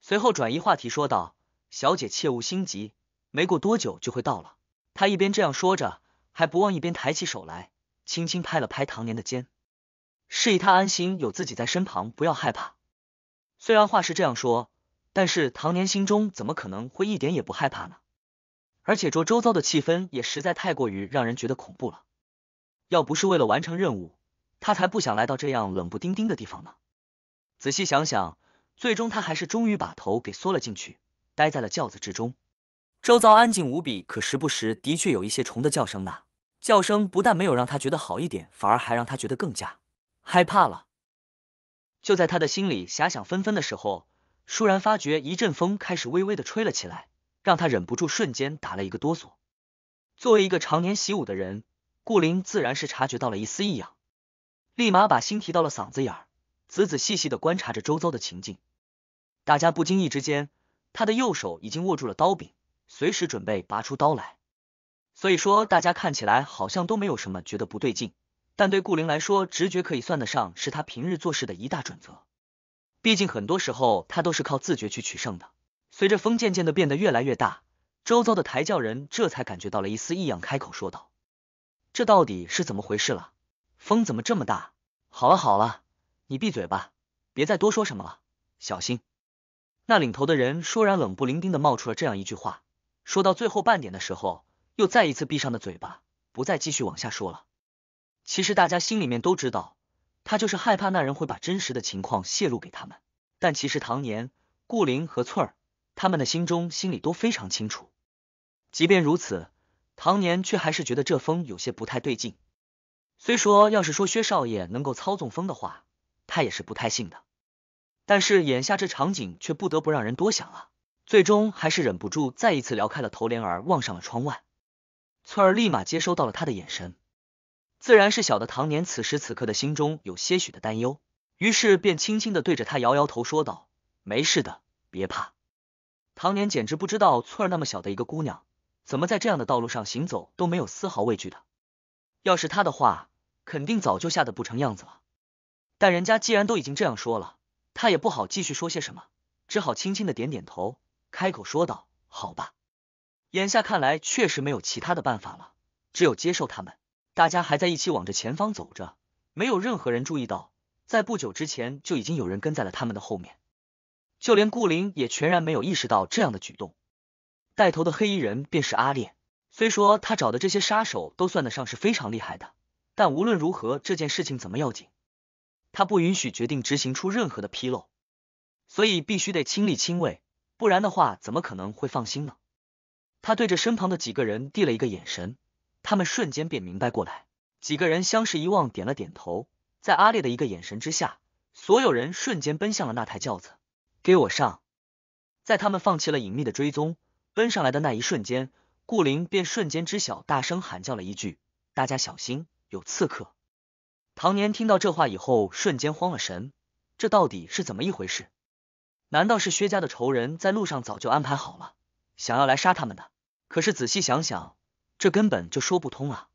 随后转移话题说道：“小姐切勿心急，没过多久就会到了。”他一边这样说着，还不忘一边抬起手来。轻轻拍了拍唐年的肩，示意他安心，有自己在身旁，不要害怕。虽然话是这样说，但是唐年心中怎么可能会一点也不害怕呢？而且这周遭的气氛也实在太过于让人觉得恐怖了。要不是为了完成任务，他才不想来到这样冷不丁丁的地方呢。仔细想想，最终他还是终于把头给缩了进去，待在了轿子之中。周遭安静无比，可时不时的确有一些虫的叫声呢。叫声不但没有让他觉得好一点，反而还让他觉得更加害怕了。就在他的心里遐想纷纷的时候，倏然发觉一阵风开始微微的吹了起来，让他忍不住瞬间打了一个哆嗦。作为一个常年习武的人，顾灵自然是察觉到了一丝异样，立马把心提到了嗓子眼儿，仔仔细细的观察着周遭的情境。大家不经意之间，他的右手已经握住了刀柄，随时准备拔出刀来。所以说，大家看起来好像都没有什么觉得不对劲，但对顾灵来说，直觉可以算得上是他平日做事的一大准则。毕竟很多时候他都是靠自觉去取胜的。随着风渐渐的变得越来越大，周遭的抬轿人这才感觉到了一丝异样，开口说道：“这到底是怎么回事了？风怎么这么大？”“好了好了，你闭嘴吧，别再多说什么了，小心。”那领头的人倏然冷不伶仃的冒出了这样一句话。说到最后半点的时候。又再一次闭上了嘴巴，不再继续往下说了。其实大家心里面都知道，他就是害怕那人会把真实的情况泄露给他们。但其实唐年、顾灵和翠儿他们的心中心里都非常清楚。即便如此，唐年却还是觉得这风有些不太对劲。虽说要是说薛少爷能够操纵风的话，他也是不太信的。但是眼下这场景却不得不让人多想啊！最终还是忍不住再一次撩开了头帘儿，望上了窗外。翠儿立马接收到了他的眼神，自然是晓得唐年此时此刻的心中有些许的担忧，于是便轻轻的对着他摇摇头说道：“没事的，别怕。”唐年简直不知道翠儿那么小的一个姑娘，怎么在这样的道路上行走都没有丝毫畏惧的，要是他的话，肯定早就吓得不成样子了。但人家既然都已经这样说了，他也不好继续说些什么，只好轻轻的点点头，开口说道：“好吧。”眼下看来确实没有其他的办法了，只有接受他们。大家还在一起往着前方走着，没有任何人注意到，在不久之前就已经有人跟在了他们的后面。就连顾林也全然没有意识到这样的举动。带头的黑衣人便是阿烈。虽说他找的这些杀手都算得上是非常厉害的，但无论如何这件事情怎么要紧，他不允许决定执行出任何的纰漏，所以必须得亲力亲为，不然的话怎么可能会放心呢？他对着身旁的几个人递了一个眼神，他们瞬间便明白过来。几个人相视一望，点了点头。在阿烈的一个眼神之下，所有人瞬间奔向了那台轿子。给我上！在他们放弃了隐秘的追踪，奔上来的那一瞬间，顾灵便瞬间知晓，大声喊叫了一句：“大家小心，有刺客！”唐年听到这话以后，瞬间慌了神。这到底是怎么一回事？难道是薛家的仇人在路上早就安排好了，想要来杀他们的？可是仔细想想，这根本就说不通啊！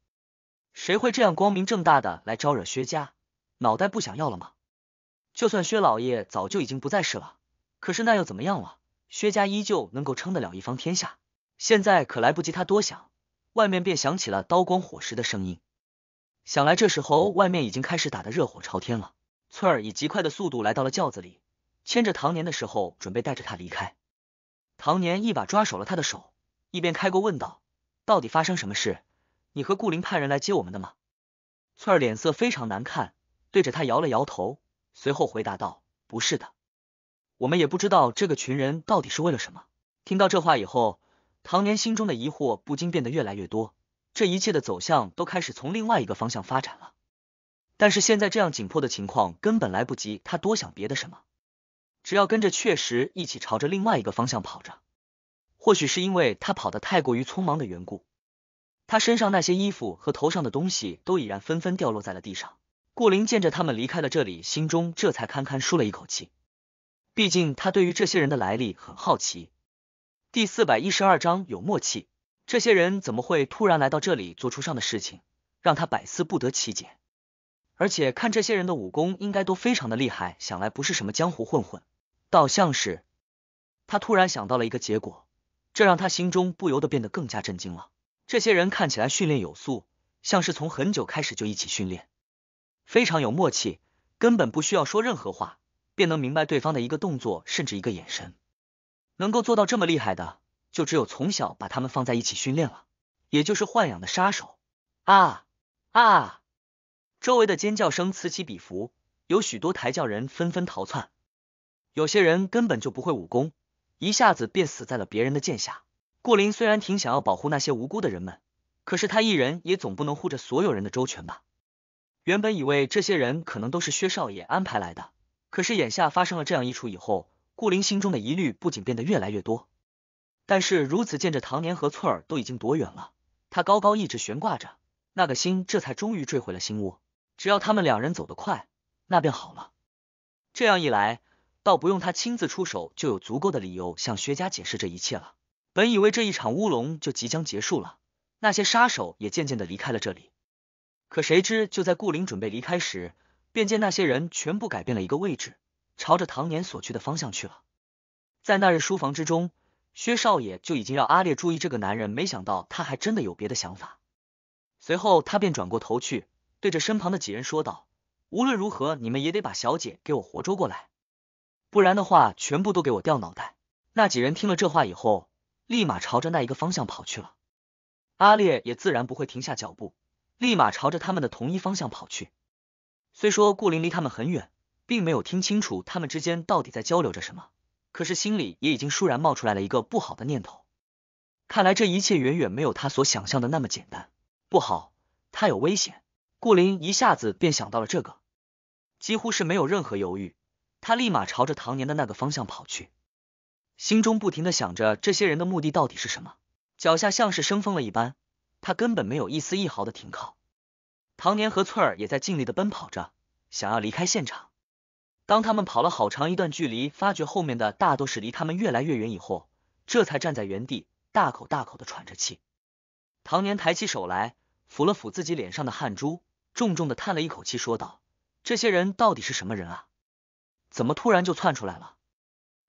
谁会这样光明正大的来招惹薛家？脑袋不想要了吗？就算薛老爷早就已经不在世了，可是那又怎么样了？薛家依旧能够撑得了一方天下。现在可来不及他多想，外面便响起了刀光火石的声音。想来这时候外面已经开始打得热火朝天了。翠儿以极快的速度来到了轿子里，牵着唐年的时候，准备带着他离开。唐年一把抓手了他的手。一边开口问道：“到底发生什么事？你和顾林派人来接我们的吗？”翠儿脸色非常难看，对着他摇了摇头，随后回答道：“不是的，我们也不知道这个群人到底是为了什么。”听到这话以后，唐年心中的疑惑不禁变得越来越多，这一切的走向都开始从另外一个方向发展了。但是现在这样紧迫的情况，根本来不及他多想别的什么，只要跟着确实一起朝着另外一个方向跑着。或许是因为他跑得太过于匆忙的缘故，他身上那些衣服和头上的东西都已然纷纷掉落在了地上。顾林见着他们离开了这里，心中这才堪堪舒了一口气。毕竟他对于这些人的来历很好奇。第四百一十二章有默契，这些人怎么会突然来到这里做出这样的事情，让他百思不得其解。而且看这些人的武功，应该都非常的厉害，想来不是什么江湖混混，倒像是他突然想到了一个结果。这让他心中不由得变得更加震惊了。这些人看起来训练有素，像是从很久开始就一起训练，非常有默契，根本不需要说任何话便能明白对方的一个动作甚至一个眼神。能够做到这么厉害的，就只有从小把他们放在一起训练了，也就是豢养的杀手啊啊！周围的尖叫声此起彼伏，有许多抬轿人纷纷逃窜，有些人根本就不会武功。一下子便死在了别人的剑下。顾林虽然挺想要保护那些无辜的人们，可是他一人也总不能护着所有人的周全吧。原本以为这些人可能都是薛少爷安排来的，可是眼下发生了这样一出以后，顾林心中的疑虑不仅变得越来越多。但是如此见着唐年和翠儿都已经躲远了，他高高一直悬挂着那个心，这才终于坠回了心窝。只要他们两人走得快，那便好了。这样一来。倒不用他亲自出手，就有足够的理由向薛家解释这一切了。本以为这一场乌龙就即将结束了，那些杀手也渐渐的离开了这里。可谁知，就在顾林准备离开时，便见那些人全部改变了一个位置，朝着唐年所去的方向去了。在那日书房之中，薛少爷就已经让阿烈注意这个男人，没想到他还真的有别的想法。随后，他便转过头去，对着身旁的几人说道：“无论如何，你们也得把小姐给我活捉过来。”不然的话，全部都给我掉脑袋！那几人听了这话以后，立马朝着那一个方向跑去了。阿烈也自然不会停下脚步，立马朝着他们的同一方向跑去。虽说顾林离他们很远，并没有听清楚他们之间到底在交流着什么，可是心里也已经倏然冒出来了一个不好的念头。看来这一切远远没有他所想象的那么简单，不好，他有危险！顾林一下子便想到了这个，几乎是没有任何犹豫。他立马朝着唐年的那个方向跑去，心中不停的想着这些人的目的到底是什么，脚下像是生风了一般，他根本没有一丝一毫的停靠。唐年和翠儿也在尽力的奔跑着，想要离开现场。当他们跑了好长一段距离，发觉后面的大多是离他们越来越远以后，这才站在原地，大口大口的喘着气。唐年抬起手来，抚了抚自己脸上的汗珠，重重的叹了一口气，说道：“这些人到底是什么人啊？”怎么突然就窜出来了？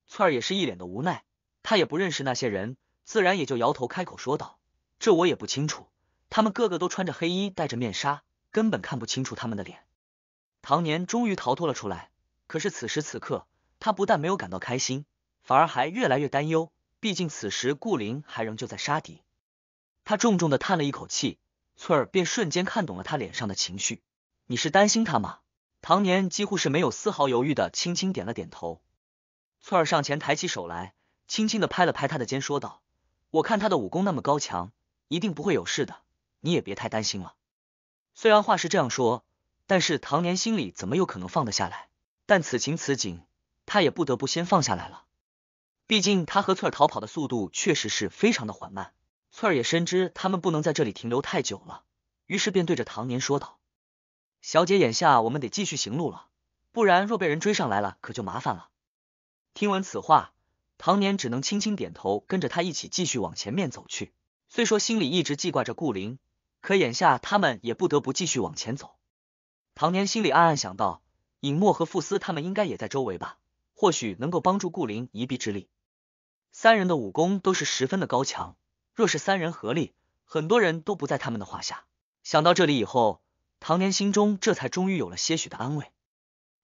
翠儿也是一脸的无奈，她也不认识那些人，自然也就摇头开口说道：“这我也不清楚，他们个个都穿着黑衣，戴着面纱，根本看不清楚他们的脸。”唐年终于逃脱了出来，可是此时此刻，他不但没有感到开心，反而还越来越担忧。毕竟此时顾灵还仍旧在杀敌，他重重的叹了一口气，翠儿便瞬间看懂了他脸上的情绪：“你是担心他吗？”唐年几乎是没有丝毫犹豫的，轻轻点了点头。翠儿上前抬起手来，轻轻的拍了拍他的肩，说道：“我看他的武功那么高强，一定不会有事的，你也别太担心了。”虽然话是这样说，但是唐年心里怎么有可能放得下来？但此情此景，他也不得不先放下来了。毕竟他和翠儿逃跑的速度确实是非常的缓慢。翠儿也深知他们不能在这里停留太久了，于是便对着唐年说道。小姐，眼下我们得继续行路了，不然若被人追上来了，可就麻烦了。听闻此话，唐年只能轻轻点头，跟着他一起继续往前面走去。虽说心里一直记挂着顾灵，可眼下他们也不得不继续往前走。唐年心里暗暗想到，尹墨和傅斯他们应该也在周围吧，或许能够帮助顾灵一臂之力。三人的武功都是十分的高强，若是三人合力，很多人都不在他们的话下。想到这里以后。唐年心中这才终于有了些许的安慰，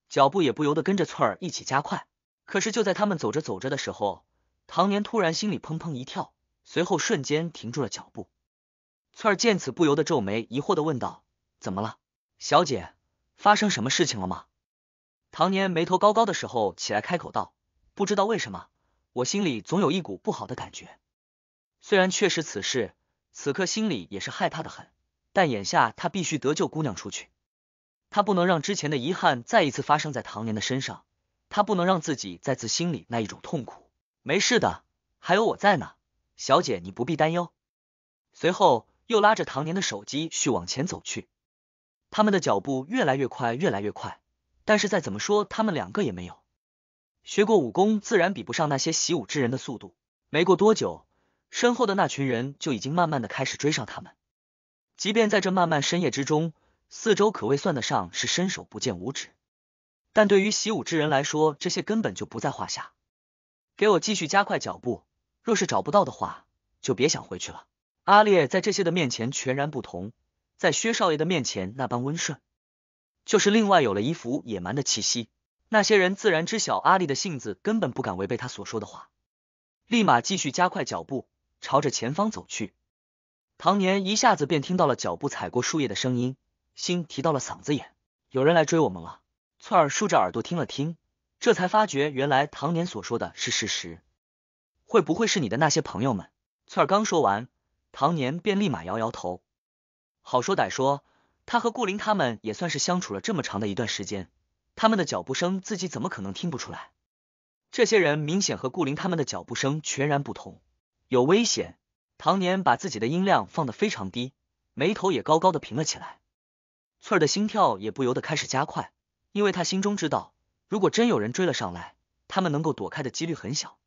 脚步也不由得跟着翠儿一起加快。可是就在他们走着走着的时候，唐年突然心里砰砰一跳，随后瞬间停住了脚步。翠儿见此不由得皱眉，疑惑的问道：“怎么了，小姐？发生什么事情了吗？”唐年眉头高高的时候起来，开口道：“不知道为什么，我心里总有一股不好的感觉。虽然确实此事，此刻心里也是害怕的很。”但眼下他必须得救姑娘出去，他不能让之前的遗憾再一次发生在唐年的身上，他不能让自己再次心里那一种痛苦。没事的，还有我在呢，小姐你不必担忧。随后又拉着唐年的手机，续往前走去。他们的脚步越来越快，越来越快。但是再怎么说，他们两个也没有学过武功，自然比不上那些习武之人的速度。没过多久，身后的那群人就已经慢慢的开始追上他们。即便在这漫漫深夜之中，四周可谓算得上是伸手不见五指，但对于习武之人来说，这些根本就不在话下。给我继续加快脚步，若是找不到的话，就别想回去了。阿烈在这些的面前全然不同，在薛少爷的面前那般温顺，就是另外有了一副野蛮的气息。那些人自然知晓阿力的性子，根本不敢违背他所说的话，立马继续加快脚步朝着前方走去。唐年一下子便听到了脚步踩过树叶的声音，心提到了嗓子眼。有人来追我们了。翠儿竖着耳朵听了听，这才发觉原来唐年所说的是事实。会不会是你的那些朋友们？翠儿刚说完，唐年便立马摇摇头。好说歹说，他和顾林他们也算是相处了这么长的一段时间，他们的脚步声自己怎么可能听不出来？这些人明显和顾林他们的脚步声全然不同，有危险。唐年把自己的音量放得非常低，眉头也高高的平了起来。翠儿的心跳也不由得开始加快，因为她心中知道，如果真有人追了上来，他们能够躲开的几率很小。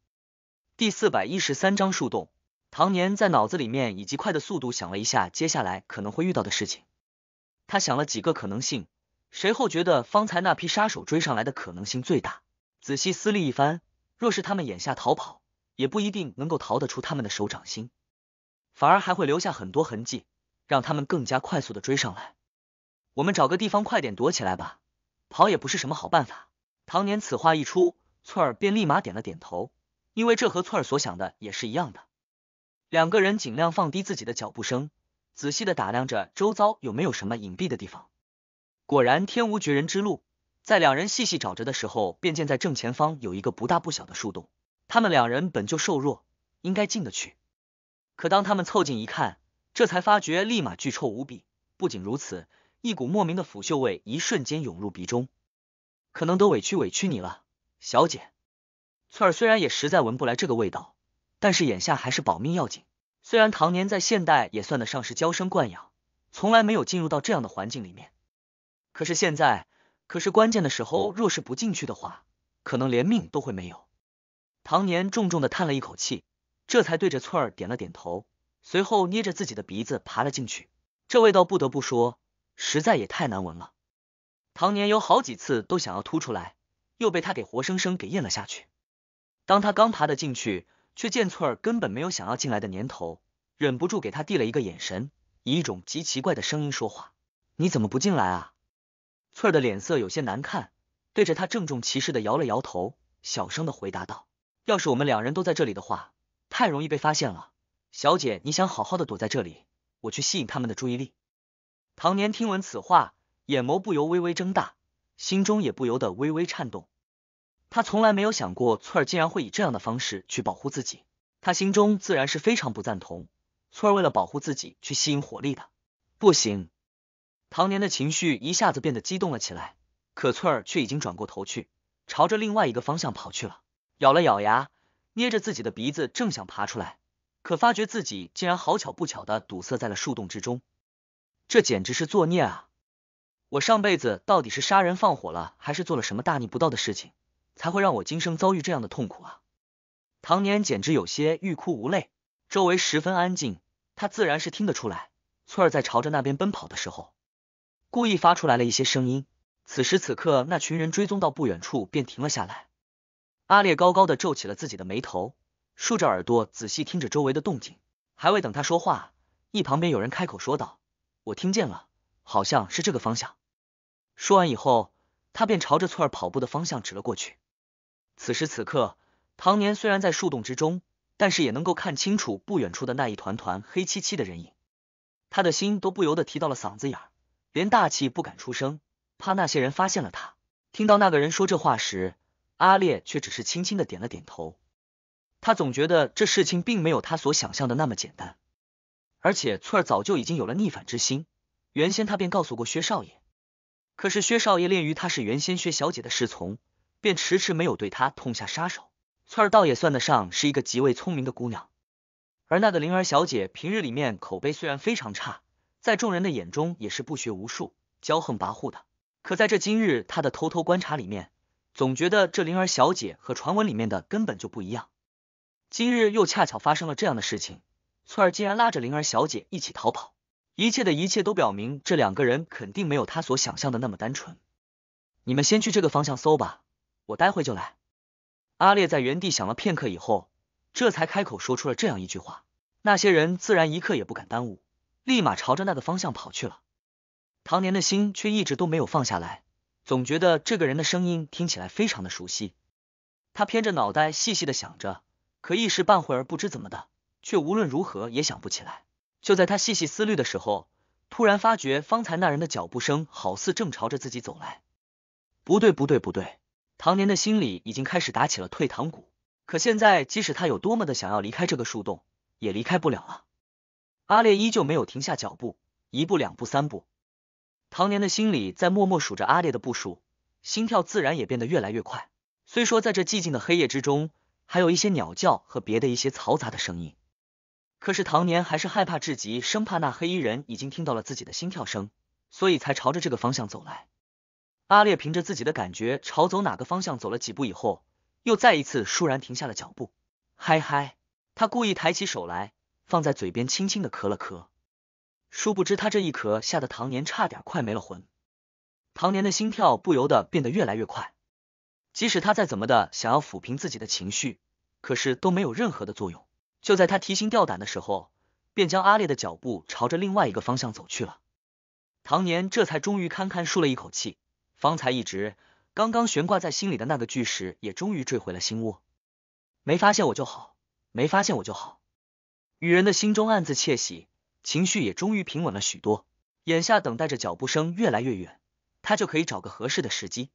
第四百一十三章树洞。唐年在脑子里面以极快的速度想了一下接下来可能会遇到的事情，他想了几个可能性，谁后觉得方才那批杀手追上来的可能性最大。仔细思虑一番，若是他们眼下逃跑，也不一定能够逃得出他们的手掌心。反而还会留下很多痕迹，让他们更加快速的追上来。我们找个地方快点躲起来吧，跑也不是什么好办法。唐年此话一出，翠儿便立马点了点头，因为这和翠儿所想的也是一样的。两个人尽量放低自己的脚步声，仔细的打量着周遭有没有什么隐蔽的地方。果然天无绝人之路，在两人细细找着的时候，便见在正前方有一个不大不小的树洞。他们两人本就瘦弱，应该进得去。可当他们凑近一看，这才发觉，立马巨臭无比。不仅如此，一股莫名的腐臭味一瞬间涌入鼻中。可能都委屈委屈你了，小姐。翠儿虽然也实在闻不来这个味道，但是眼下还是保命要紧。虽然唐年在现代也算得上是娇生惯养，从来没有进入到这样的环境里面，可是现在可是关键的时候，若是不进去的话，可能连命都会没有。唐年重重的叹了一口气。这才对着翠儿点了点头，随后捏着自己的鼻子爬了进去。这味道不得不说，实在也太难闻了。唐年有好几次都想要吐出来，又被他给活生生给咽了下去。当他刚爬的进去，却见翠儿根本没有想要进来的念头，忍不住给他递了一个眼神，以一种极奇怪的声音说话：“你怎么不进来啊？”翠儿的脸色有些难看，对着他郑重其事的摇了摇头，小声的回答道：“要是我们两人都在这里的话。”太容易被发现了，小姐，你想好好的躲在这里，我去吸引他们的注意力。唐年听闻此话，眼眸不由微微睁大，心中也不由得微微颤动。他从来没有想过翠儿竟然会以这样的方式去保护自己，他心中自然是非常不赞同。翠儿为了保护自己去吸引火力的，不行！唐年的情绪一下子变得激动了起来，可翠儿却已经转过头去，朝着另外一个方向跑去了。咬了咬牙。捏着自己的鼻子，正想爬出来，可发觉自己竟然好巧不巧的堵塞在了树洞之中，这简直是作孽啊！我上辈子到底是杀人放火了，还是做了什么大逆不道的事情，才会让我今生遭遇这样的痛苦啊？唐年简直有些欲哭无泪。周围十分安静，他自然是听得出来，翠儿在朝着那边奔跑的时候，故意发出来了一些声音。此时此刻，那群人追踪到不远处便停了下来。阿烈高高的皱起了自己的眉头，竖着耳朵仔细听着周围的动静。还未等他说话，一旁边有人开口说道：“我听见了，好像是这个方向。”说完以后，他便朝着翠儿跑步的方向指了过去。此时此刻，唐年虽然在树洞之中，但是也能够看清楚不远处的那一团团黑漆漆的人影。他的心都不由得提到了嗓子眼儿，连大气不敢出声，怕那些人发现了他。听到那个人说这话时。阿烈却只是轻轻的点了点头，他总觉得这事情并没有他所想象的那么简单，而且翠儿早就已经有了逆反之心。原先他便告诉过薛少爷，可是薛少爷恋于她是原先薛小姐的侍从，便迟迟没有对她痛下杀手。翠儿倒也算得上是一个极为聪明的姑娘，而那个灵儿小姐平日里面口碑虽然非常差，在众人的眼中也是不学无术、骄横跋扈的。可在这今日，她的偷偷观察里面。总觉得这灵儿小姐和传闻里面的根本就不一样，今日又恰巧发生了这样的事情，翠儿竟然拉着灵儿小姐一起逃跑，一切的一切都表明这两个人肯定没有他所想象的那么单纯。你们先去这个方向搜吧，我待会就来。阿烈在原地想了片刻以后，这才开口说出了这样一句话。那些人自然一刻也不敢耽误，立马朝着那个方向跑去了。唐年的心却一直都没有放下来。总觉得这个人的声音听起来非常的熟悉，他偏着脑袋细细的想着，可一时半会儿不知怎么的，却无论如何也想不起来。就在他细细思虑的时候，突然发觉方才那人的脚步声好似正朝着自己走来。不对，不对，不对！唐年的心里已经开始打起了退堂鼓。可现在，即使他有多么的想要离开这个树洞，也离开不了了。阿烈依旧没有停下脚步，一步、两步、三步。唐年的心里在默默数着阿烈的步数，心跳自然也变得越来越快。虽说在这寂静的黑夜之中，还有一些鸟叫和别的一些嘈杂的声音，可是唐年还是害怕至极，生怕那黑衣人已经听到了自己的心跳声，所以才朝着这个方向走来。阿烈凭着自己的感觉朝走哪个方向走了几步以后，又再一次倏然停下了脚步。嗨嗨，他故意抬起手来，放在嘴边轻轻的咳了咳。殊不知，他这一咳，吓得唐年差点快没了魂。唐年的心跳不由得变得越来越快，即使他再怎么的想要抚平自己的情绪，可是都没有任何的作用。就在他提心吊胆的时候，便将阿烈的脚步朝着另外一个方向走去了。唐年这才终于堪堪舒了一口气，方才一直刚刚悬挂在心里的那个巨石也终于坠回了心窝。没发现我就好，没发现我就好。雨人的心中暗自窃喜。情绪也终于平稳了许多。眼下等待着脚步声越来越远，他就可以找个合适的时机，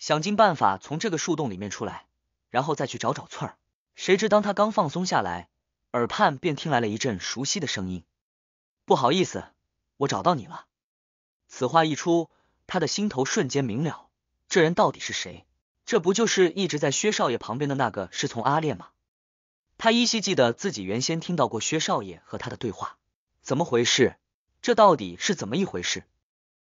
想尽办法从这个树洞里面出来，然后再去找找翠儿。谁知当他刚放松下来，耳畔便听来了一阵熟悉的声音：“不好意思，我找到你了。”此话一出，他的心头瞬间明了，这人到底是谁？这不就是一直在薛少爷旁边的那个侍从阿烈吗？他依稀记得自己原先听到过薛少爷和他的对话。怎么回事？这到底是怎么一回事？